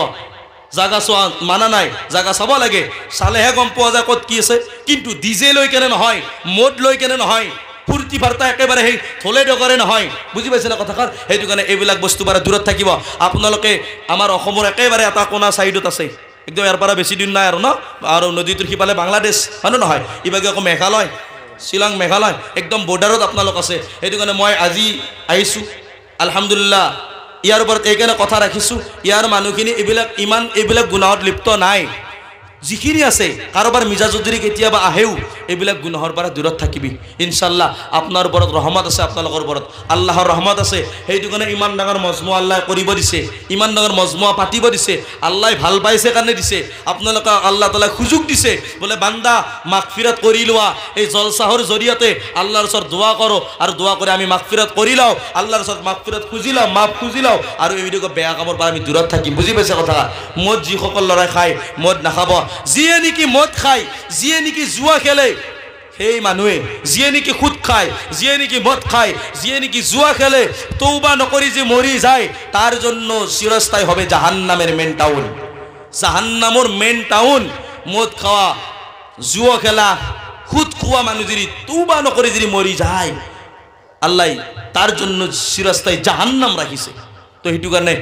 জাগা চোৱা মানা নাই জাগা চাব লাগে চালেহে গম পোৱা যায় ক'ত কি আছে কিন্তু ডিজে লৈ কেনে নহয় মদ লৈ কেনে নহয় ফূৰ্তি ফাৰ্তা একেবাৰে সেই থলে ডগৰে নহয় বুজি পাইছেনে কথাষাৰ সেইটো কাৰণে এইবিলাক বস্তু বাৰু দূৰত থাকিব আপোনালোকে আমাৰ অসমৰ একেবাৰে এটা কোনা ছাইডত আছে একদম ইয়াৰ পৰা বেছি দিন নাই আৰু ন আৰু নদীটোৰ সিফালে বাংলাদেশ হয়নে নহয় ইভাগে আকৌ মেঘালয় শ্বিলং মেঘালয় একদম বৰ্ডাৰত আপোনালোক আছে সেইটো কাৰণে মই আজি আহিছোঁ আলহামদুলিল্লাহ ইয়াৰ ওপৰত এইকাৰণে কথা ৰাখিছোঁ ইয়াৰ মানুহখিনি এইবিলাক ইমান এইবিলাক গুণাহত লিপ্ত নাই যিখিনি আছে কাৰোবাৰ মিজাজত যদি কেতিয়াবা আহেও এইবিলাক গুণহৰ পৰা দূৰত থাকিবি ইনশাল্লাহ আপোনাৰ ওপৰত ৰহমত আছে আপোনালোকৰ ওপৰত আল্লাহৰ ৰহমত আছে সেইটো কাৰণে ইমান ডাঙৰ মজমুৱা আল্লাহ কৰিব দিছে ইমান ডাঙৰ মজমুৱা পাতিব দিছে আল্লাহ ভাল পাইছে কাৰণে দিছে আপোনালোকে আল্লাহ তালাই সুযোগ দিছে বোলে বান্দা মাকফিৰাত কৰি লোৱা এই জলচাহৰ জৰিয়তে আল্লাহৰ ওচৰত দোৱা কৰোঁ আৰু দোৱা কৰি আমি মাকফিৰাত কৰি লওঁ আল্লাহৰ ওচৰত মাকফিৰত খুজি লওঁ মাফ খুজি লওঁ আৰু এইবিলাকৰ বেয়া কামৰ পৰা আমি দূৰত থাকিম বুজি পাইছে কথা মদ যিসকল ল'ৰাই খায় মদ নাখাব যিয়ে নেকি মদ খায় যিয়ে নেকি জুয়া খেলে সেই মানুহে যিয়ে নেকি সুদ খায় যিয়ে নেকি মদ খায় যিয়ে নেকি জুয়া খেলে তৌবা নকৰি যে মৰি যায় তার জন্য চিরস্থায়ী হবে নামের মেন টাউন জাহান্নামর মেন টাউন মদ খাওয়া জুয়া খেলা সুদ খোয়া মানুষ যদি তৌবা নকৰি যদি মৰি যায় আল্লাই তার জন্য জাহান জাহান্নাম রাখিছে তো সেইটো কাৰণে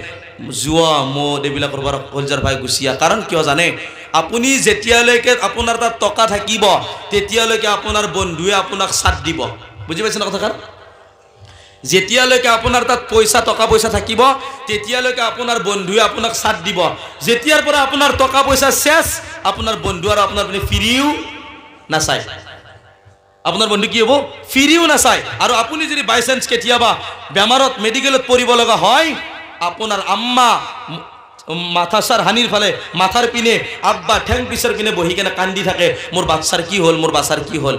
যোৱা মদ এইবিলাকৰ পৰা কলজাৰ পাই গুচি আহ কাৰণ কিয় জানে আপুনি যেতিয়ালৈকে আপোনাৰ তাত টকা থাকিব তেতিয়ালৈকে আপোনাৰ বন্ধুৱে আপোনাক চাথ দিব বুজি পাইছে ন কথাষাৰ যেতিয়ালৈকে আপোনাৰ তাত পইচা টকা পইচা থাকিব তেতিয়ালৈকে আপোনাৰ বন্ধুৱে আপোনাক চাথ দিব যেতিয়াৰ পৰা আপোনাৰ টকা পইচা চেচ আপোনাৰ বন্ধু আৰু আপোনাৰ আপুনি ফিৰিও নাচায় আপোনাৰ বন্ধু কি হ'ব ফিৰিও নাচায় আৰু আপুনি যদি বাই চান্স কেতিয়াবা বেমাৰত মেডিকেলত পৰিব লগা হয় আপনার আম্মা মাথাসার হানির ফলে মাথার পিনে আব্বা ঠ্যাং পিসের পিনে বহি কেনা কান্দি থাকে মোর বাচ্চার কি হল মোর বাচ্চার কি হল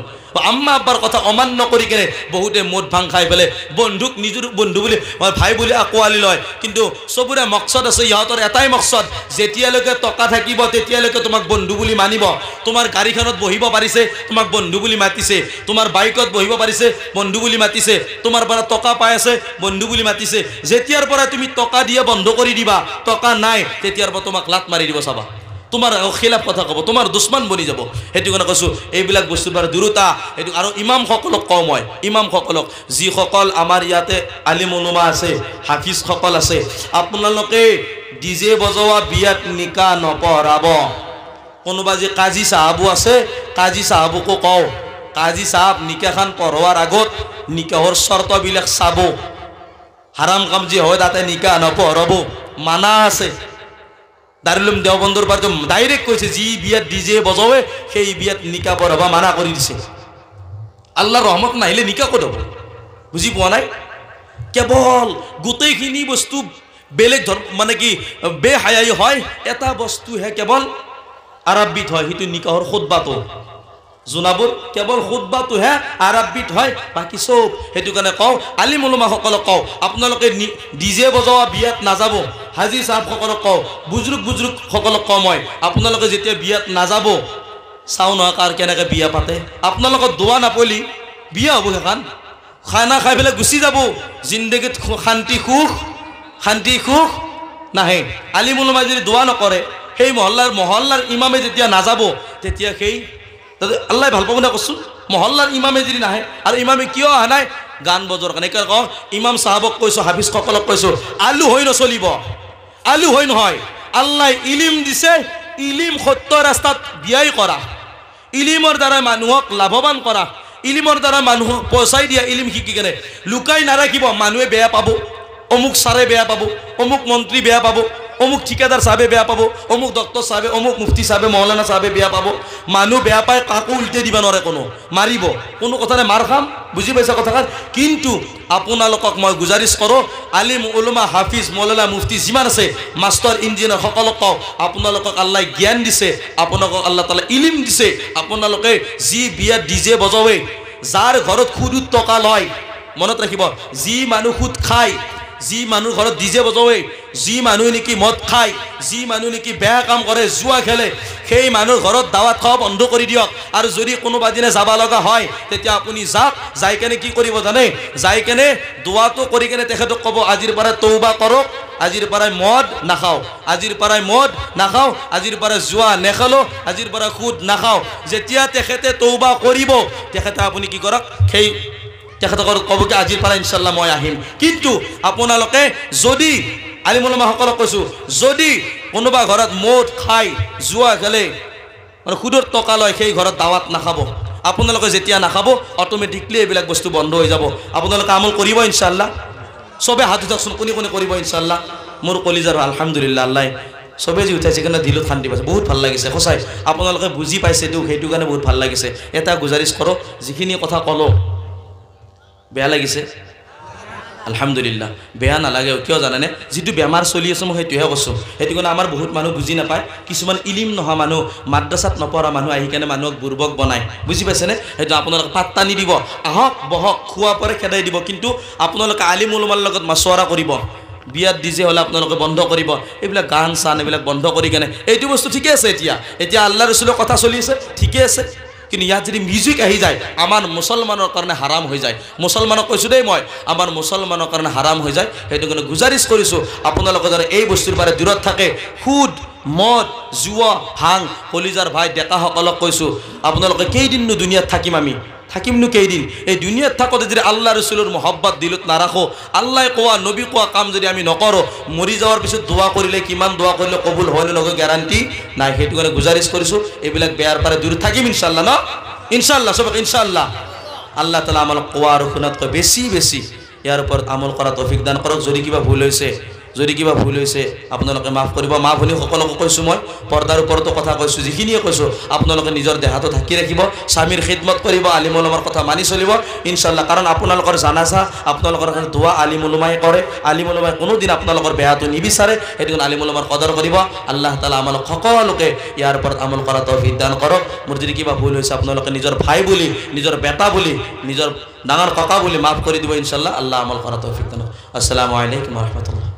আম্মা আব্বার কথা অমান্য করি কেনে বহুতে মদ ভাং খাই পেলে বন্ধুক নিজৰ বন্ধু বুলি ভাই বুলি আকোৱালি লয় কিন্তু চবৰে মকচদ আছে ইহঁতৰ এটাই মকচদ যেতিয়ালৈকে টকা থাকিব তেতিয়ালৈকে তোমাক বন্ধু বুলি মানিব তোমাৰ গাড়ীখনত বহিব পাৰিছে তোমাক বন্ধু বুলি মাতিছে তোমাৰ বাইকত বহিব পাৰিছে বন্ধু বুলি মাতিছে তোমাৰ পৰা টকা পাই আছে বন্ধু বুলি মাতিছে যেতিয়াৰ পৰা তুমি টকা দিয়ে বন্ধ কৰি দিবা টকা নাই তেতিয়াৰ পৰা তোমাক লাট মাৰি দিব চাবা তোমাৰ খিলাপ কথা ক'ব তোমাৰ দুশ্মন বনি যাব সেইটো কাৰণে কৈছোঁ এইবিলাক বস্তু বাৰু দূৰতা সেইটো আৰু ইমামসকলক কওঁ মই ইমামসকলক যিসকল আমাৰ ইয়াতে আলিম অনুমা আছে হাফিজসকল আছে আপোনালোকে ডি জে বজোৱা বিয়াত নিকা নপঢ়াব কোনোবা যে কাজী চাহাবো আছে কাজী চাহাবকো কওঁ কাজী চাহাব নিকাখান পঢ়োৱাৰ আগত নিকাহৰ চৰ্তবিলাক চাব হাৰাম কাম যি হয় তাতে নিকা নপঢ়াব মানা আছে দারুলুম দেওবন্দর পর ডাইরেক্ট কইছে যি বিয়াত ডিজে বজাবে সেই বিয়াত নিকা পড়াবা মানা কৰি দিছে আল্লাহ রহমত নাহিলে নিকা করব বুজি পোৱা নাই কেৱল গোটেইখিনি বস্তু বেলেগ মানে কি বেহায়াই হয় এটা বস্তুহে কেৱল আৰব্বিত হয় সেইটো নিকাহৰ সোদবাটো জোনাবোৰ কেৱল খুদবাটোহে আৰাবিত হয় বাকী চব সেইটো কাৰণে কওঁ আলিম ওলোমাসকলক কওঁ আপোনালোকে ডি জে বজোৱা বিয়াত নাযাব হাজি চাহাবসকলক কওঁ বুজৰুক বুজৰুকসকলক কওঁ মই আপোনালোকে যেতিয়া বিয়াত নাযাব চাওঁ নহয় কাৰ কেনেকৈ বিয়া পাতে আপোনালোকক দোৱা নাপলি বিয়া হ'ব সেইখন খানা খাই পেলাই গুচি যাব জিন্দগীত শান্তি সুখ শান্তি সুখ নাহে আলিম ওলোমাই যদি দোৱা নকৰে সেই মহল্লাৰ মহল্লাৰ ইমামে যেতিয়া নাযাব তেতিয়া সেই তাতে আল্লাহ ভাল পাব না কৈছোঁ মহল্লাৰ ইমামে যদি নাহে আৰু ইমামে কিয় অহা নাই গান বজোৱাৰ কাৰণে কিয় কওঁ ইমাম চাহাবক কৈছোঁ হাফিজসকলক কৈছোঁ আলু হৈ নচলিব আলু হৈ নহয় আল্লাহ ইলিম দিছে ইলিম সত্য ৰাস্তাত ব্যয় কৰা ইলিমৰ দ্বাৰা মানুহক লাভৱান কৰা ইলিমৰ দ্বাৰা মানুহক পইচাই দিয়া ইলিম শিকি কেনে লুকাই নাৰাখিব মানুহে বেয়া পাব অমুক ছাৰে বেয়া পাব অমুক মন্ত্ৰী বেয়া পাব অমুক ঠিকাদাৰ চাহে বেয়া পাব অমুক ডক্টৰ চাহাবে অমুক মুফটি চাহাবে মৌলানা চাহাবে বেয়া পাব মানুহ বেয়া পায় কাকো উল্টাই দিব নোৱাৰে কোনো মাৰিব কোনো কথা নাই মাৰ খাম বুজি পাইছা কথাষাৰ কিন্তু আপোনালোকক মই গুজাৰিছ কৰোঁ আলিম ওলমা হাফিজ মৌলানা মুফতি যিমান আছে মাষ্টৰ ইঞ্জিনিয়াৰ সকলক কওক আপোনালোকক আল্লাহ জ্ঞান দিছে আপোনালোকক আল্লাহ তালা ইলিম দিছে আপোনালোকে যি বিয়াত ডি জে বজাবে যাৰ ঘৰত সুদ টকা লয় মনত ৰাখিব যি মানুহ সুদ খায় যি মানুহ ঘৰত ডিজে বজাৱে যি মানুহ নেকি মদ খায় যি মানুহ নেকি বেয়া কাম কৰে জুৱা খেলে সেই মানুহ ঘৰত দাৱাত খোৱা বন্ধ কৰি দিয়ক আৰু যদি কোনোবা দিনা যাব লগা হয় তেতিয়া আপুনি যাওক যাই কেনে কি কৰিব জানে যাই কেনে দোৱাটো কৰি কেনে তেখেতক ক'ব আজিৰ পৰা তৌবা কৰক আজিৰ পৰাই মদ নাখাওঁ আজিৰ পৰাই মদ নাখাওঁ আজিৰ পৰা জোৱা নেখেলো আজিৰ পৰা সুদ নাখাওঁ যেতিয়া তেখেতে তৌবা কৰিব তেখেতে আপুনি কি কৰক সেই তেখেতসকল ক'ব আজিৰ পৰা ইনশাল্লাহ মই আহিম কিন্তু আপোনালোকে যদি আলিমুলমাসকলক কৈছোঁ যদি কোনোবা ঘৰত মদ খাই যোৱা গ'লে মানে সুদৰ টকা লয় সেই ঘৰত দাৱাত নাখাব আপোনালোকে যেতিয়া নাখাব অট'মেটিকলি এইবিলাক বস্তু বন্ধ হৈ যাব আপোনালোকে আমল কৰিব ইনশাল্লাহ চবে হাত উঠাওকচোন কোনে কোনে কৰিব ইনশাল্লাহ মোৰ কলিজ আৰু আলহামদুলিল্লা আল্লাই চবেই যি উঠাইছে কিন্তু দিলত শান্তি পাইছে বহুত ভাল লাগিছে সঁচাই আপোনালোকে বুজি পাইছে এইটো সেইটো কাৰণে বহুত ভাল লাগিছে এটা গুজাৰিছ কৰক যিখিনি কথা ক'লোঁ বেয়া লাগিছে আলহামদুলিল্লাহ বেয়া নালাগে কিয় জানেনে যিটো বেমাৰ চলি আছে মই সেইটোহে কৈছোঁ সেইটো কাৰণে আমাৰ বহুত মানুহ বুজি নাপায় কিছুমান ইলিম নহা মানুহ মাদ্ৰাছাত নপৰা মানুহ আহি কেনে মানুহক বুৰ্বক বনায় বুজি পাইছেনে সেইটো আপোনালোকে পাত টানি দিব আহক বহক খোৱা পৰে খেদাই দিব কিন্তু আপোনালোকে আলিম ওলমাৰ লগত মাছোৱাৰা কৰিব বিয়াত ডি জে হ'লে আপোনালোকে বন্ধ কৰিব এইবিলাক গান চান এইবিলাক বন্ধ কৰি কেনে এইটো বস্তু ঠিকে আছে এতিয়া এতিয়া আল্লাহ ৰচুলৰ কথা চলি আছে ঠিকে আছে কিন্তু ইয়াত যদি মিউজিক আহি যায় আমাৰ মুছলমানৰ কাৰণে হাৰাম হৈ যায় মুছলমানক কৈছোঁ দেই মই আমাৰ মুছলমানৰ কাৰণে হাৰাম হৈ যায় সেইটো কাৰণে গুজাৰিছ কৰিছোঁ আপোনালোকে যাতে এই বস্তুৰ পৰা দূৰত থাকে সুদ মদ জুৱা ভাং কলিজাৰ ভাই ডেকাসকলক কৈছোঁ আপোনালোকে কেইদিননো দুনিয়াত থাকিম আমি থাকিমনু কেইদিন এই দুনিয়াত থাকতে যদি আল্লাহ রসুলের মহব্বত দিলত রাখো আল্লাহ কোয়া নবী কোয়া কাম যদি আমি নকরো মরি যাওয়ার পিছত দোয়া করিলে কিমান দোয়া করলে কবুল হলে লগে গ্যারান্টি নাই সেইটো কাৰণে গুজারিশ কৰিছোঁ এইবিলাক বেয়াৰ পারে দূর থাকিম ইনশাল্লাহ ন ইনশাল্লাহ সবক ইনশাল্লাহ আল্লাহ তালা আমার কোয়া রঘুনাথকৈ বেছি বেছি ইয়াৰ ওপৰত আমল করা তফিক দান কৰক যদি কিবা ভুল হৈছে যদি কিবা ভুল হৈছে আপোনালোকে মাফ কৰিব মা ভনী সকলোকে কৈছোঁ মই পৰ্দাৰ ওপৰতো কথা কৈছোঁ যিখিনিয়ে কৈছোঁ আপোনালোকে নিজৰ দেহাটো ঢাকি ৰাখিব স্বামীৰ খিদমত কৰিব আলিমলমাৰ কথা মানি চলিব ইনশাল্লাহ কাৰণ আপোনালোকৰ জানাজা আপোনালোকৰ ধোৱা আলিমুলুমাই কৰে আলিমুলুমাই কোনোদিন আপোনালোকৰ বেয়াটো নিবিচাৰে সেইটো কাৰণে আলিমুলুমাৰ কদৰ কৰিব আল্লাহ তালা আমার সকলোকে ইয়াৰ ওপৰত আমল করা তৌফিক দান কৰক মোৰ যদি কিবা ভুল হৈছে আপোনালোকে নিজৰ ভাই বুলি নিজৰ বেটা বুলি নিজৰ ডাঙৰ ককা বুলি মাফ কৰি দিব ইনশাল্লাহ আল্লাহ আমল করা তো দান আসসালামু আলাইকুম রহমতুল্লাহ